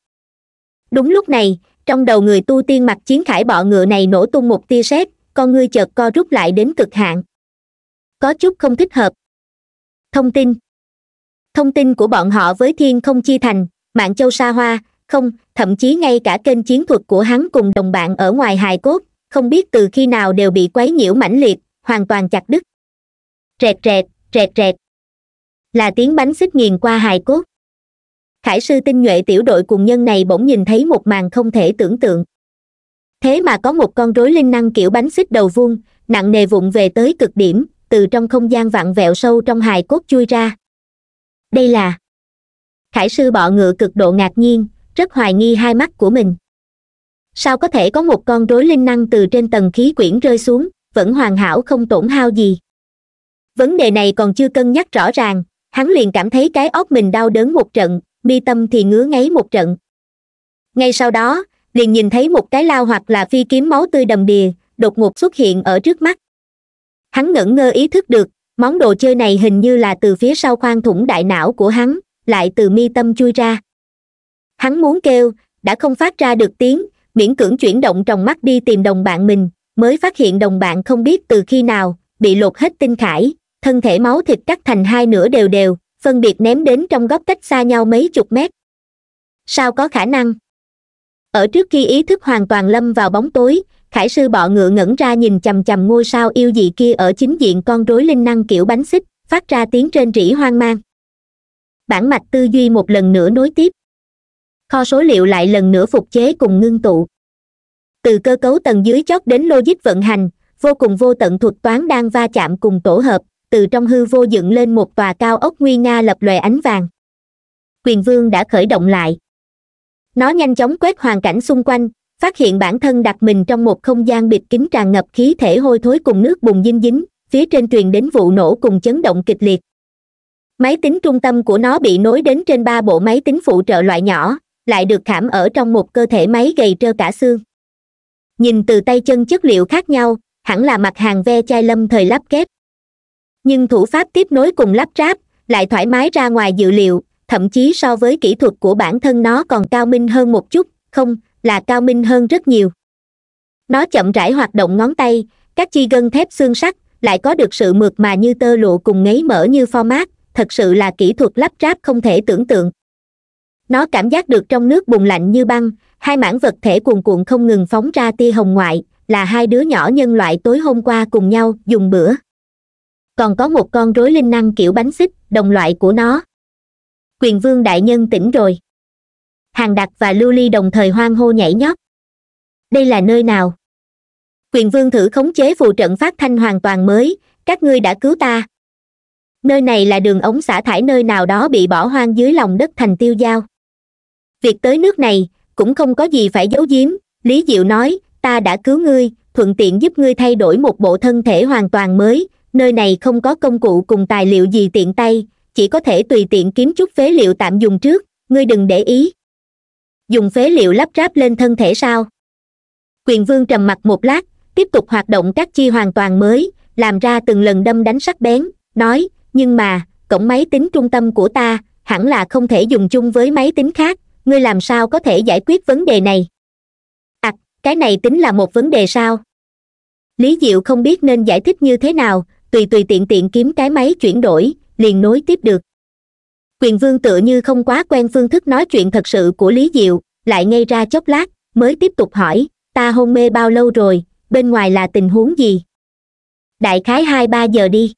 đúng lúc này trong đầu người tu tiên mặc chiến khải bọ ngựa này nổ tung một tia sét con ngươi chợt co rút lại đến cực hạn có chút không thích hợp thông tin thông tin của bọn họ với thiên không chi thành mạng châu sa hoa không thậm chí ngay cả kênh chiến thuật của hắn cùng đồng bạn ở ngoài hài cốt không biết từ khi nào đều bị quấy nhiễu mãnh liệt hoàn toàn chặt đứt rẹt rẹt rẹt rẹt là tiếng bánh xích nghiền qua hài cốt khải sư tinh nhuệ tiểu đội cùng nhân này bỗng nhìn thấy một màn không thể tưởng tượng thế mà có một con rối linh năng kiểu bánh xích đầu vuông nặng nề vụng về tới cực điểm từ trong không gian vặn vẹo sâu trong hài cốt chui ra đây là khải sư bọ ngựa cực độ ngạc nhiên rất hoài nghi hai mắt của mình sao có thể có một con rối linh năng từ trên tầng khí quyển rơi xuống vẫn hoàn hảo không tổn hao gì vấn đề này còn chưa cân nhắc rõ ràng hắn liền cảm thấy cái óc mình đau đớn một trận mi tâm thì ngứa ngáy một trận ngay sau đó liền nhìn thấy một cái lao hoặc là phi kiếm máu tươi đầm đìa đột ngột xuất hiện ở trước mắt hắn ngẩn ngơ ý thức được món đồ chơi này hình như là từ phía sau khoang thủng đại não của hắn lại từ mi tâm chui ra hắn muốn kêu đã không phát ra được tiếng miễn cưỡng chuyển động tròng mắt đi tìm đồng bạn mình mới phát hiện đồng bạn không biết từ khi nào bị lột hết tinh khải thân thể máu thịt cắt thành hai nửa đều đều phân biệt ném đến trong góc cách xa nhau mấy chục mét sao có khả năng ở trước khi ý thức hoàn toàn lâm vào bóng tối khải sư bọ ngựa ngẩn ra nhìn chằm chằm ngôi sao yêu dị kia ở chính diện con rối linh năng kiểu bánh xích phát ra tiếng trên rỉ hoang mang bản mạch tư duy một lần nữa nối tiếp kho số liệu lại lần nữa phục chế cùng ngưng tụ từ cơ cấu tầng dưới chót đến logic vận hành vô cùng vô tận thuật toán đang va chạm cùng tổ hợp từ trong hư vô dựng lên một tòa cao ốc nguy nga lập lòe ánh vàng quyền vương đã khởi động lại nó nhanh chóng quét hoàn cảnh xung quanh phát hiện bản thân đặt mình trong một không gian bịt kín tràn ngập khí thể hôi thối cùng nước bùn dinh dính phía trên truyền đến vụ nổ cùng chấn động kịch liệt máy tính trung tâm của nó bị nối đến trên ba bộ máy tính phụ trợ loại nhỏ lại được khảm ở trong một cơ thể máy gầy trơ cả xương nhìn từ tay chân chất liệu khác nhau hẳn là mặt hàng ve chai lâm thời lắp kép nhưng thủ pháp tiếp nối cùng lắp ráp lại thoải mái ra ngoài dự liệu thậm chí so với kỹ thuật của bản thân nó còn cao minh hơn một chút không là cao minh hơn rất nhiều nó chậm rãi hoạt động ngón tay các chi gân thép xương sắt lại có được sự mượt mà như tơ lụa cùng ngấy mở như format thật sự là kỹ thuật lắp ráp không thể tưởng tượng nó cảm giác được trong nước bùng lạnh như băng hai mảng vật thể cuồn cuộn không ngừng phóng ra tia hồng ngoại là hai đứa nhỏ nhân loại tối hôm qua cùng nhau dùng bữa còn có một con rối linh năng kiểu bánh xích đồng loại của nó quyền vương đại nhân tỉnh rồi hàng đặc và lưu ly đồng thời hoang hô nhảy nhót đây là nơi nào quyền vương thử khống chế phù trận phát thanh hoàn toàn mới các ngươi đã cứu ta nơi này là đường ống xả thải nơi nào đó bị bỏ hoang dưới lòng đất thành tiêu giao việc tới nước này cũng không có gì phải giấu giếm lý diệu nói ta đã cứu ngươi thuận tiện giúp ngươi thay đổi một bộ thân thể hoàn toàn mới nơi này không có công cụ cùng tài liệu gì tiện tay chỉ có thể tùy tiện kiếm chút phế liệu tạm dùng trước ngươi đừng để ý dùng phế liệu lắp ráp lên thân thể sao quyền vương trầm mặt một lát tiếp tục hoạt động các chi hoàn toàn mới làm ra từng lần đâm đánh sắc bén nói nhưng mà cổng máy tính trung tâm của ta hẳn là không thể dùng chung với máy tính khác ngươi làm sao có thể giải quyết vấn đề này à cái này tính là một vấn đề sao lý diệu không biết nên giải thích như thế nào tùy tùy tiện tiện kiếm cái máy chuyển đổi liền nối tiếp được quyền vương tựa như không quá quen phương thức nói chuyện thật sự của lý diệu lại ngay ra chốc lát mới tiếp tục hỏi ta hôn mê bao lâu rồi bên ngoài là tình huống gì đại khái hai ba giờ đi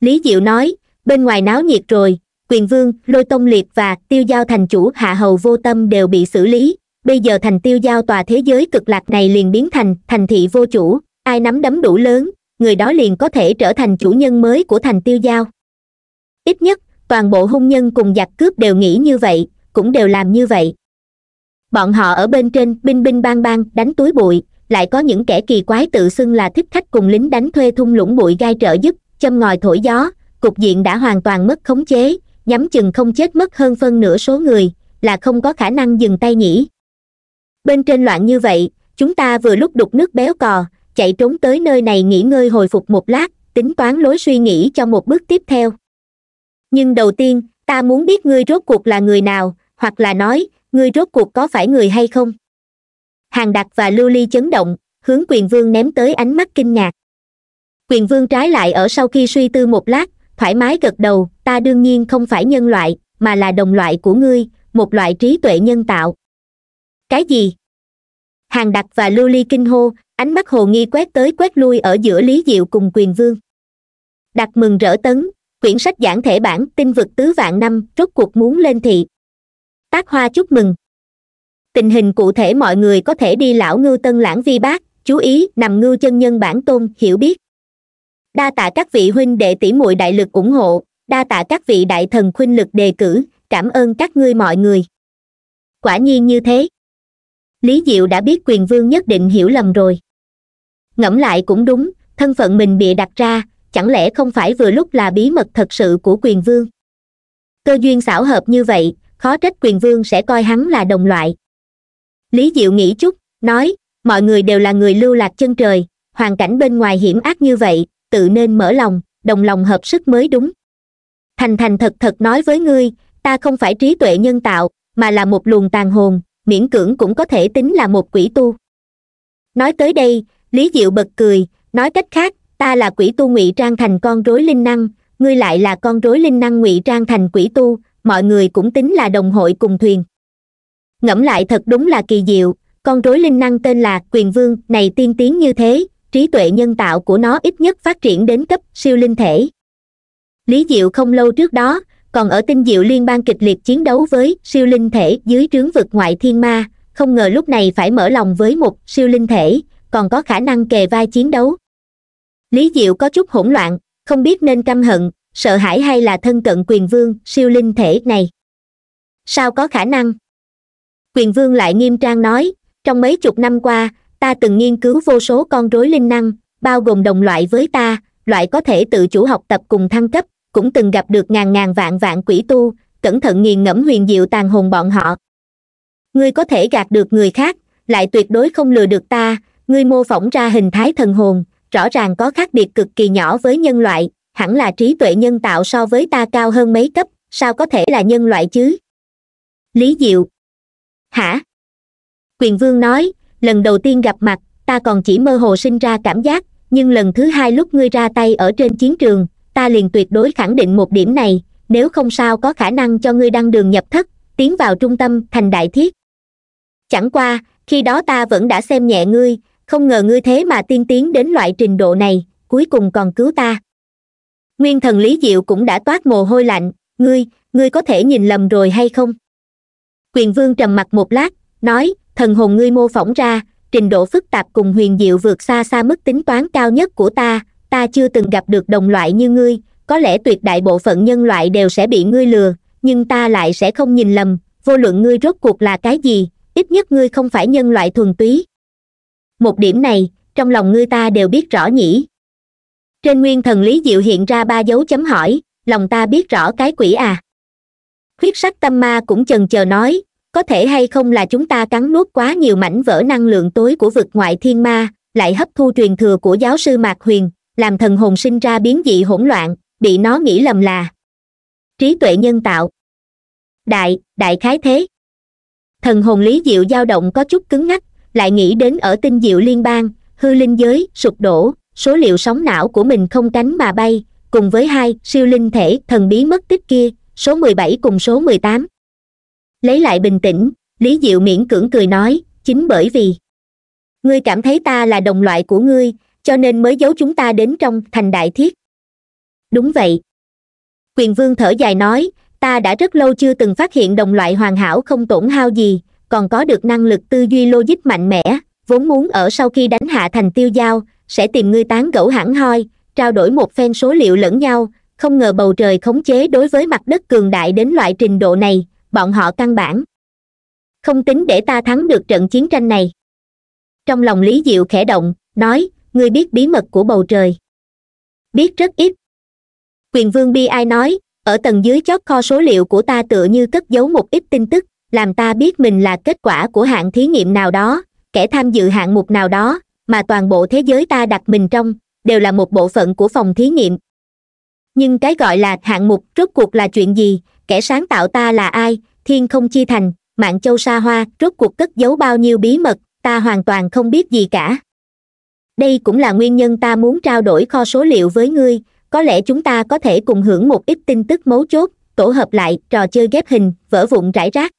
lý diệu nói bên ngoài náo nhiệt rồi quyền vương lôi tông liệt và tiêu giao thành chủ hạ hầu vô tâm đều bị xử lý bây giờ thành tiêu giao tòa thế giới cực lạc này liền biến thành thành thị vô chủ ai nắm đấm đủ lớn người đó liền có thể trở thành chủ nhân mới của thành tiêu giao ít nhất toàn bộ hung nhân cùng giặc cướp đều nghĩ như vậy cũng đều làm như vậy bọn họ ở bên trên binh binh bang bang đánh túi bụi lại có những kẻ kỳ quái tự xưng là thích khách cùng lính đánh thuê thung lũng bụi gai trợ giúp châm ngòi thổi gió cục diện đã hoàn toàn mất khống chế nhắm chừng không chết mất hơn phân nửa số người là không có khả năng dừng tay nhỉ bên trên loạn như vậy chúng ta vừa lúc đục nước béo cò chạy trốn tới nơi này nghỉ ngơi hồi phục một lát tính toán lối suy nghĩ cho một bước tiếp theo nhưng đầu tiên ta muốn biết ngươi rốt cuộc là người nào hoặc là nói ngươi rốt cuộc có phải người hay không hàng đặc và lưu ly chấn động hướng quyền vương ném tới ánh mắt kinh ngạc quyền vương trái lại ở sau khi suy tư một lát thoải mái gật đầu ta đương nhiên không phải nhân loại mà là đồng loại của ngươi một loại trí tuệ nhân tạo cái gì hàng đặc và lưu ly kinh hô ánh mắt hồ nghi quét tới quét lui ở giữa lý diệu cùng quyền vương đặt mừng rỡ tấn quyển sách giảng thể bản tinh vực tứ vạn năm rốt cuộc muốn lên thị tác hoa chúc mừng tình hình cụ thể mọi người có thể đi lão ngư tân lãng vi bác chú ý nằm ngư chân nhân bản tôn hiểu biết đa tạ các vị huynh đệ tỷ muội đại lực ủng hộ đa tạ các vị đại thần khuynh lực đề cử cảm ơn các ngươi mọi người quả nhiên như thế lý diệu đã biết quyền vương nhất định hiểu lầm rồi ngẫm lại cũng đúng thân phận mình bị đặt ra chẳng lẽ không phải vừa lúc là bí mật thật sự của quyền vương cơ duyên xảo hợp như vậy khó trách quyền vương sẽ coi hắn là đồng loại lý diệu nghĩ chút nói mọi người đều là người lưu lạc chân trời hoàn cảnh bên ngoài hiểm ác như vậy tự nên mở lòng đồng lòng hợp sức mới đúng thành thành thật thật nói với ngươi ta không phải trí tuệ nhân tạo mà là một luồng tàn hồn miễn cưỡng cũng có thể tính là một quỷ tu nói tới đây lý diệu bật cười nói cách khác ta là quỷ tu ngụy trang thành con rối linh năng ngươi lại là con rối linh năng ngụy trang thành quỷ tu mọi người cũng tính là đồng hội cùng thuyền ngẫm lại thật đúng là kỳ diệu con rối linh năng tên là quyền vương này tiên tiến như thế trí tuệ nhân tạo của nó ít nhất phát triển đến cấp siêu linh thể lý diệu không lâu trước đó còn ở tinh diệu liên bang kịch liệt chiến đấu với siêu linh thể dưới trướng vực ngoại thiên ma không ngờ lúc này phải mở lòng với một siêu linh thể còn có khả năng kề vai chiến đấu lý diệu có chút hỗn loạn không biết nên căm hận sợ hãi hay là thân cận quyền vương siêu linh thể này sao có khả năng quyền vương lại nghiêm trang nói trong mấy chục năm qua ta từng nghiên cứu vô số con rối linh năng bao gồm đồng loại với ta loại có thể tự chủ học tập cùng thăng cấp cũng từng gặp được ngàn ngàn vạn vạn quỷ tu cẩn thận nghiền ngẫm huyền diệu tàn hồn bọn họ ngươi có thể gạt được người khác lại tuyệt đối không lừa được ta ngươi mô phỏng ra hình thái thần hồn rõ ràng có khác biệt cực kỳ nhỏ với nhân loại hẳn là trí tuệ nhân tạo so với ta cao hơn mấy cấp sao có thể là nhân loại chứ lý diệu hả quyền vương nói lần đầu tiên gặp mặt ta còn chỉ mơ hồ sinh ra cảm giác nhưng lần thứ hai lúc ngươi ra tay ở trên chiến trường ta liền tuyệt đối khẳng định một điểm này nếu không sao có khả năng cho ngươi đăng đường nhập thất tiến vào trung tâm thành đại thiết chẳng qua khi đó ta vẫn đã xem nhẹ ngươi không ngờ ngươi thế mà tiên tiến đến loại trình độ này cuối cùng còn cứu ta nguyên thần lý diệu cũng đã toát mồ hôi lạnh ngươi ngươi có thể nhìn lầm rồi hay không quyền vương trầm mặt một lát nói thần hồn ngươi mô phỏng ra trình độ phức tạp cùng huyền diệu vượt xa xa mức tính toán cao nhất của ta ta chưa từng gặp được đồng loại như ngươi có lẽ tuyệt đại bộ phận nhân loại đều sẽ bị ngươi lừa nhưng ta lại sẽ không nhìn lầm vô luận ngươi rốt cuộc là cái gì ít nhất ngươi không phải nhân loại thuần túy một điểm này trong lòng ngươi ta đều biết rõ nhỉ trên nguyên thần lý diệu hiện ra ba dấu chấm hỏi lòng ta biết rõ cái quỷ à huyết sắc tâm ma cũng chần chờ nói có thể hay không là chúng ta cắn nuốt quá nhiều mảnh vỡ năng lượng tối của vực ngoại thiên ma lại hấp thu truyền thừa của giáo sư mạc huyền làm thần hồn sinh ra biến dị hỗn loạn bị nó nghĩ lầm là trí tuệ nhân tạo đại đại khái thế thần hồn lý diệu dao động có chút cứng ngắc lại nghĩ đến ở tinh diệu liên bang hư linh giới sụp đổ số liệu sóng não của mình không cánh mà bay cùng với hai siêu linh thể thần bí mất tích kia số mười bảy cùng số mười tám lấy lại bình tĩnh lý diệu miễn cưỡng cười nói chính bởi vì ngươi cảm thấy ta là đồng loại của ngươi cho nên mới giấu chúng ta đến trong thành đại thiết đúng vậy quyền vương thở dài nói ta đã rất lâu chưa từng phát hiện đồng loại hoàn hảo không tổn hao gì còn có được năng lực tư duy logic mạnh mẽ vốn muốn ở sau khi đánh hạ thành tiêu giao sẽ tìm ngươi tán gẫu hẳn hoi trao đổi một phen số liệu lẫn nhau không ngờ bầu trời khống chế đối với mặt đất cường đại đến loại trình độ này bọn họ căn bản không tính để ta thắng được trận chiến tranh này trong lòng lý diệu khẽ động nói ngươi biết bí mật của bầu trời biết rất ít quyền vương bi ai nói ở tầng dưới chót kho số liệu của ta tựa như cất giấu một ít tin tức làm ta biết mình là kết quả của hạng thí nghiệm nào đó kẻ tham dự hạng mục nào đó mà toàn bộ thế giới ta đặt mình trong đều là một bộ phận của phòng thí nghiệm nhưng cái gọi là hạng mục rốt cuộc là chuyện gì kẻ sáng tạo ta là ai thiên không chi thành mạng châu sa hoa rốt cuộc cất giấu bao nhiêu bí mật ta hoàn toàn không biết gì cả đây cũng là nguyên nhân ta muốn trao đổi kho số liệu với ngươi có lẽ chúng ta có thể cùng hưởng một ít tin tức mấu chốt tổ hợp lại trò chơi ghép hình vỡ vụn rải rác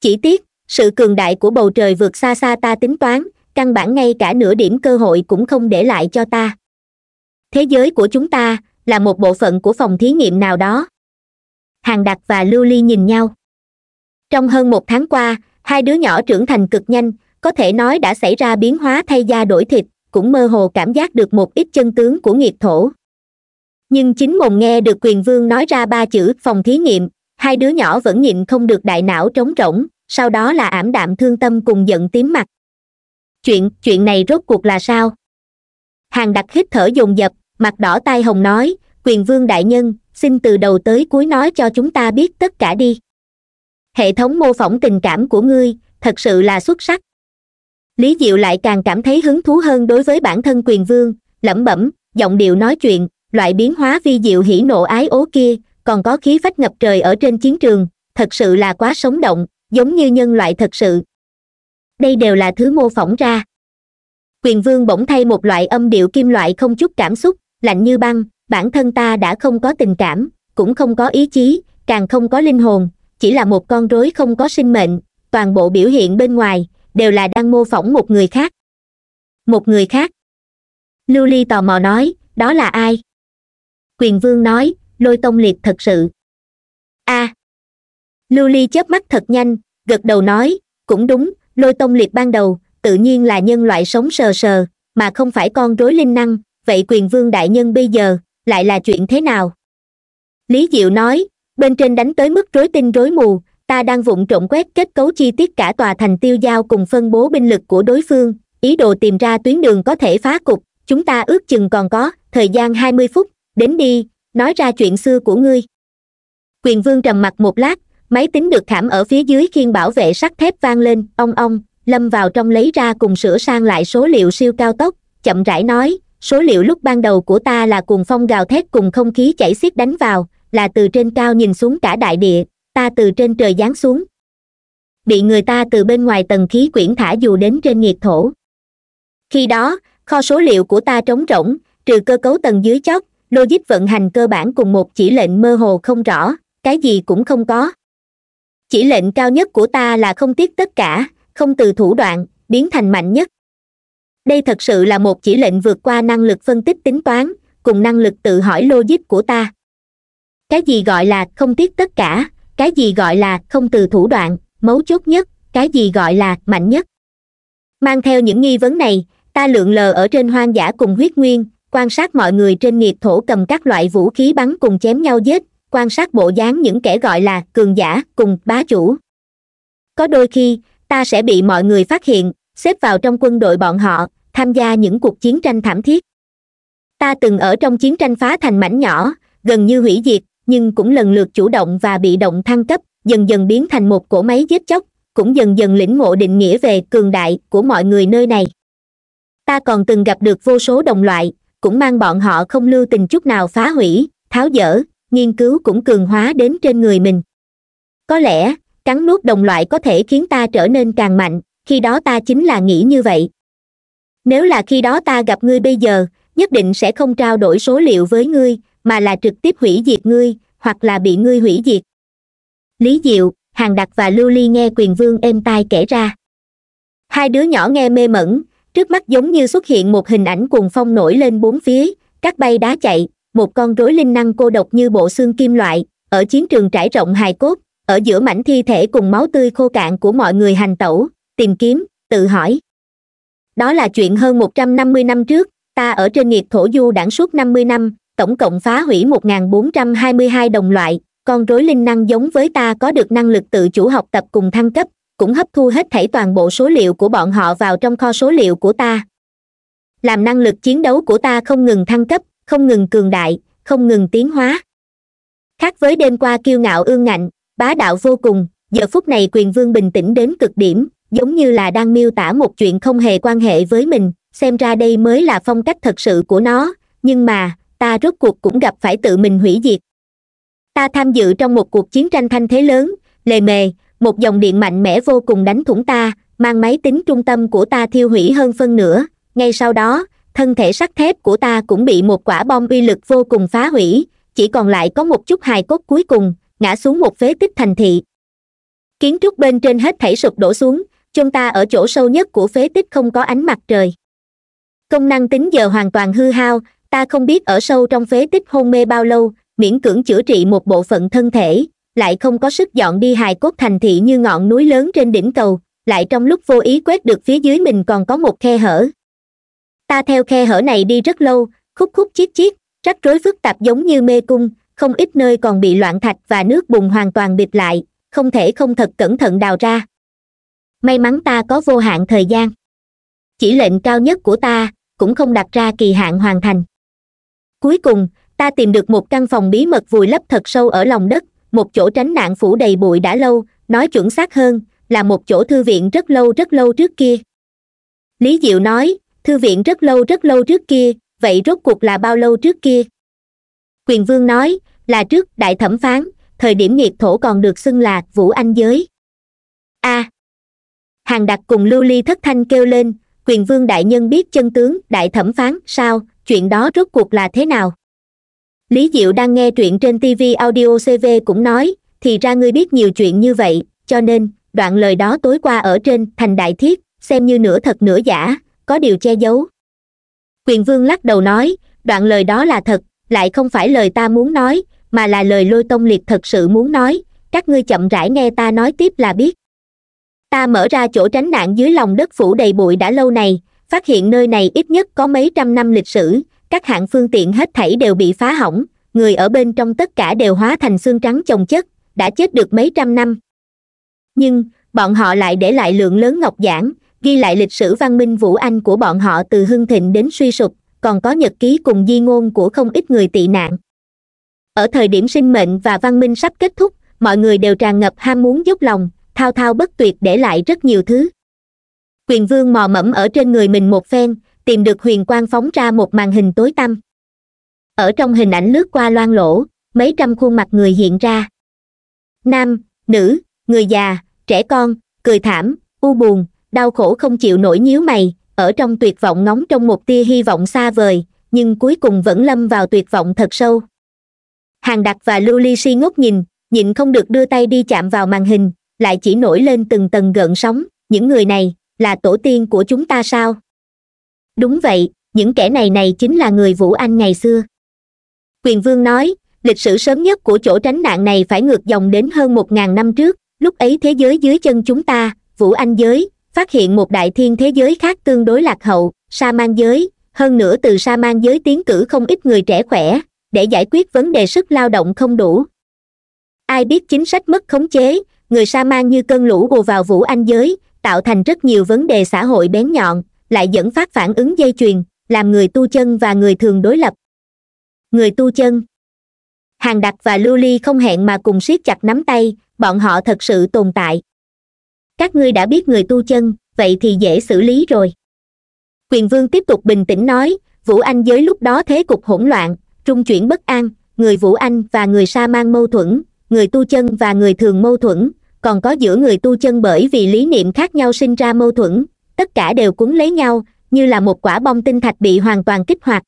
chỉ tiếc sự cường đại của bầu trời vượt xa xa ta tính toán căn bản ngay cả nửa điểm cơ hội cũng không để lại cho ta thế giới của chúng ta là một bộ phận của phòng thí nghiệm nào đó hàng Đạt và lưu ly nhìn nhau trong hơn một tháng qua hai đứa nhỏ trưởng thành cực nhanh có thể nói đã xảy ra biến hóa thay da đổi thịt cũng mơ hồ cảm giác được một ít chân tướng của nghiệp thổ nhưng chính mồm nghe được quyền vương nói ra ba chữ phòng thí nghiệm hai đứa nhỏ vẫn nhịn không được đại não trống rỗng sau đó là ảm đạm thương tâm cùng giận tím mặt chuyện chuyện này rốt cuộc là sao hàng đặc hít thở dồn dập mặt đỏ tai hồng nói quyền vương đại nhân xin từ đầu tới cuối nói cho chúng ta biết tất cả đi hệ thống mô phỏng tình cảm của ngươi thật sự là xuất sắc lý diệu lại càng cảm thấy hứng thú hơn đối với bản thân quyền vương lẩm bẩm giọng điệu nói chuyện loại biến hóa vi diệu hỉ nộ ái ố kia còn có khí phách ngập trời ở trên chiến trường thật sự là quá sống động giống như nhân loại thật sự đây đều là thứ mô phỏng ra quyền vương bỗng thay một loại âm điệu kim loại không chút cảm xúc lạnh như băng bản thân ta đã không có tình cảm cũng không có ý chí càng không có linh hồn chỉ là một con rối không có sinh mệnh toàn bộ biểu hiện bên ngoài đều là đang mô phỏng một người khác một người khác lưu ly tò mò nói đó là ai quyền vương nói lôi tông liệt thật sự a à. lưu ly chớp mắt thật nhanh gật đầu nói cũng đúng lôi tông liệt ban đầu tự nhiên là nhân loại sống sờ sờ mà không phải con rối linh năng vậy quyền vương đại nhân bây giờ lại là chuyện thế nào lý diệu nói bên trên đánh tới mức rối tinh rối mù ta đang vụng trộn quét kết cấu chi tiết cả tòa thành tiêu giao cùng phân bố binh lực của đối phương ý đồ tìm ra tuyến đường có thể phá cục chúng ta ước chừng còn có thời gian hai mươi phút đến đi nói ra chuyện xưa của ngươi quyền vương trầm mặt một lát máy tính được thảm ở phía dưới khiên bảo vệ sắt thép vang lên ong ong lâm vào trong lấy ra cùng sửa sang lại số liệu siêu cao tốc chậm rãi nói số liệu lúc ban đầu của ta là cuồng phong gào thét cùng không khí chảy xiết đánh vào là từ trên cao nhìn xuống cả đại địa ta từ trên trời giáng xuống bị người ta từ bên ngoài tầng khí quyển thả dù đến trên nhiệt thổ khi đó kho số liệu của ta trống rỗng trừ cơ cấu tầng dưới chót logic vận hành cơ bản cùng một chỉ lệnh mơ hồ không rõ cái gì cũng không có chỉ lệnh cao nhất của ta là không tiếc tất cả không từ thủ đoạn biến thành mạnh nhất đây thật sự là một chỉ lệnh vượt qua năng lực phân tích tính toán cùng năng lực tự hỏi logic của ta cái gì gọi là không tiếc tất cả cái gì gọi là không từ thủ đoạn mấu chốt nhất cái gì gọi là mạnh nhất mang theo những nghi vấn này ta lượn lờ ở trên hoang dã cùng huyết nguyên quan sát mọi người trên nghiệt thổ cầm các loại vũ khí bắn cùng chém nhau giết quan sát bộ dáng những kẻ gọi là cường giả cùng bá chủ có đôi khi ta sẽ bị mọi người phát hiện xếp vào trong quân đội bọn họ tham gia những cuộc chiến tranh thảm thiết ta từng ở trong chiến tranh phá thành mảnh nhỏ gần như hủy diệt nhưng cũng lần lượt chủ động và bị động thăng cấp dần dần biến thành một cỗ máy giết chóc cũng dần dần lĩnh ngộ định nghĩa về cường đại của mọi người nơi này ta còn từng gặp được vô số đồng loại cũng mang bọn họ không lưu tình chút nào phá hủy tháo dỡ nghiên cứu cũng cường hóa đến trên người mình có lẽ cắn nuốt đồng loại có thể khiến ta trở nên càng mạnh khi đó ta chính là nghĩ như vậy nếu là khi đó ta gặp ngươi bây giờ nhất định sẽ không trao đổi số liệu với ngươi mà là trực tiếp hủy diệt ngươi hoặc là bị ngươi hủy diệt lý diệu hàng đặc và lưu ly nghe quyền vương êm tai kể ra hai đứa nhỏ nghe mê mẩn trước mắt giống như xuất hiện một hình ảnh cuồng phong nổi lên bốn phía các bay đá chạy một con rối linh năng cô độc như bộ xương kim loại ở chiến trường trải rộng hài cốt ở giữa mảnh thi thể cùng máu tươi khô cạn của mọi người hành tẩu tìm kiếm tự hỏi đó là chuyện hơn một trăm năm mươi năm trước ta ở trên nghiệp thổ du đảng suốt năm mươi năm tổng cộng phá hủy một nghìn bốn trăm hai mươi hai đồng loại con rối linh năng giống với ta có được năng lực tự chủ học tập cùng thăng cấp cũng hấp thu hết thảy toàn bộ số liệu của bọn họ vào trong kho số liệu của ta làm năng lực chiến đấu của ta không ngừng thăng cấp không ngừng cường đại không ngừng tiến hóa khác với đêm qua kiêu ngạo ương ngạnh bá đạo vô cùng giờ phút này quyền vương bình tĩnh đến cực điểm giống như là đang miêu tả một chuyện không hề quan hệ với mình xem ra đây mới là phong cách thật sự của nó nhưng mà ta rốt cuộc cũng gặp phải tự mình hủy diệt ta tham dự trong một cuộc chiến tranh thanh thế lớn lề mề một dòng điện mạnh mẽ vô cùng đánh thủng ta mang máy tính trung tâm của ta thiêu hủy hơn phân nửa ngay sau đó thân thể sắt thép của ta cũng bị một quả bom uy lực vô cùng phá hủy chỉ còn lại có một chút hài cốt cuối cùng ngã xuống một phế tích thành thị kiến trúc bên trên hết thảy sụp đổ xuống chúng ta ở chỗ sâu nhất của phế tích không có ánh mặt trời công năng tính giờ hoàn toàn hư hao ta không biết ở sâu trong phế tích hôn mê bao lâu miễn cưỡng chữa trị một bộ phận thân thể lại không có sức dọn đi hài cốt thành thị như ngọn núi lớn trên đỉnh cầu lại trong lúc vô ý quét được phía dưới mình còn có một khe hở ta theo khe hở này đi rất lâu khúc khúc chiết chiết rắc rối phức tạp giống như mê cung không ít nơi còn bị loạn thạch và nước bùn hoàn toàn bịt lại không thể không thật cẩn thận đào ra may mắn ta có vô hạn thời gian chỉ lệnh cao nhất của ta cũng không đặt ra kỳ hạn hoàn thành cuối cùng ta tìm được một căn phòng bí mật vùi lấp thật sâu ở lòng đất một chỗ tránh nạn phủ đầy bụi đã lâu nói chuẩn xác hơn là một chỗ thư viện rất lâu rất lâu trước kia lý diệu nói thư viện rất lâu rất lâu trước kia vậy rốt cuộc là bao lâu trước kia quyền vương nói là trước đại thẩm phán thời điểm nghiệp thổ còn được xưng là vũ anh giới a à, hàng đặc cùng lưu ly thất thanh kêu lên quyền vương đại nhân biết chân tướng đại thẩm phán sao chuyện đó rốt cuộc là thế nào lý diệu đang nghe truyện trên tv audio cv cũng nói thì ra ngươi biết nhiều chuyện như vậy cho nên đoạn lời đó tối qua ở trên thành đại thiết xem như nửa thật nửa giả có điều che giấu quyền vương lắc đầu nói đoạn lời đó là thật lại không phải lời ta muốn nói mà là lời lôi tông liệt thật sự muốn nói các ngươi chậm rãi nghe ta nói tiếp là biết ta mở ra chỗ tránh nạn dưới lòng đất phủ đầy bụi đã lâu này phát hiện nơi này ít nhất có mấy trăm năm lịch sử các hạng phương tiện hết thảy đều bị phá hỏng người ở bên trong tất cả đều hóa thành xương trắng chồng chất đã chết được mấy trăm năm nhưng bọn họ lại để lại lượng lớn ngọc giản ghi lại lịch sử văn minh vũ anh của bọn họ từ hưng thịnh đến suy sụp còn có nhật ký cùng di ngôn của không ít người tị nạn ở thời điểm sinh mệnh và văn minh sắp kết thúc mọi người đều tràn ngập ham muốn dốc lòng thao thao bất tuyệt để lại rất nhiều thứ quyền vương mò mẫm ở trên người mình một phen tìm được huyền quang phóng ra một màn hình tối tăm ở trong hình ảnh lướt qua loang lỗ mấy trăm khuôn mặt người hiện ra nam nữ người già trẻ con cười thảm u buồn đau khổ không chịu nổi nhíu mày ở trong tuyệt vọng ngóng trong một tia hy vọng xa vời nhưng cuối cùng vẫn lâm vào tuyệt vọng thật sâu hàng đặc và lưu ly si ngốc nhìn nhịn không được đưa tay đi chạm vào màn hình lại chỉ nổi lên từng tầng gợn sóng những người này là tổ tiên của chúng ta sao đúng vậy những kẻ này này chính là người vũ anh ngày xưa quyền vương nói lịch sử sớm nhất của chỗ tránh nạn này phải ngược dòng đến hơn một ngàn năm trước lúc ấy thế giới dưới chân chúng ta vũ anh giới phát hiện một đại thiên thế giới khác tương đối lạc hậu sa man giới hơn nữa từ sa man giới tiến cử không ít người trẻ khỏe để giải quyết vấn đề sức lao động không đủ ai biết chính sách mất khống chế người sa man như cơn lũ ùa vào vũ anh giới tạo thành rất nhiều vấn đề xã hội bén nhọn lại dẫn phát phản ứng dây chuyền làm người tu chân và người thường đối lập người tu chân hàng đặc và lưu ly không hẹn mà cùng siết chặt nắm tay bọn họ thật sự tồn tại các ngươi đã biết người tu chân vậy thì dễ xử lý rồi quyền vương tiếp tục bình tĩnh nói vũ anh giới lúc đó thế cục hỗn loạn trung chuyển bất an người vũ anh và người sa mang mâu thuẫn người tu chân và người thường mâu thuẫn còn có giữa người tu chân bởi vì lý niệm khác nhau sinh ra mâu thuẫn tất cả đều cuốn lấy nhau như là một quả bom tinh thạch bị hoàn toàn kích hoạt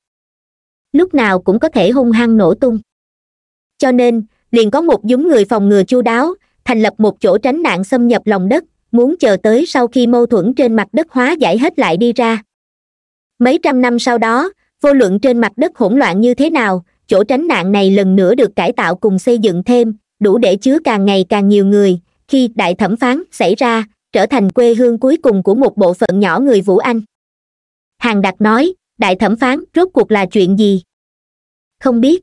lúc nào cũng có thể hung hăng nổ tung cho nên liền có một dúng người phòng ngừa chu đáo thành lập một chỗ tránh nạn xâm nhập lòng đất muốn chờ tới sau khi mâu thuẫn trên mặt đất hóa giải hết lại đi ra mấy trăm năm sau đó vô luận trên mặt đất hỗn loạn như thế nào chỗ tránh nạn này lần nữa được cải tạo cùng xây dựng thêm đủ để chứa càng ngày càng nhiều người khi đại thẩm phán xảy ra trở thành quê hương cuối cùng của một bộ phận nhỏ người vũ anh hàng đặc nói đại thẩm phán rốt cuộc là chuyện gì không biết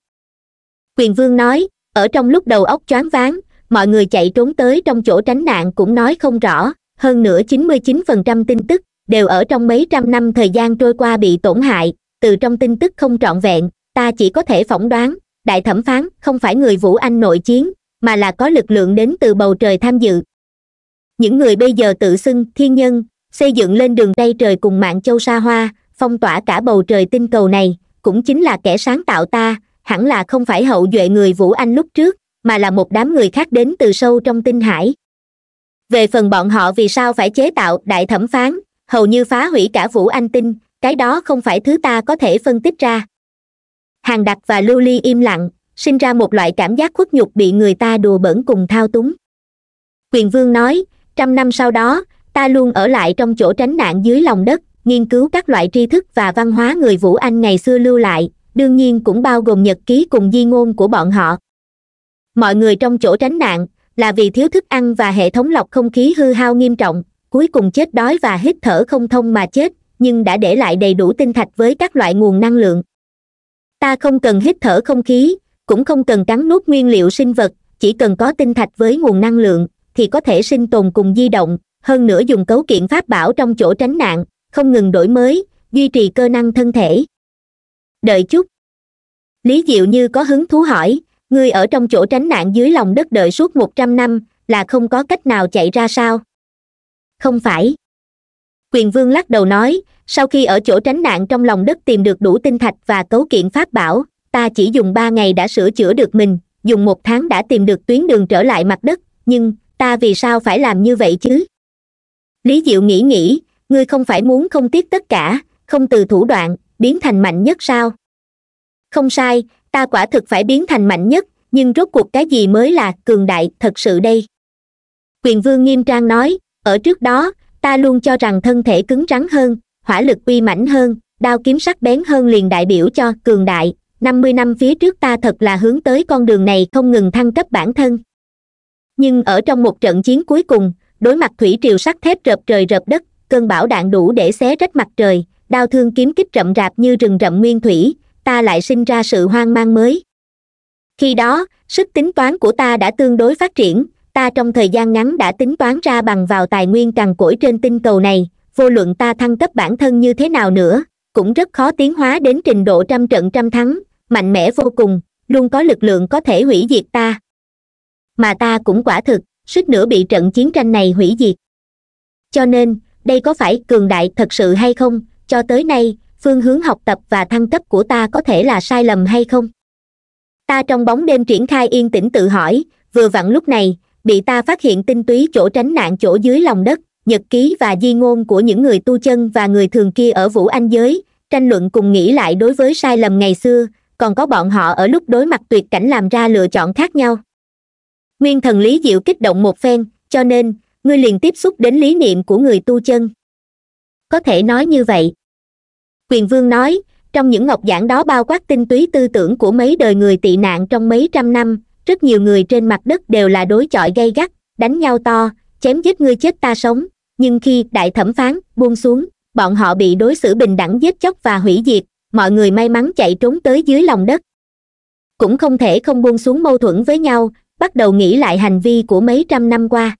quyền vương nói ở trong lúc đầu óc choáng váng mọi người chạy trốn tới trong chỗ tránh nạn cũng nói không rõ hơn nữa 99% tin tức đều ở trong mấy trăm năm thời gian trôi qua bị tổn hại từ trong tin tức không trọn vẹn ta chỉ có thể phỏng đoán đại thẩm phán không phải người vũ anh nội chiến mà là có lực lượng đến từ bầu trời tham dự những người bây giờ tự xưng thiên nhân xây dựng lên đường đây trời cùng mạng châu sa hoa phong tỏa cả bầu trời tinh cầu này cũng chính là kẻ sáng tạo ta hẳn là không phải hậu duệ người vũ anh lúc trước mà là một đám người khác đến từ sâu trong tinh hải về phần bọn họ vì sao phải chế tạo đại thẩm phán hầu như phá hủy cả vũ anh tinh cái đó không phải thứ ta có thể phân tích ra hàng đặc và lưu ly im lặng sinh ra một loại cảm giác khuất nhục bị người ta đùa bỡn cùng thao túng quyền vương nói trăm năm sau đó ta luôn ở lại trong chỗ tránh nạn dưới lòng đất nghiên cứu các loại tri thức và văn hóa người vũ anh ngày xưa lưu lại đương nhiên cũng bao gồm nhật ký cùng di ngôn của bọn họ mọi người trong chỗ tránh nạn là vì thiếu thức ăn và hệ thống lọc không khí hư hao nghiêm trọng cuối cùng chết đói và hít thở không thông mà chết nhưng đã để lại đầy đủ tinh thạch với các loại nguồn năng lượng ta không cần hít thở không khí cũng không cần cắn nuốt nguyên liệu sinh vật chỉ cần có tinh thạch với nguồn năng lượng thì có thể sinh tồn cùng di động hơn nữa dùng cấu kiện pháp bảo trong chỗ tránh nạn không ngừng đổi mới duy trì cơ năng thân thể đợi chút lý diệu như có hứng thú hỏi ngươi ở trong chỗ tránh nạn dưới lòng đất đợi suốt một trăm năm là không có cách nào chạy ra sao không phải quyền vương lắc đầu nói sau khi ở chỗ tránh nạn trong lòng đất tìm được đủ tinh thạch và cấu kiện pháp bảo ta chỉ dùng ba ngày đã sửa chữa được mình dùng một tháng đã tìm được tuyến đường trở lại mặt đất nhưng ta vì sao phải làm như vậy chứ lý diệu nghĩ nghĩ ngươi không phải muốn không tiếc tất cả không từ thủ đoạn biến thành mạnh nhất sao không sai ta quả thực phải biến thành mạnh nhất nhưng rốt cuộc cái gì mới là cường đại thật sự đây quyền vương nghiêm trang nói ở trước đó ta luôn cho rằng thân thể cứng rắn hơn hỏa lực uy mãnh hơn đao kiếm sắc bén hơn liền đại biểu cho cường đại năm mươi năm phía trước ta thật là hướng tới con đường này không ngừng thăng cấp bản thân nhưng ở trong một trận chiến cuối cùng đối mặt thủy triều sắt thép rợp trời rợp đất cơn bão đạn đủ để xé rách mặt trời đau thương kiếm kích rậm rạp như rừng rậm nguyên thủy ta lại sinh ra sự hoang mang mới khi đó sức tính toán của ta đã tương đối phát triển ta trong thời gian ngắn đã tính toán ra bằng vào tài nguyên cằn cỗi trên tinh cầu này vô luận ta thăng cấp bản thân như thế nào nữa cũng rất khó tiến hóa đến trình độ trăm trận trăm thắng mạnh mẽ vô cùng luôn có lực lượng có thể hủy diệt ta mà ta cũng quả thực suýt nữa bị trận chiến tranh này hủy diệt cho nên đây có phải cường đại thật sự hay không cho tới nay phương hướng học tập và thăng cấp của ta có thể là sai lầm hay không ta trong bóng đêm triển khai yên tĩnh tự hỏi vừa vặn lúc này bị ta phát hiện tinh túy chỗ tránh nạn chỗ dưới lòng đất nhật ký và di ngôn của những người tu chân và người thường kia ở vũ anh giới tranh luận cùng nghĩ lại đối với sai lầm ngày xưa còn có bọn họ ở lúc đối mặt tuyệt cảnh làm ra lựa chọn khác nhau nguyên thần lý diệu kích động một phen cho nên ngươi liền tiếp xúc đến lý niệm của người tu chân có thể nói như vậy quyền vương nói trong những ngọc giảng đó bao quát tinh túy tư tưởng của mấy đời người tị nạn trong mấy trăm năm rất nhiều người trên mặt đất đều là đối chọi gay gắt đánh nhau to chém giết ngươi chết ta sống nhưng khi đại thẩm phán buông xuống bọn họ bị đối xử bình đẳng giết chóc và hủy diệt mọi người may mắn chạy trốn tới dưới lòng đất cũng không thể không buông xuống mâu thuẫn với nhau bắt đầu nghĩ lại hành vi của mấy trăm năm qua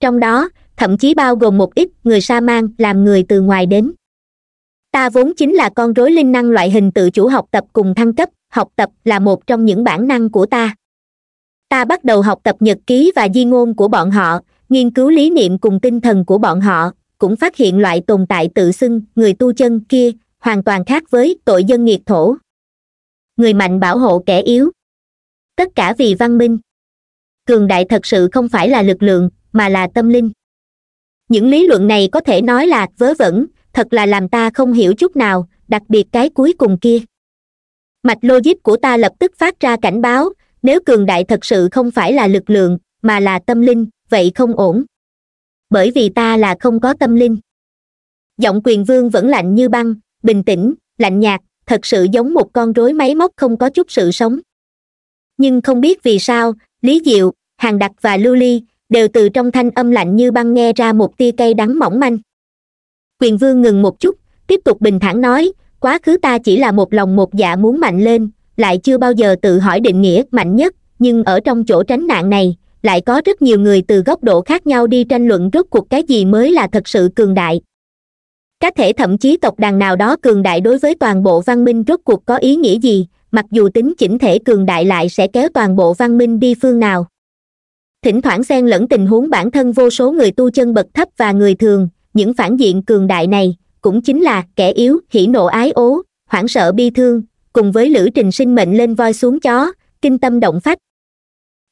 trong đó thậm chí bao gồm một ít người sa man làm người từ ngoài đến ta vốn chính là con rối linh năng loại hình tự chủ học tập cùng thăng cấp học tập là một trong những bản năng của ta ta bắt đầu học tập nhật ký và di ngôn của bọn họ nghiên cứu lý niệm cùng tinh thần của bọn họ cũng phát hiện loại tồn tại tự xưng người tu chân kia hoàn toàn khác với tội dân nghiệt thổ người mạnh bảo hộ kẻ yếu tất cả vì văn minh cường đại thật sự không phải là lực lượng mà là tâm linh những lý luận này có thể nói là vớ vẩn thật là làm ta không hiểu chút nào đặc biệt cái cuối cùng kia mạch logic của ta lập tức phát ra cảnh báo nếu cường đại thật sự không phải là lực lượng mà là tâm linh vậy không ổn bởi vì ta là không có tâm linh giọng quyền vương vẫn lạnh như băng bình tĩnh lạnh nhạt thật sự giống một con rối máy móc không có chút sự sống nhưng không biết vì sao lý diệu hàng đặc và lưu ly đều từ trong thanh âm lạnh như băng nghe ra một tia cây đắng mỏng manh quyền vương ngừng một chút tiếp tục bình thản nói quá khứ ta chỉ là một lòng một dạ muốn mạnh lên lại chưa bao giờ tự hỏi định nghĩa mạnh nhất nhưng ở trong chỗ tránh nạn này lại có rất nhiều người từ góc độ khác nhau đi tranh luận rốt cuộc cái gì mới là thật sự cường đại Các thể thậm chí tộc đàn nào đó cường đại đối với toàn bộ văn minh rốt cuộc có ý nghĩa gì mặc dù tính chỉnh thể cường đại lại sẽ kéo toàn bộ văn minh đi phương nào thỉnh thoảng xen lẫn tình huống bản thân vô số người tu chân bậc thấp và người thường những phản diện cường đại này cũng chính là kẻ yếu hỉ nộ ái ố hoảng sợ bi thương cùng với lữ trình sinh mệnh lên voi xuống chó kinh tâm động phách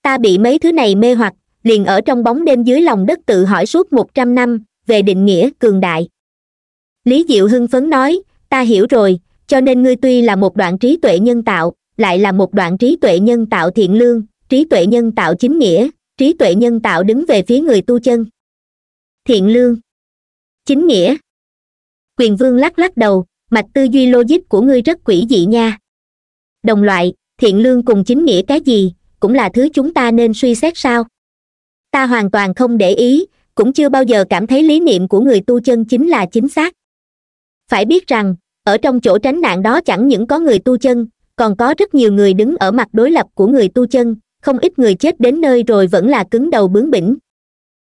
ta bị mấy thứ này mê hoặc liền ở trong bóng đêm dưới lòng đất tự hỏi suốt một trăm năm về định nghĩa cường đại lý diệu hưng phấn nói ta hiểu rồi cho nên ngươi tuy là một đoạn trí tuệ nhân tạo lại là một đoạn trí tuệ nhân tạo thiện lương trí tuệ nhân tạo chính nghĩa trí tuệ nhân tạo đứng về phía người tu chân thiện lương chính nghĩa quyền vương lắc lắc đầu mạch tư duy logic của ngươi rất quỷ dị nha đồng loại thiện lương cùng chính nghĩa cái gì cũng là thứ chúng ta nên suy xét sao ta hoàn toàn không để ý cũng chưa bao giờ cảm thấy lý niệm của người tu chân chính là chính xác phải biết rằng ở trong chỗ tránh nạn đó chẳng những có người tu chân còn có rất nhiều người đứng ở mặt đối lập của người tu chân không ít người chết đến nơi rồi vẫn là cứng đầu bướng bỉnh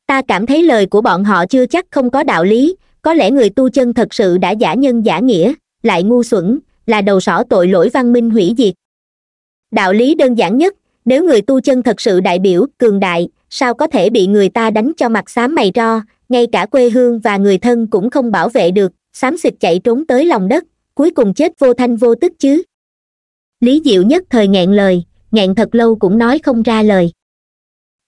ta cảm thấy lời của bọn họ chưa chắc không có đạo lý có lẽ người tu chân thật sự đã giả nhân giả nghĩa lại ngu xuẩn là đầu sỏ tội lỗi văn minh hủy diệt đạo lý đơn giản nhất nếu người tu chân thật sự đại biểu cường đại sao có thể bị người ta đánh cho mặt xám mày ro ngay cả quê hương và người thân cũng không bảo vệ được xám xịt chạy trốn tới lòng đất cuối cùng chết vô thanh vô tức chứ lý diệu nhất thời nghẹn lời nghẹn thật lâu cũng nói không ra lời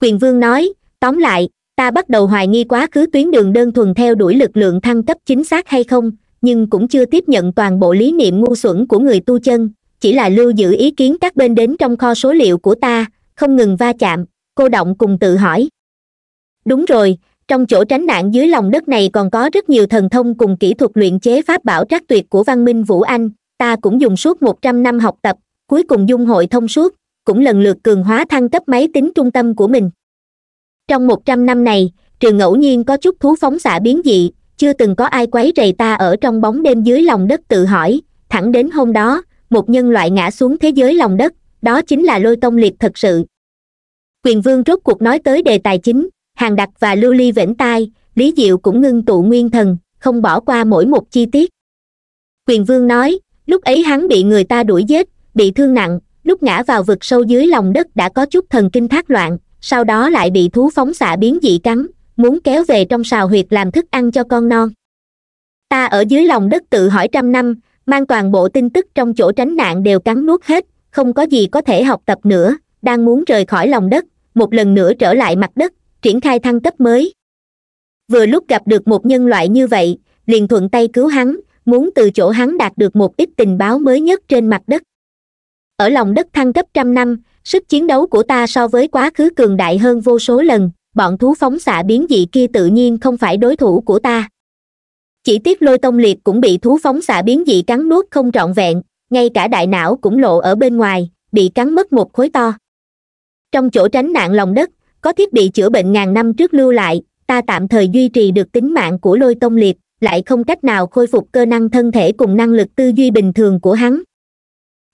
quyền vương nói tóm lại ta bắt đầu hoài nghi quá khứ tuyến đường đơn thuần theo đuổi lực lượng thăng cấp chính xác hay không nhưng cũng chưa tiếp nhận toàn bộ lý niệm ngu xuẩn của người tu chân chỉ là lưu giữ ý kiến các bên đến trong kho số liệu của ta không ngừng va chạm cô động cùng tự hỏi đúng rồi trong chỗ tránh nạn dưới lòng đất này còn có rất nhiều thần thông cùng kỹ thuật luyện chế pháp bảo trắc tuyệt của văn minh vũ anh ta cũng dùng suốt một trăm năm học tập cuối cùng dung hội thông suốt cũng lần lượt cường hóa thăng cấp máy tính trung tâm của mình trong một trăm năm này trường ngẫu nhiên có chút thú phóng xạ biến dị chưa từng có ai quấy rầy ta ở trong bóng đêm dưới lòng đất tự hỏi thẳng đến hôm đó một nhân loại ngã xuống thế giới lòng đất đó chính là lôi tông liệt thật sự quyền vương rốt cuộc nói tới đề tài chính hàng đặc và lưu ly vĩnh tai lý diệu cũng ngưng tụ nguyên thần không bỏ qua mỗi một chi tiết quyền vương nói lúc ấy hắn bị người ta đuổi giết bị thương nặng lúc ngã vào vực sâu dưới lòng đất đã có chút thần kinh thác loạn sau đó lại bị thú phóng xạ biến dị cắn muốn kéo về trong sào huyệt làm thức ăn cho con non ta ở dưới lòng đất tự hỏi trăm năm mang toàn bộ tin tức trong chỗ tránh nạn đều cắn nuốt hết không có gì có thể học tập nữa đang muốn rời khỏi lòng đất một lần nữa trở lại mặt đất triển khai thăng cấp mới vừa lúc gặp được một nhân loại như vậy liền thuận tay cứu hắn muốn từ chỗ hắn đạt được một ít tình báo mới nhất trên mặt đất ở lòng đất thăng cấp trăm năm sức chiến đấu của ta so với quá khứ cường đại hơn vô số lần bọn thú phóng xạ biến dị kia tự nhiên không phải đối thủ của ta chỉ tiếc lôi tông liệt cũng bị thú phóng xạ biến dị cắn nuốt không trọn vẹn ngay cả đại não cũng lộ ở bên ngoài bị cắn mất một khối to trong chỗ tránh nạn lòng đất có thiết bị chữa bệnh ngàn năm trước lưu lại ta tạm thời duy trì được tính mạng của lôi tông liệt lại không cách nào khôi phục cơ năng thân thể cùng năng lực tư duy bình thường của hắn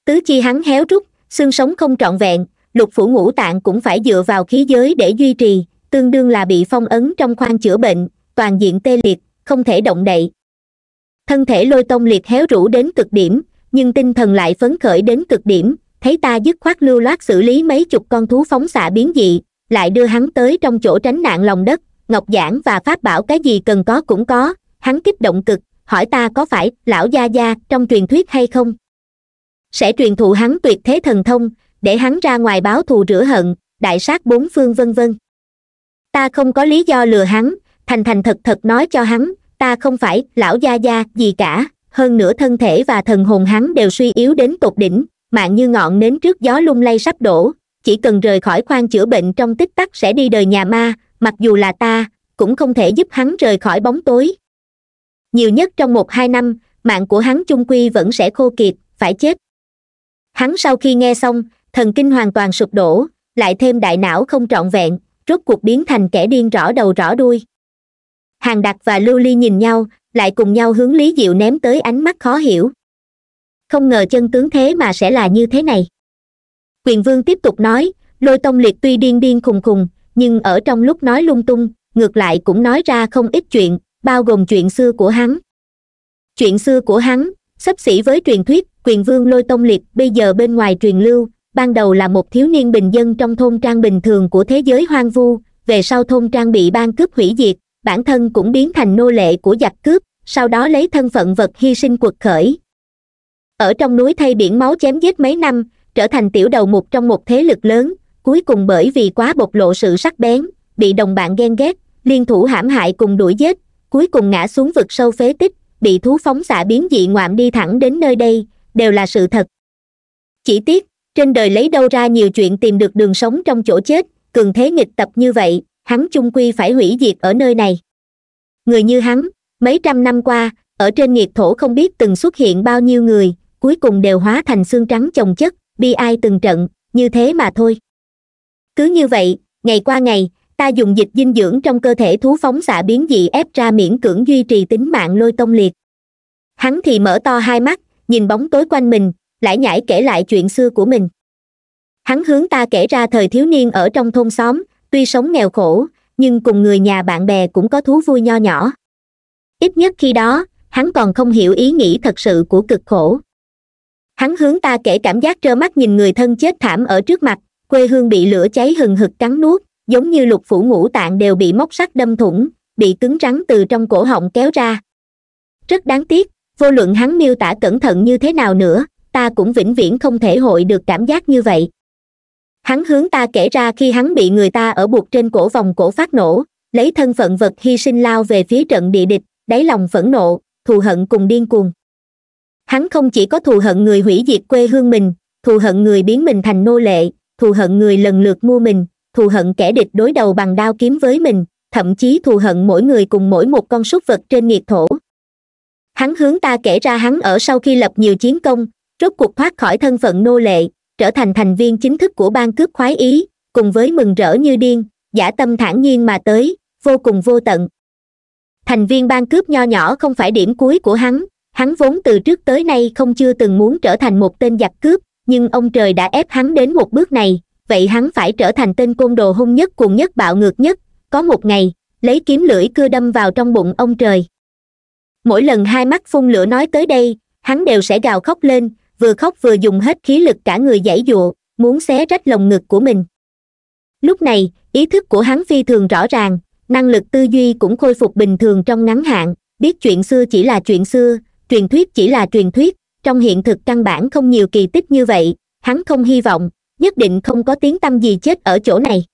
tứ chi hắn héo rút xương sống không trọn vẹn lục phủ ngũ tạng cũng phải dựa vào khí giới để duy trì tương đương là bị phong ấn trong khoang chữa bệnh toàn diện tê liệt không thể động đậy thân thể lôi tông liệt héo rũ đến cực điểm nhưng tinh thần lại phấn khởi đến cực điểm thấy ta dứt khoát lưu loát xử lý mấy chục con thú phóng xạ biến dị lại đưa hắn tới trong chỗ tránh nạn lòng đất ngọc giản và pháp bảo cái gì cần có cũng có hắn kích động cực hỏi ta có phải lão gia gia trong truyền thuyết hay không sẽ truyền thụ hắn tuyệt thế thần thông để hắn ra ngoài báo thù rửa hận đại sát bốn phương vân vân ta không có lý do lừa hắn thành thành thật thật nói cho hắn ta không phải lão gia gia gì cả hơn nữa thân thể và thần hồn hắn đều suy yếu đến tột đỉnh mạng như ngọn nến trước gió lung lay sắp đổ chỉ cần rời khỏi khoan chữa bệnh trong tích tắc sẽ đi đời nhà ma mặc dù là ta cũng không thể giúp hắn rời khỏi bóng tối nhiều nhất trong một hai năm mạng của hắn chung quy vẫn sẽ khô kiệt phải chết hắn sau khi nghe xong thần kinh hoàn toàn sụp đổ lại thêm đại não không trọn vẹn rốt cuộc biến thành kẻ điên rõ đầu rõ đuôi hàng đặc và lưu ly nhìn nhau lại cùng nhau hướng lý diệu ném tới ánh mắt khó hiểu không ngờ chân tướng thế mà sẽ là như thế này quyền vương tiếp tục nói lôi tông liệt tuy điên điên khùng khùng nhưng ở trong lúc nói lung tung ngược lại cũng nói ra không ít chuyện bao gồm chuyện xưa của hắn chuyện xưa của hắn sắp xỉ với truyền thuyết quyền vương lôi tông liệt bây giờ bên ngoài truyền lưu ban đầu là một thiếu niên bình dân trong thôn trang bình thường của thế giới hoang vu về sau thôn trang bị ban cướp hủy diệt bản thân cũng biến thành nô lệ của giặc cướp sau đó lấy thân phận vật hy sinh quật khởi ở trong núi thay biển máu chém giết mấy năm trở thành tiểu đầu mục trong một thế lực lớn cuối cùng bởi vì quá bộc lộ sự sắc bén bị đồng bạn ghen ghét liên thủ hãm hại cùng đuổi giết cuối cùng ngã xuống vực sâu phế tích bị thú phóng xạ biến dị ngoạm đi thẳng đến nơi đây đều là sự thật chỉ tiếc trên đời lấy đâu ra nhiều chuyện tìm được đường sống trong chỗ chết cường thế nghịch tập như vậy hắn chung quy phải hủy diệt ở nơi này người như hắn mấy trăm năm qua ở trên nghiệt thổ không biết từng xuất hiện bao nhiêu người cuối cùng đều hóa thành xương trắng chồng chất bi ai từng trận như thế mà thôi cứ như vậy ngày qua ngày ta dùng dịch dinh dưỡng trong cơ thể thú phóng xạ biến dị ép ra miễn cưỡng duy trì tính mạng lôi tông liệt hắn thì mở to hai mắt nhìn bóng tối quanh mình lại nhảy kể lại chuyện xưa của mình hắn hướng ta kể ra thời thiếu niên ở trong thôn xóm tuy sống nghèo khổ nhưng cùng người nhà bạn bè cũng có thú vui nho nhỏ ít nhất khi đó hắn còn không hiểu ý nghĩ thật sự của cực khổ hắn hướng ta kể cảm giác trơ mắt nhìn người thân chết thảm ở trước mặt quê hương bị lửa cháy hừng hực cắn nuốt giống như lục phủ ngũ tạng đều bị móc sắt đâm thủng bị cứng rắn từ trong cổ họng kéo ra rất đáng tiếc vô luận hắn miêu tả cẩn thận như thế nào nữa ta cũng vĩnh viễn không thể hội được cảm giác như vậy hắn hướng ta kể ra khi hắn bị người ta ở buộc trên cổ vòng cổ phát nổ lấy thân phận vật hy sinh lao về phía trận địa địch đáy lòng phẫn nộ thù hận cùng điên cuồng hắn không chỉ có thù hận người hủy diệt quê hương mình thù hận người biến mình thành nô lệ thù hận người lần lượt mua mình thù hận kẻ địch đối đầu bằng đao kiếm với mình thậm chí thù hận mỗi người cùng mỗi một con súc vật trên nghiệt thổ hắn hướng ta kể ra hắn ở sau khi lập nhiều chiến công rốt cuộc thoát khỏi thân phận nô lệ trở thành thành viên chính thức của ban cướp khoái ý cùng với mừng rỡ như điên giả tâm thản nhiên mà tới vô cùng vô tận thành viên ban cướp nho nhỏ không phải điểm cuối của hắn hắn vốn từ trước tới nay không chưa từng muốn trở thành một tên giặc cướp nhưng ông trời đã ép hắn đến một bước này vậy hắn phải trở thành tên côn đồ hung nhất cuồng nhất bạo ngược nhất có một ngày lấy kiếm lưỡi cưa đâm vào trong bụng ông trời mỗi lần hai mắt phun lửa nói tới đây hắn đều sẽ gào khóc lên vừa khóc vừa dùng hết khí lực cả người giãy giụa muốn xé rách lồng ngực của mình lúc này ý thức của hắn phi thường rõ ràng năng lực tư duy cũng khôi phục bình thường trong ngắn hạn biết chuyện xưa chỉ là chuyện xưa truyền thuyết chỉ là truyền thuyết trong hiện thực căn bản không nhiều kỳ tích như vậy hắn không hy vọng nhất định không có tiếng tâm gì chết ở chỗ này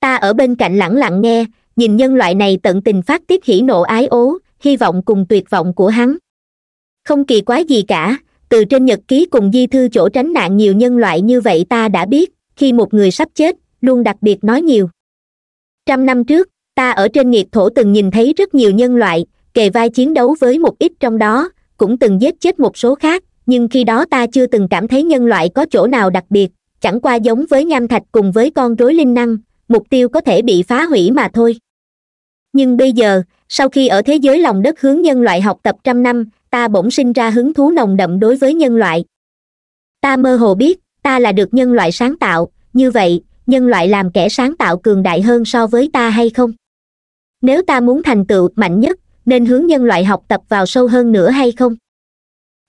ta ở bên cạnh lẳng lặng nghe nhìn nhân loại này tận tình phát tiết hỉ nộ ái ố hy vọng cùng tuyệt vọng của hắn không kỳ quái gì cả từ trên nhật ký cùng di thư chỗ tránh nạn nhiều nhân loại như vậy ta đã biết khi một người sắp chết luôn đặc biệt nói nhiều trăm năm trước ta ở trên nghiệt thổ từng nhìn thấy rất nhiều nhân loại kề vai chiến đấu với một ít trong đó cũng từng giết chết một số khác nhưng khi đó ta chưa từng cảm thấy nhân loại có chỗ nào đặc biệt chẳng qua giống với nham thạch cùng với con rối linh năng mục tiêu có thể bị phá hủy mà thôi nhưng bây giờ sau khi ở thế giới lòng đất hướng nhân loại học tập trăm năm ta bỗng sinh ra hứng thú nồng đậm đối với nhân loại ta mơ hồ biết ta là được nhân loại sáng tạo như vậy nhân loại làm kẻ sáng tạo cường đại hơn so với ta hay không nếu ta muốn thành tựu mạnh nhất nên hướng nhân loại học tập vào sâu hơn nữa hay không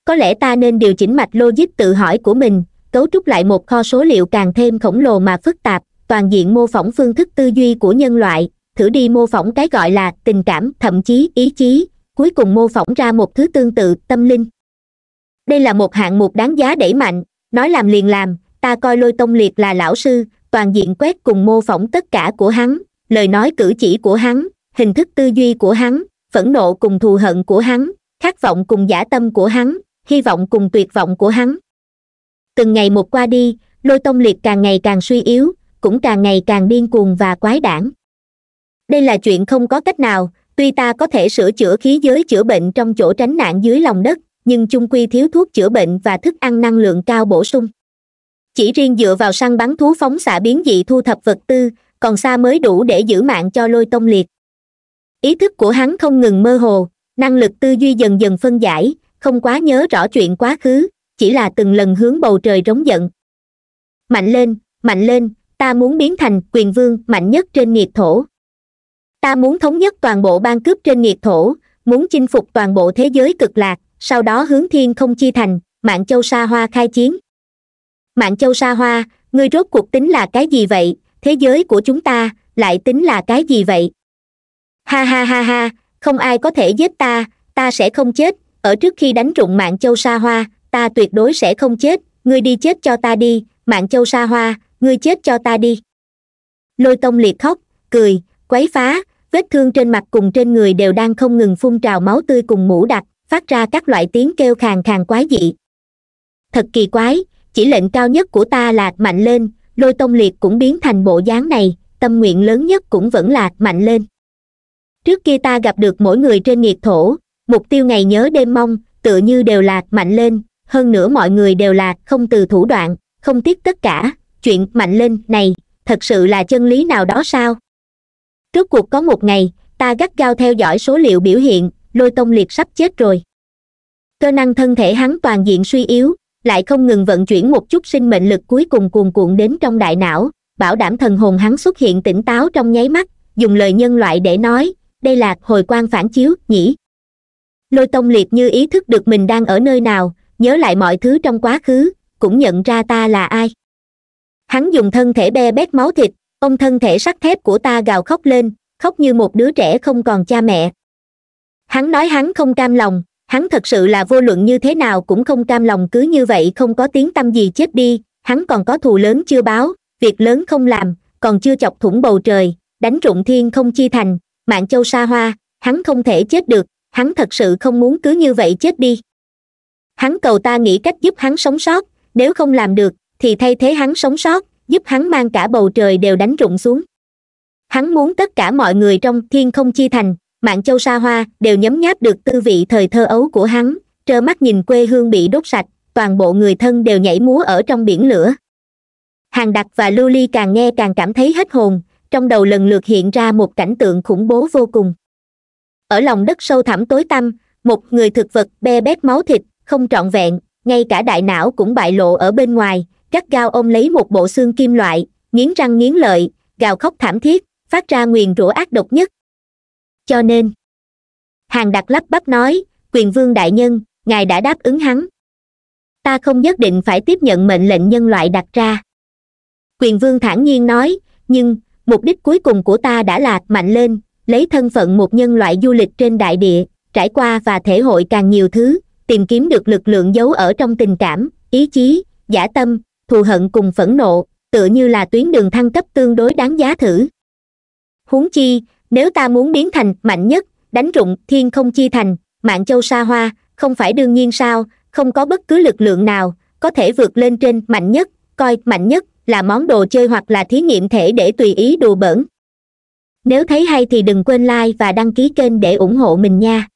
có lẽ ta nên điều chỉnh mạch logic tự hỏi của mình cấu trúc lại một kho số liệu càng thêm khổng lồ mà phức tạp toàn diện mô phỏng phương thức tư duy của nhân loại thử đi mô phỏng cái gọi là tình cảm thậm chí ý chí cuối cùng mô phỏng ra một thứ tương tự tâm linh đây là một hạng mục đáng giá đẩy mạnh nói làm liền làm ta coi lôi tông liệt là lão sư toàn diện quét cùng mô phỏng tất cả của hắn lời nói cử chỉ của hắn hình thức tư duy của hắn phẫn nộ cùng thù hận của hắn khát vọng cùng giả tâm của hắn hy vọng cùng tuyệt vọng của hắn từng ngày một qua đi lôi tông liệt càng ngày càng suy yếu cũng càng ngày càng điên cuồng và quái đản đây là chuyện không có cách nào tuy ta có thể sửa chữa khí giới chữa bệnh trong chỗ tránh nạn dưới lòng đất nhưng chung quy thiếu thuốc chữa bệnh và thức ăn năng lượng cao bổ sung chỉ riêng dựa vào săn bắn thú phóng xạ biến dị thu thập vật tư còn xa mới đủ để giữ mạng cho lôi tông liệt ý thức của hắn không ngừng mơ hồ năng lực tư duy dần dần phân giải không quá nhớ rõ chuyện quá khứ chỉ là từng lần hướng bầu trời rống giận mạnh lên mạnh lên ta muốn biến thành quyền vương mạnh nhất trên nhiệt thổ ta muốn thống nhất toàn bộ ban cướp trên nhiệt thổ muốn chinh phục toàn bộ thế giới cực lạc sau đó hướng thiên không chi thành mạng châu sa hoa khai chiến mạng châu sa hoa ngươi rốt cuộc tính là cái gì vậy thế giới của chúng ta lại tính là cái gì vậy ha ha ha ha không ai có thể giết ta ta sẽ không chết ở trước khi đánh trụng mạng châu sa hoa ta tuyệt đối sẽ không chết ngươi đi chết cho ta đi mạng châu sa hoa ngươi chết cho ta đi lôi tông liệt khóc cười quấy phá vết thương trên mặt cùng trên người đều đang không ngừng phun trào máu tươi cùng mũ đặc phát ra các loại tiếng kêu khàn khàn quái dị thật kỳ quái chỉ lệnh cao nhất của ta là mạnh lên lôi tông liệt cũng biến thành bộ dáng này tâm nguyện lớn nhất cũng vẫn là mạnh lên trước kia ta gặp được mỗi người trên nghiệt thổ mục tiêu ngày nhớ đêm mong tựa như đều là mạnh lên hơn nữa mọi người đều là không từ thủ đoạn không tiếc tất cả chuyện mạnh lên này thật sự là chân lý nào đó sao trước cuộc có một ngày ta gắt gao theo dõi số liệu biểu hiện lôi tông liệt sắp chết rồi cơ năng thân thể hắn toàn diện suy yếu lại không ngừng vận chuyển một chút sinh mệnh lực cuối cùng cuồn cuộn đến trong đại não bảo đảm thần hồn hắn xuất hiện tỉnh táo trong nháy mắt dùng lời nhân loại để nói đây là hồi quang phản chiếu nhỉ lôi tông liệt như ý thức được mình đang ở nơi nào nhớ lại mọi thứ trong quá khứ cũng nhận ra ta là ai hắn dùng thân thể be bét máu thịt ông thân thể sắt thép của ta gào khóc lên khóc như một đứa trẻ không còn cha mẹ hắn nói hắn không cam lòng hắn thật sự là vô luận như thế nào cũng không cam lòng cứ như vậy không có tiếng tâm gì chết đi hắn còn có thù lớn chưa báo việc lớn không làm còn chưa chọc thủng bầu trời đánh rụng thiên không chi thành mạng châu sa hoa hắn không thể chết được hắn thật sự không muốn cứ như vậy chết đi hắn cầu ta nghĩ cách giúp hắn sống sót nếu không làm được thì thay thế hắn sống sót giúp hắn mang cả bầu trời đều đánh rụng xuống hắn muốn tất cả mọi người trong thiên không chi thành mạng châu sa hoa đều nhấm nháp được tư vị thời thơ ấu của hắn trơ mắt nhìn quê hương bị đốt sạch toàn bộ người thân đều nhảy múa ở trong biển lửa hàng đặc và lưu ly càng nghe càng cảm thấy hết hồn trong đầu lần lượt hiện ra một cảnh tượng khủng bố vô cùng ở lòng đất sâu thẳm tối tăm một người thực vật be bét máu thịt không trọn vẹn ngay cả đại não cũng bại lộ ở bên ngoài gắt gao ôm lấy một bộ xương kim loại nghiến răng nghiến lợi gào khóc thảm thiết phát ra nguyền rủa ác độc nhất cho nên hàng đặc lắp bắp nói quyền vương đại nhân ngài đã đáp ứng hắn ta không nhất định phải tiếp nhận mệnh lệnh nhân loại đặt ra quyền vương thản nhiên nói nhưng mục đích cuối cùng của ta đã là mạnh lên lấy thân phận một nhân loại du lịch trên đại địa trải qua và thể hội càng nhiều thứ tìm kiếm được lực lượng giấu ở trong tình cảm ý chí giả tâm thù hận cùng phẫn nộ tựa như là tuyến đường thăng cấp tương đối đáng giá thử huống chi nếu ta muốn biến thành mạnh nhất đánh rụng thiên không chi thành mạng châu sa hoa không phải đương nhiên sao không có bất cứ lực lượng nào có thể vượt lên trên mạnh nhất coi mạnh nhất là món đồ chơi hoặc là thí nghiệm thể để tùy ý đùa bỡn nếu thấy hay thì đừng quên like và đăng ký kênh để ủng hộ mình nha